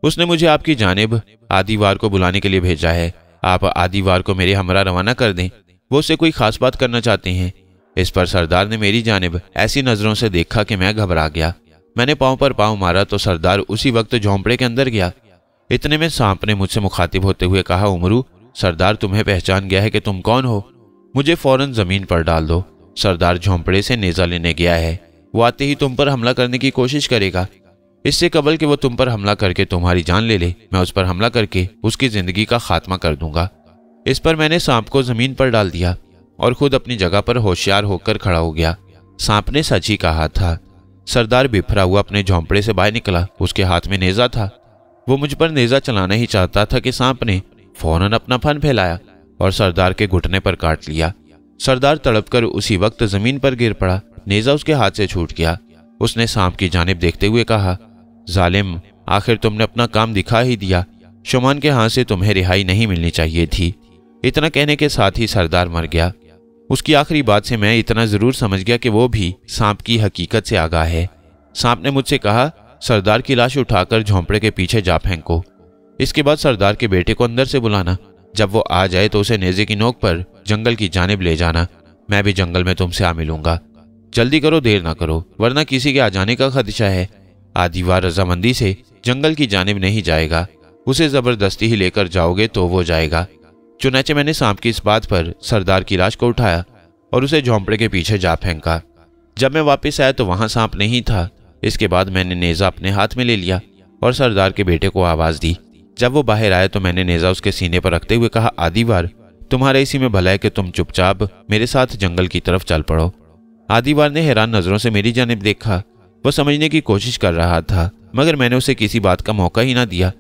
उसने मुझे आपकी जानब आदिवार को बुलाने के लिए भेजा है आप आदिवार को मेरे हमरा रवाना कर दें वो उसे कोई खास बात करना चाहते हैं इस पर सरदार ने मेरी जानब ऐसी नज़रों से देखा कि मैं घबरा गया मैंने पाँव पर पाँव मारा तो सरदार उसी वक्त झोंपड़े के अंदर गया इतने में सांप ने मुझसे मुखातिब होते हुए कहा उमरू सरदार तुम्हें पहचान गया है कि तुम कौन हो मुझे फौरन जमीन पर डाल दो सरदार झोंपड़े से नेजा लेने गया है वो आते ही तुम पर हमला करने की कोशिश करेगा इससे कबल कि वो तुम पर हमला करके तुम्हारी जान ले ले मैं उस पर हमला करके उसकी जिंदगी का खात्मा कर दूंगा इस पर मैंने सांप को जमीन पर डाल दिया और खुद अपनी जगह पर होशियार होकर खड़ा हो गया सांप ने सच ही कहा था सरदार बिफरा हुआ अपने झोंपड़े से बाहर निकला उसके हाथ में नेजा था वो मुझ पर नेजा चलाना ही चाहता था कि सांप ने फौरन अपना फन फैलाया और सरदार के घुटने पर काट लिया सरदार तड़पकर उसी वक्त जमीन पर गिर पड़ा नेजा उसके हाथ से छूट गया उसने सांप की जानब देखते हुए कहा जालिम आखिर तुमने अपना काम दिखा ही दिया शुमान के हाथ से तुम्हें रिहाई नहीं मिलनी चाहिए थी इतना कहने के साथ ही सरदार मर गया उसकी आखिरी बात से मैं इतना जरूर समझ गया कि वो भी सांप की हकीकत से आगाह है सांप ने मुझसे कहा सरदार की लाश उठाकर झोंपड़े के पीछे जा फेंको इसके बाद सरदार के बेटे को अंदर से बुलाना जब वो आ जाए तो उसे नेजे की नोक पर जंगल की जानब ले जाना मैं भी जंगल में तुमसे आ मिलूंगा जल्दी करो देर ना करो वरना किसी के आ जाने का खदशा है आदिवार रजामंदी से जंगल की जानब नहीं जाएगा उसे ज़बरदस्ती ही लेकर जाओगे तो वो जाएगा चुनाचे मैंने सांप की इस बात पर सरदार की लाश को उठाया और उसे झोंपड़े के पीछे जा फेंका जब मैं वापस आया तो वहां सांप नहीं था इसके बाद मैंने नेज़ा अपने हाथ में ले लिया और सरदार के बेटे को आवाज़ दी जब वो बाहर आया तो मैंने नेज़ा उसके सीने पर रखते हुए कहा आदिवार तुम्हारे इसी में भला है कि तुम चुपचाप मेरे साथ जंगल की तरफ चल पड़ो आदिवार ने हैरान नज़रों से मेरी जानब देखा वो समझने की कोशिश कर रहा था मगर मैंने उसे किसी बात का मौका ही ना दिया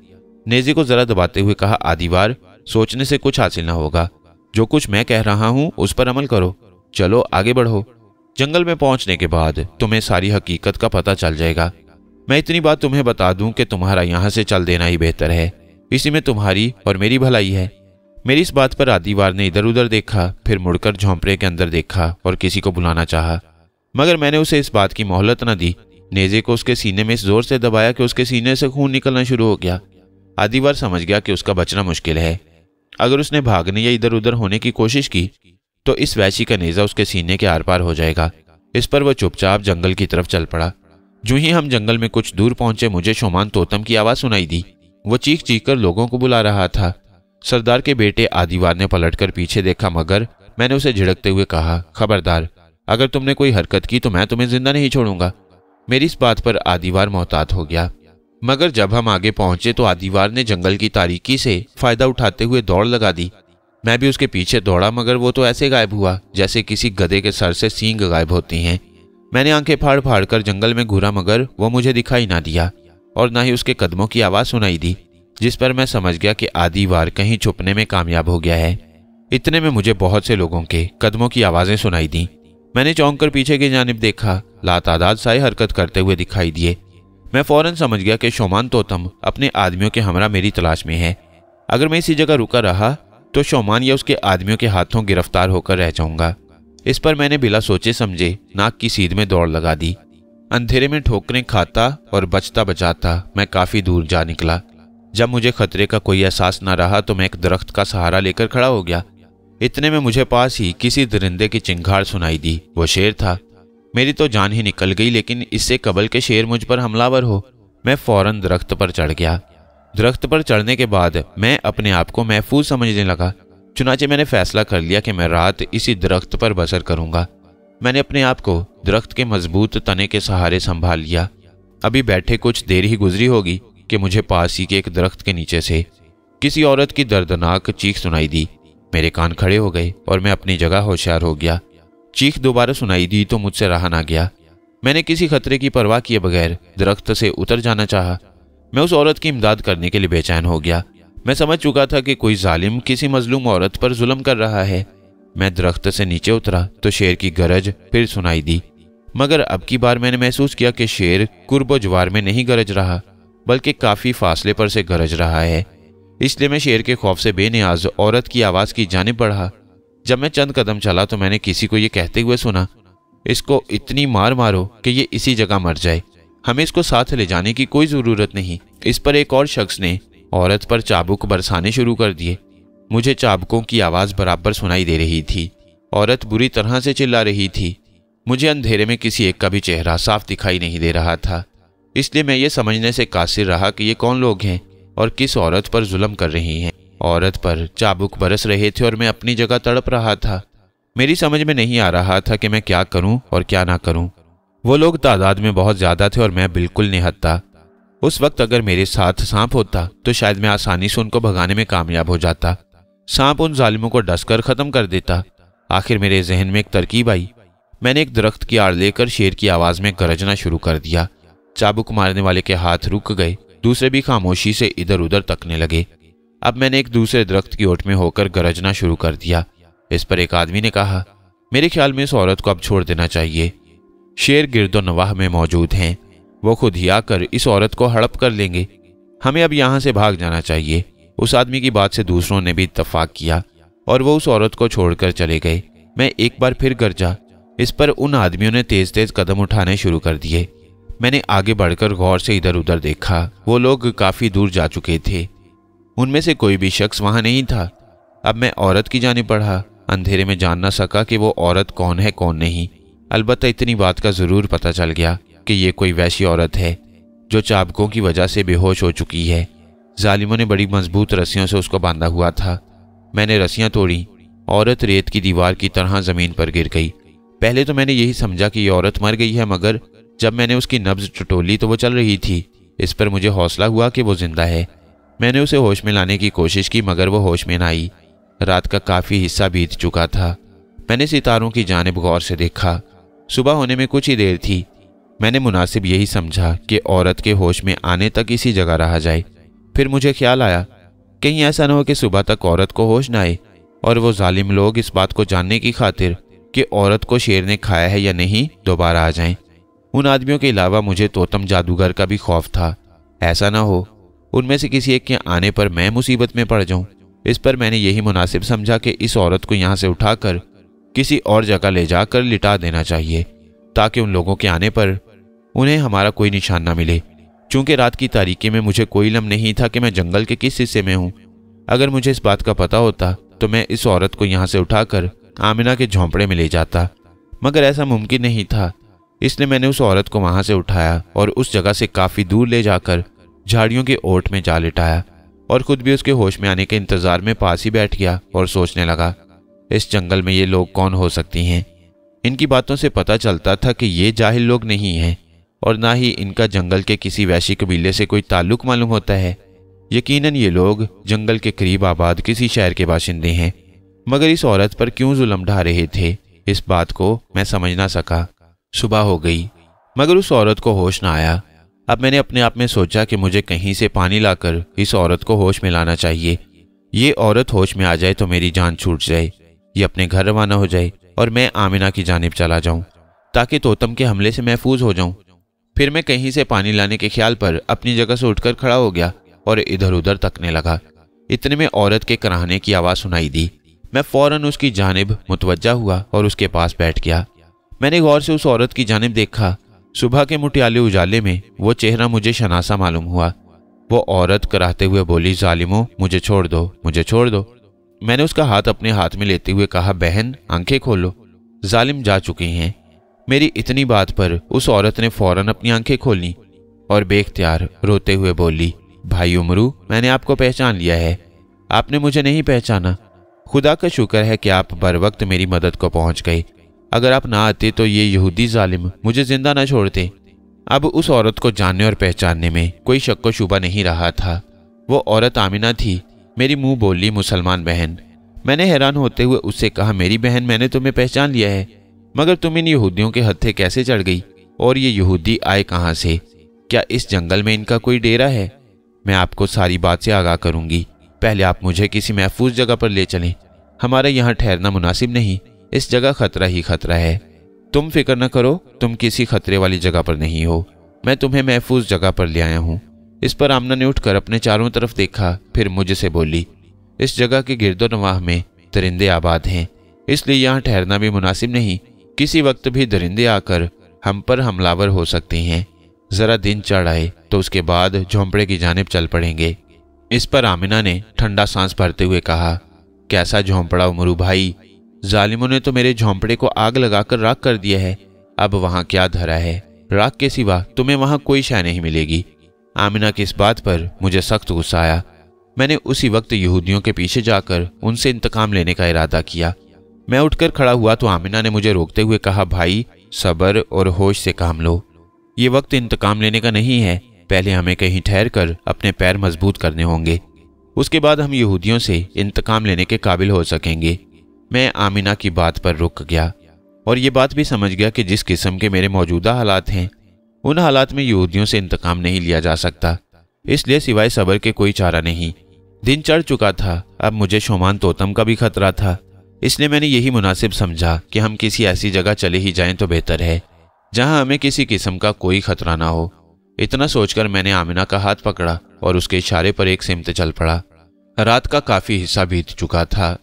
नेजे को ज़रा दबाते हुए कहा आदिवार सोचने से कुछ हासिल ना होगा जो कुछ मैं कह रहा हूँ उस पर अमल करो चलो आगे बढ़ो जंगल में पहुंचने के बाद तुम्हें सारी हकीकत का पता चल जाएगा मैं इतनी बात तुम्हें बता दूं कि तुम्हारा यहाँ से चल देना ही बेहतर है इसी में तुम्हारी और मेरी भलाई है मेरी इस बात पर आदिवार ने इधर उधर देखा फिर मुड़कर झोंपड़े के अंदर देखा और किसी को बुलाना चाहा मगर मैंने उसे इस बात की मोहलत न दी नेजे को उसके सीने में इस जोर से दबाया कि उसके सीने से खून निकलना शुरू हो गया आदिवार समझ गया कि उसका बचना मुश्किल है अगर उसने भागने या इधर उधर होने की कोशिश की तो इस वैशी का नेजा उसके सीने के आर पार हो जाएगा इस पर वह चुपचाप जंगल की तरफ चल पड़ा जू ही हम जंगल में कुछ दूर पहुंचे मुझे शोमान तोतम की आवाज सुनाई दी वो चीख चीख कर लोगों को बुला रहा था सरदार के बेटे आदिवार ने कर पीछे देखा मगर मैंने उसे झिड़कते हुए कहा खबरदार अगर तुमने कोई हरकत की तो मैं तुम्हें जिंदा नहीं छोड़ूंगा मेरी इस बात पर आदिवार मोहतात हो गया मगर जब हम आगे पहुंचे तो आदिवार ने जंगल की तारीकी से फायदा उठाते हुए दौड़ लगा दी मैं भी उसके पीछे दौड़ा मगर वो तो ऐसे गायब हुआ जैसे किसी गधे के सर से सींग गायब होती हैं मैंने आंखें फाड़ फाड़ कर जंगल में घूरा मगर वो मुझे दिखाई ना दिया और ना ही उसके कदमों की आवाज़ सुनाई दी जिस पर मैं समझ गया कि आधी बार कहीं छुपने में कामयाब हो गया है इतने में मुझे बहुत से लोगों के कदमों की आवाज़ें सुनाई दी मैंने चौंक कर पीछे की जानब देखा लातादाद साए हरकत करते हुए दिखाई दिए मैं फौरन समझ गया कि शोमान तोतम अपने आदमियों के हमरा मेरी तलाश में है अगर मैं इसी जगह रुका रहा तो शोमान या उसके आदमियों के हाथों गिरफ्तार होकर रह जाऊंगा इस पर मैंने बिला सोचे समझे नाक की सीध में दौड़ लगा दी अंधेरे में ठोकरें खाता और बचता बचाता मैं काफी दूर जा निकला जब मुझे खतरे का कोई एहसास ना रहा तो मैं एक दरख्त का सहारा लेकर खड़ा हो गया इतने में मुझे पास ही किसी दरिंदे की चिंगाड़ सुनाई दी वो शेर था मेरी तो जान ही निकल गई लेकिन इससे कबल के शेर मुझ पर हमलावर हो मैं फौरन दरख्त पर चढ़ गया दरख्त पर चढ़ने के बाद मैं अपने आप को महफूज समझने लगा चुनाचे मैंने फैसला कर लिया कि मैं रात इसी दरख्त पर बसर करूंगा मैंने अपने आप को दरख्त के मजबूत तने के सहारे संभाल लिया अभी बैठे कुछ देर ही गुजरी होगी कि मुझे पास ही के एक दरख्त के नीचे से किसी औरत की दर्दनाक चीख सुनाई दी मेरे कान खड़े हो गए और मैं अपनी जगह होशियार हो गया चीख दोबारा सुनाई दी तो मुझसे रहा ना गया मैंने किसी खतरे की परवाह किए बगैर दरख्त से उतर जाना चाहा मैं उस औरत की इमदाद करने के लिए बेचैन हो गया मैं समझ चुका था कि कोई जालिम किसी मजलूम औरत पर जुल्म कर रहा है मैं दरख्त से नीचे उतरा तो शेर की गरज फिर सुनाई दी मगर अब की बार मैंने महसूस किया कि शेर कुर्ब जवार में नहीं गरज रहा बल्कि काफ़ी फासले पर से गरज रहा है इसलिए मैं शेर के खौफ से बेनियाज औरत की आवाज़ की जानब बढ़ा जब मैं चंद कदम चला तो मैंने किसी को ये कहते हुए सुना इसको इतनी मार मारो कि ये इसी जगह मर जाए हमें इसको साथ ले जाने की कोई ज़रूरत नहीं इस पर एक और शख्स ने औरत पर चाबुक बरसाने शुरू कर दिए मुझे चाबुकों की आवाज़ बराबर सुनाई दे रही थी औरत बुरी तरह से चिल्ला रही थी मुझे अंधेरे में किसी एक का भी चेहरा साफ दिखाई नहीं दे रहा था इसलिए मैं ये समझने से कासिर रहा कि ये कौन लोग हैं और किस औरत पर जुल्म कर रही हैं औरत पर चाबुक बरस रहे थे और मैं अपनी जगह तड़प रहा था मेरी समझ में नहीं आ रहा था कि मैं क्या करूं और क्या ना करूं वो लोग तादाद में बहुत ज्यादा थे और मैं बिल्कुल निहत था उस वक्त अगर मेरे साथ सांप होता तो शायद मैं आसानी से उनको भगाने में कामयाब हो जाता सांप उन जालिमों को डसकर खत्म कर देता आखिर मेरे जहन में एक तरकीब आई मैंने एक दरख्त की आड़ लेकर शेर की आवाज में गरजना शुरू कर दिया चाबुक मारने वाले के हाथ रुक गए दूसरे भी खामोशी से इधर उधर तकने लगे अब मैंने एक दूसरे दरख्त की ओट में होकर गरजना शुरू कर दिया इस पर एक आदमी ने कहा मेरे ख्याल में इस औरत को अब छोड़ देना चाहिए शेर नवाह में मौजूद हैं वो खुद ही आकर इस औरत को हड़प कर लेंगे हमें अब यहाँ से भाग जाना चाहिए उस आदमी की बात से दूसरों ने भी इतफाक किया और वो उस औरत को छोड़कर चले गए मैं एक बार फिर जा इस पर उन आदमियों ने तेज तेज कदम उठाने शुरू कर दिए मैंने आगे बढ़कर गौर से इधर उधर देखा वो लोग काफी दूर जा चुके थे उनमें से कोई भी शख्स वहां नहीं था अब मैं औरत की जानी पढ़ा अंधेरे में जान ना सका कि वो औरत कौन है कौन नहीं अलबत्त इतनी बात का ज़रूर पता चल गया कि ये कोई वैसी औरत है जो चाबकों की वजह से बेहोश हो चुकी है जालिमों ने बड़ी मजबूत रस्सियों से उसको बांधा हुआ था मैंने रस्सियाँ तोड़ी औरत रेत की दीवार की तरह ज़मीन पर गिर गई पहले तो मैंने यही समझा कि ये औरत मर गई है मगर जब मैंने उसकी नब्ज टटोली तो वो चल रही थी इस पर मुझे हौसला हुआ कि वो जिंदा है मैंने उसे होश में लाने की कोशिश की मगर वो होश में न आई रात का काफ़ी हिस्सा बीत चुका था मैंने सितारों की जानब गौर से देखा सुबह होने में कुछ ही देर थी मैंने मुनासिब यही समझा कि औरत के होश में आने तक इसी जगह रहा जाए फिर मुझे ख्याल आया कहीं ऐसा न हो कि सुबह तक औरत को होश न आए और वो जालिम लोग इस बात को जानने की खातिर कि औरत को शेर ने खाया है या नहीं दोबारा आ जाएं। उन आदमियों के अलावा मुझे तोतम जादूगर का भी खौफ था ऐसा ना हो उनमें से किसी एक के आने पर मैं मुसीबत में पड़ जाऊं इस पर मैंने यही मुनासिब समझा कि इस औरत को यहाँ से उठाकर किसी और जगह ले जाकर लिटा देना चाहिए ताकि उन लोगों के आने पर उन्हें हमारा कोई निशान ना मिले चूंकि रात की तारीखे में मुझे कोई लम नहीं था कि मैं जंगल के किस हिस्से में हूँ अगर मुझे इस बात का पता होता तो मैं इस औरत को यहाँ से उठाकर आमिना के झोंपड़े में ले जाता मगर ऐसा मुमकिन नहीं था इसलिए मैंने उस औरत को वहाँ से उठाया और उस जगह से काफ़ी दूर ले जाकर झाड़ियों के ओट में जा लिटाया और खुद भी उसके होश में आने के इंतज़ार में पास ही बैठ गया और सोचने लगा इस जंगल में ये लोग कौन हो सकती हैं इनकी बातों से पता चलता था कि ये जाहिल लोग नहीं हैं और ना ही इनका जंगल के किसी वैशी कबीले से कोई ताल्लुक मालूम होता है यकीनन ये लोग जंगल के करीब आबाद किसी शहर के बाशिंदे हैं मगर इस औरत पर क्यों जुलम ढा रहे थे इस बात को मैं समझ ना सका सुबह हो गई मगर उस औरत को होश ना आया अब मैंने अपने आप में सोचा कि मुझे कहीं से पानी लाकर इस औरत को होश में लाना चाहिए ये औरत होश में आ जाए तो मेरी जान छूट जाए ये अपने घर रवाना हो जाए और मैं आमिना की जानब चला जाऊं ताकि तोतम के हमले से महफूज हो जाऊं फिर मैं कहीं से पानी लाने के ख्याल पर अपनी जगह से उठकर खड़ा हो गया और इधर उधर तकने लगा इतने में औरत के कराहने की आवाज़ सुनाई दी मैं फौरन उसकी जानब मुतवजा हुआ और उसके पास बैठ गया मैंने गौर से उस औरत की जानब देखा सुबह के मुटियाले उजाले में वो चेहरा मुझे शनासा मालूम हुआ वो औरत कराहते हुए बोली जालिमो मुझे छोड़ दो मुझे छोड़ दो मैंने उसका हाथ अपने हाथ में लेते हुए कहा बहन आंखें खोलो जालिम जा चुकी हैं मेरी इतनी बात पर उस औरत ने फौरन अपनी आंखें खोली और बेख्तियार रोते हुए बोली भाई उमरू मैंने आपको पहचान लिया है आपने मुझे नहीं पहचाना खुदा का शुक्र है कि आप बर वक्त मेरी मदद को पहुंच गए अगर आप ना आते तो ये यहूदी जालिम मुझे जिंदा ना छोड़ते अब उस औरत को जानने और पहचानने में कोई शक व शुबा नहीं रहा था वो औरत आमिना थी मेरी मुंह बोली मुसलमान बहन मैंने हैरान होते हुए उससे कहा मेरी बहन मैंने तुम्हें पहचान लिया है मगर तुम इन यहूदियों के हत्थे कैसे चढ़ गई और ये यहूदी आए कहाँ से क्या इस जंगल में इनका कोई डेरा है मैं आपको सारी बात से आगाह करूंगी पहले आप मुझे किसी महफूज जगह पर ले चलें हमारे यहाँ ठहरना मुनासिब नहीं इस जगह खतरा ही खतरा है तुम फिक्र न करो तुम किसी खतरे वाली जगह पर नहीं हो मैं तुम्हें महफूज जगह पर ले आया हूँ इस पर आमना ने उठकर अपने चारों तरफ देखा फिर मुझसे बोली इस जगह के गिरदो नवाह में दरिंदे आबाद हैं इसलिए यहाँ ठहरना भी मुनासिब नहीं किसी वक्त भी दरिंदे आकर हम पर हमलावर हो सकते हैं ज़रा दिन चढ़ आए तो उसके बाद झोंपड़े की जानब चल पड़ेंगे इस पर आमिना ने ठंडा सांस भरते हुए कहा कैसा झोंपड़ा उमरू भाई जालिमों ने तो मेरे झोंपड़े को आग लगाकर राख कर दिया है अब वहाँ क्या धरा है राख के सिवा तुम्हें वहाँ कोई शय नहीं मिलेगी आमिना की इस बात पर मुझे सख्त गुस्सा आया मैंने उसी वक्त यहूदियों के पीछे जाकर उनसे इंतकाम लेने का इरादा किया मैं उठकर खड़ा हुआ तो आमिना ने मुझे रोकते हुए कहा भाई सब्र और होश से काम लो ये वक्त इंतकाम लेने का नहीं है पहले हमें कहीं ठहर कर अपने पैर मजबूत करने होंगे उसके बाद हम यहूदियों से इंतकाम लेने के काबिल हो सकेंगे मैं आमिना की बात पर रुक गया और ये बात भी समझ गया कि जिस किस्म के मेरे मौजूदा हालात हैं उन हालात में यहूदियों से इंतकाम नहीं लिया जा सकता इसलिए सिवाय सबर के कोई चारा नहीं दिन चढ़ चुका था अब मुझे शोमान तोतम का भी खतरा था इसलिए मैंने यही मुनासिब समझा कि हम किसी ऐसी जगह चले ही जाएं तो बेहतर है जहां हमें किसी किस्म का कोई खतरा ना हो इतना सोचकर मैंने आमिना का हाथ पकड़ा और उसके इशारे पर एक सिमत चल पड़ा रात का काफी हिस्सा बीत चुका था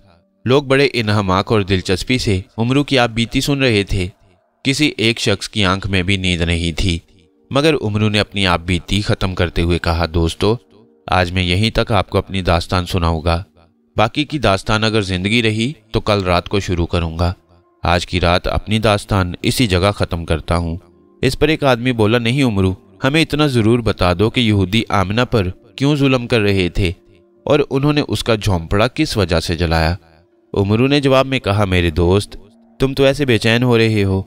लोग बड़े इनहमाक और दिलचस्पी से उमरू की आप बीती सुन रहे थे किसी एक शख्स की आंख में भी नींद नहीं थी मगर उमरू ने अपनी आप बीती ख़त्म करते हुए कहा दोस्तों आज मैं यहीं तक आपको अपनी दास्तान सुनाऊंगा बाकी की दास्तान अगर ज़िंदगी रही तो कल रात को शुरू करूंगा आज की रात अपनी दास्तान इसी जगह ख़त्म करता हूँ इस पर एक आदमी बोला नहीं उमरू हमें इतना ज़रूर बता दो कि यहूदी आमना पर क्यों जुल्म कर रहे थे और उन्होंने उसका झोंपड़ा किस वजह से जलाया उमरू ने जवाब में कहा मेरे दोस्त तुम तो ऐसे बेचैन हो रहे हो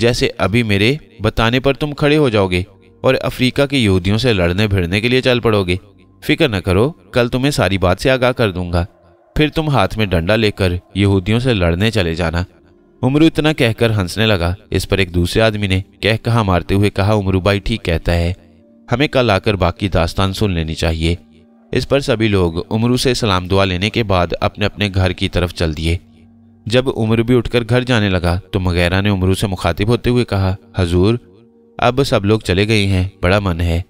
जैसे अभी मेरे बताने पर तुम खड़े हो जाओगे और अफ्रीका के यहूदियों से लड़ने भिड़ने के लिए चल पड़ोगे फिक्र न करो कल तुम्हें सारी बात से आगाह कर दूंगा फिर तुम हाथ में डंडा लेकर यहूदियों से लड़ने चले जाना उमरू इतना कहकर हंसने लगा इस पर एक दूसरे आदमी ने कह कहा मारते हुए कहा उमरू भाई ठीक कहता है हमें कल आकर बाकी दास्तान सुन लेनी चाहिए इस पर सभी लोग उमरू से सलाम दुआ लेने के बाद अपने अपने घर की तरफ चल दिए जब उम्र भी उठकर घर जाने लगा तो मगैरा ने उमरू से मुखातिब होते हुए कहा हजूर अब सब लोग चले गए हैं बड़ा मन है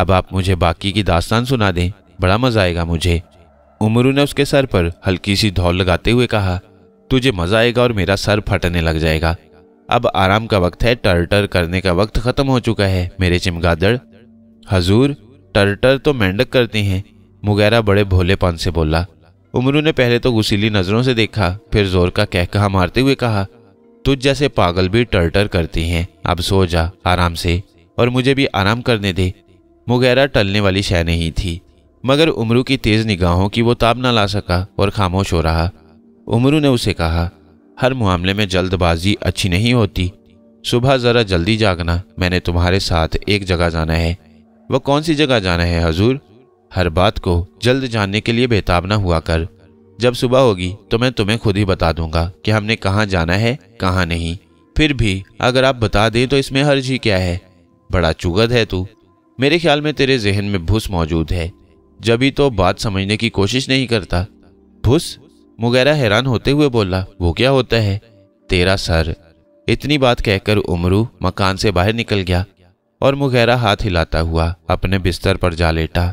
अब आप मुझे बाकी की दास्तान सुना दें बड़ा मज़ा आएगा मुझे उमरू ने उसके सर पर हल्की सी धौल लगाते हुए कहा तुझे मज़ा आएगा और मेरा सर फटने लग जाएगा अब आराम का वक्त है टर्टर करने का वक्त ख़त्म हो चुका है मेरे चिमगादड़ हजूर टर तो मेंढक करते हैं मुगैरा बड़े भोलेपन से बोला उमरू ने पहले तो गुसीली नजरों से देखा फिर जोर का कह कहा मारते हुए कहा तुझ जैसे पागल भी टर करती हैं अब सो जा आराम से और मुझे भी आराम करने दे मुगैरा टलने वाली शय नहीं थी मगर उमरू की तेज निगाहों की वो ताब ना ला सका और खामोश हो रहा उमरू ने उसे कहा हर मामले में जल्दबाजी अच्छी नहीं होती सुबह ज़रा जल्दी जागना मैंने तुम्हारे साथ एक जगह जाना है वह कौन सी जगह जाना है हजूर हर बात को जल्द जानने के लिए बेताब ना हुआ कर जब सुबह होगी तो मैं तुम्हें खुद ही बता दूंगा कि हमने कहाँ जाना है कहाँ नहीं फिर भी अगर आप बता दें तो इसमें हर्ज ही क्या है बड़ा चुगद है तू मेरे ख्याल में तेरे जहन में भूस मौजूद है जब ही तो बात समझने की कोशिश नहीं करता भूस मुगैरा हैरान होते हुए बोला वो क्या होता है तेरा सर इतनी बात कहकर उमरू मकान से बाहर निकल गया और मुगैरा हाथ हिलाता हुआ अपने बिस्तर पर जा लेटा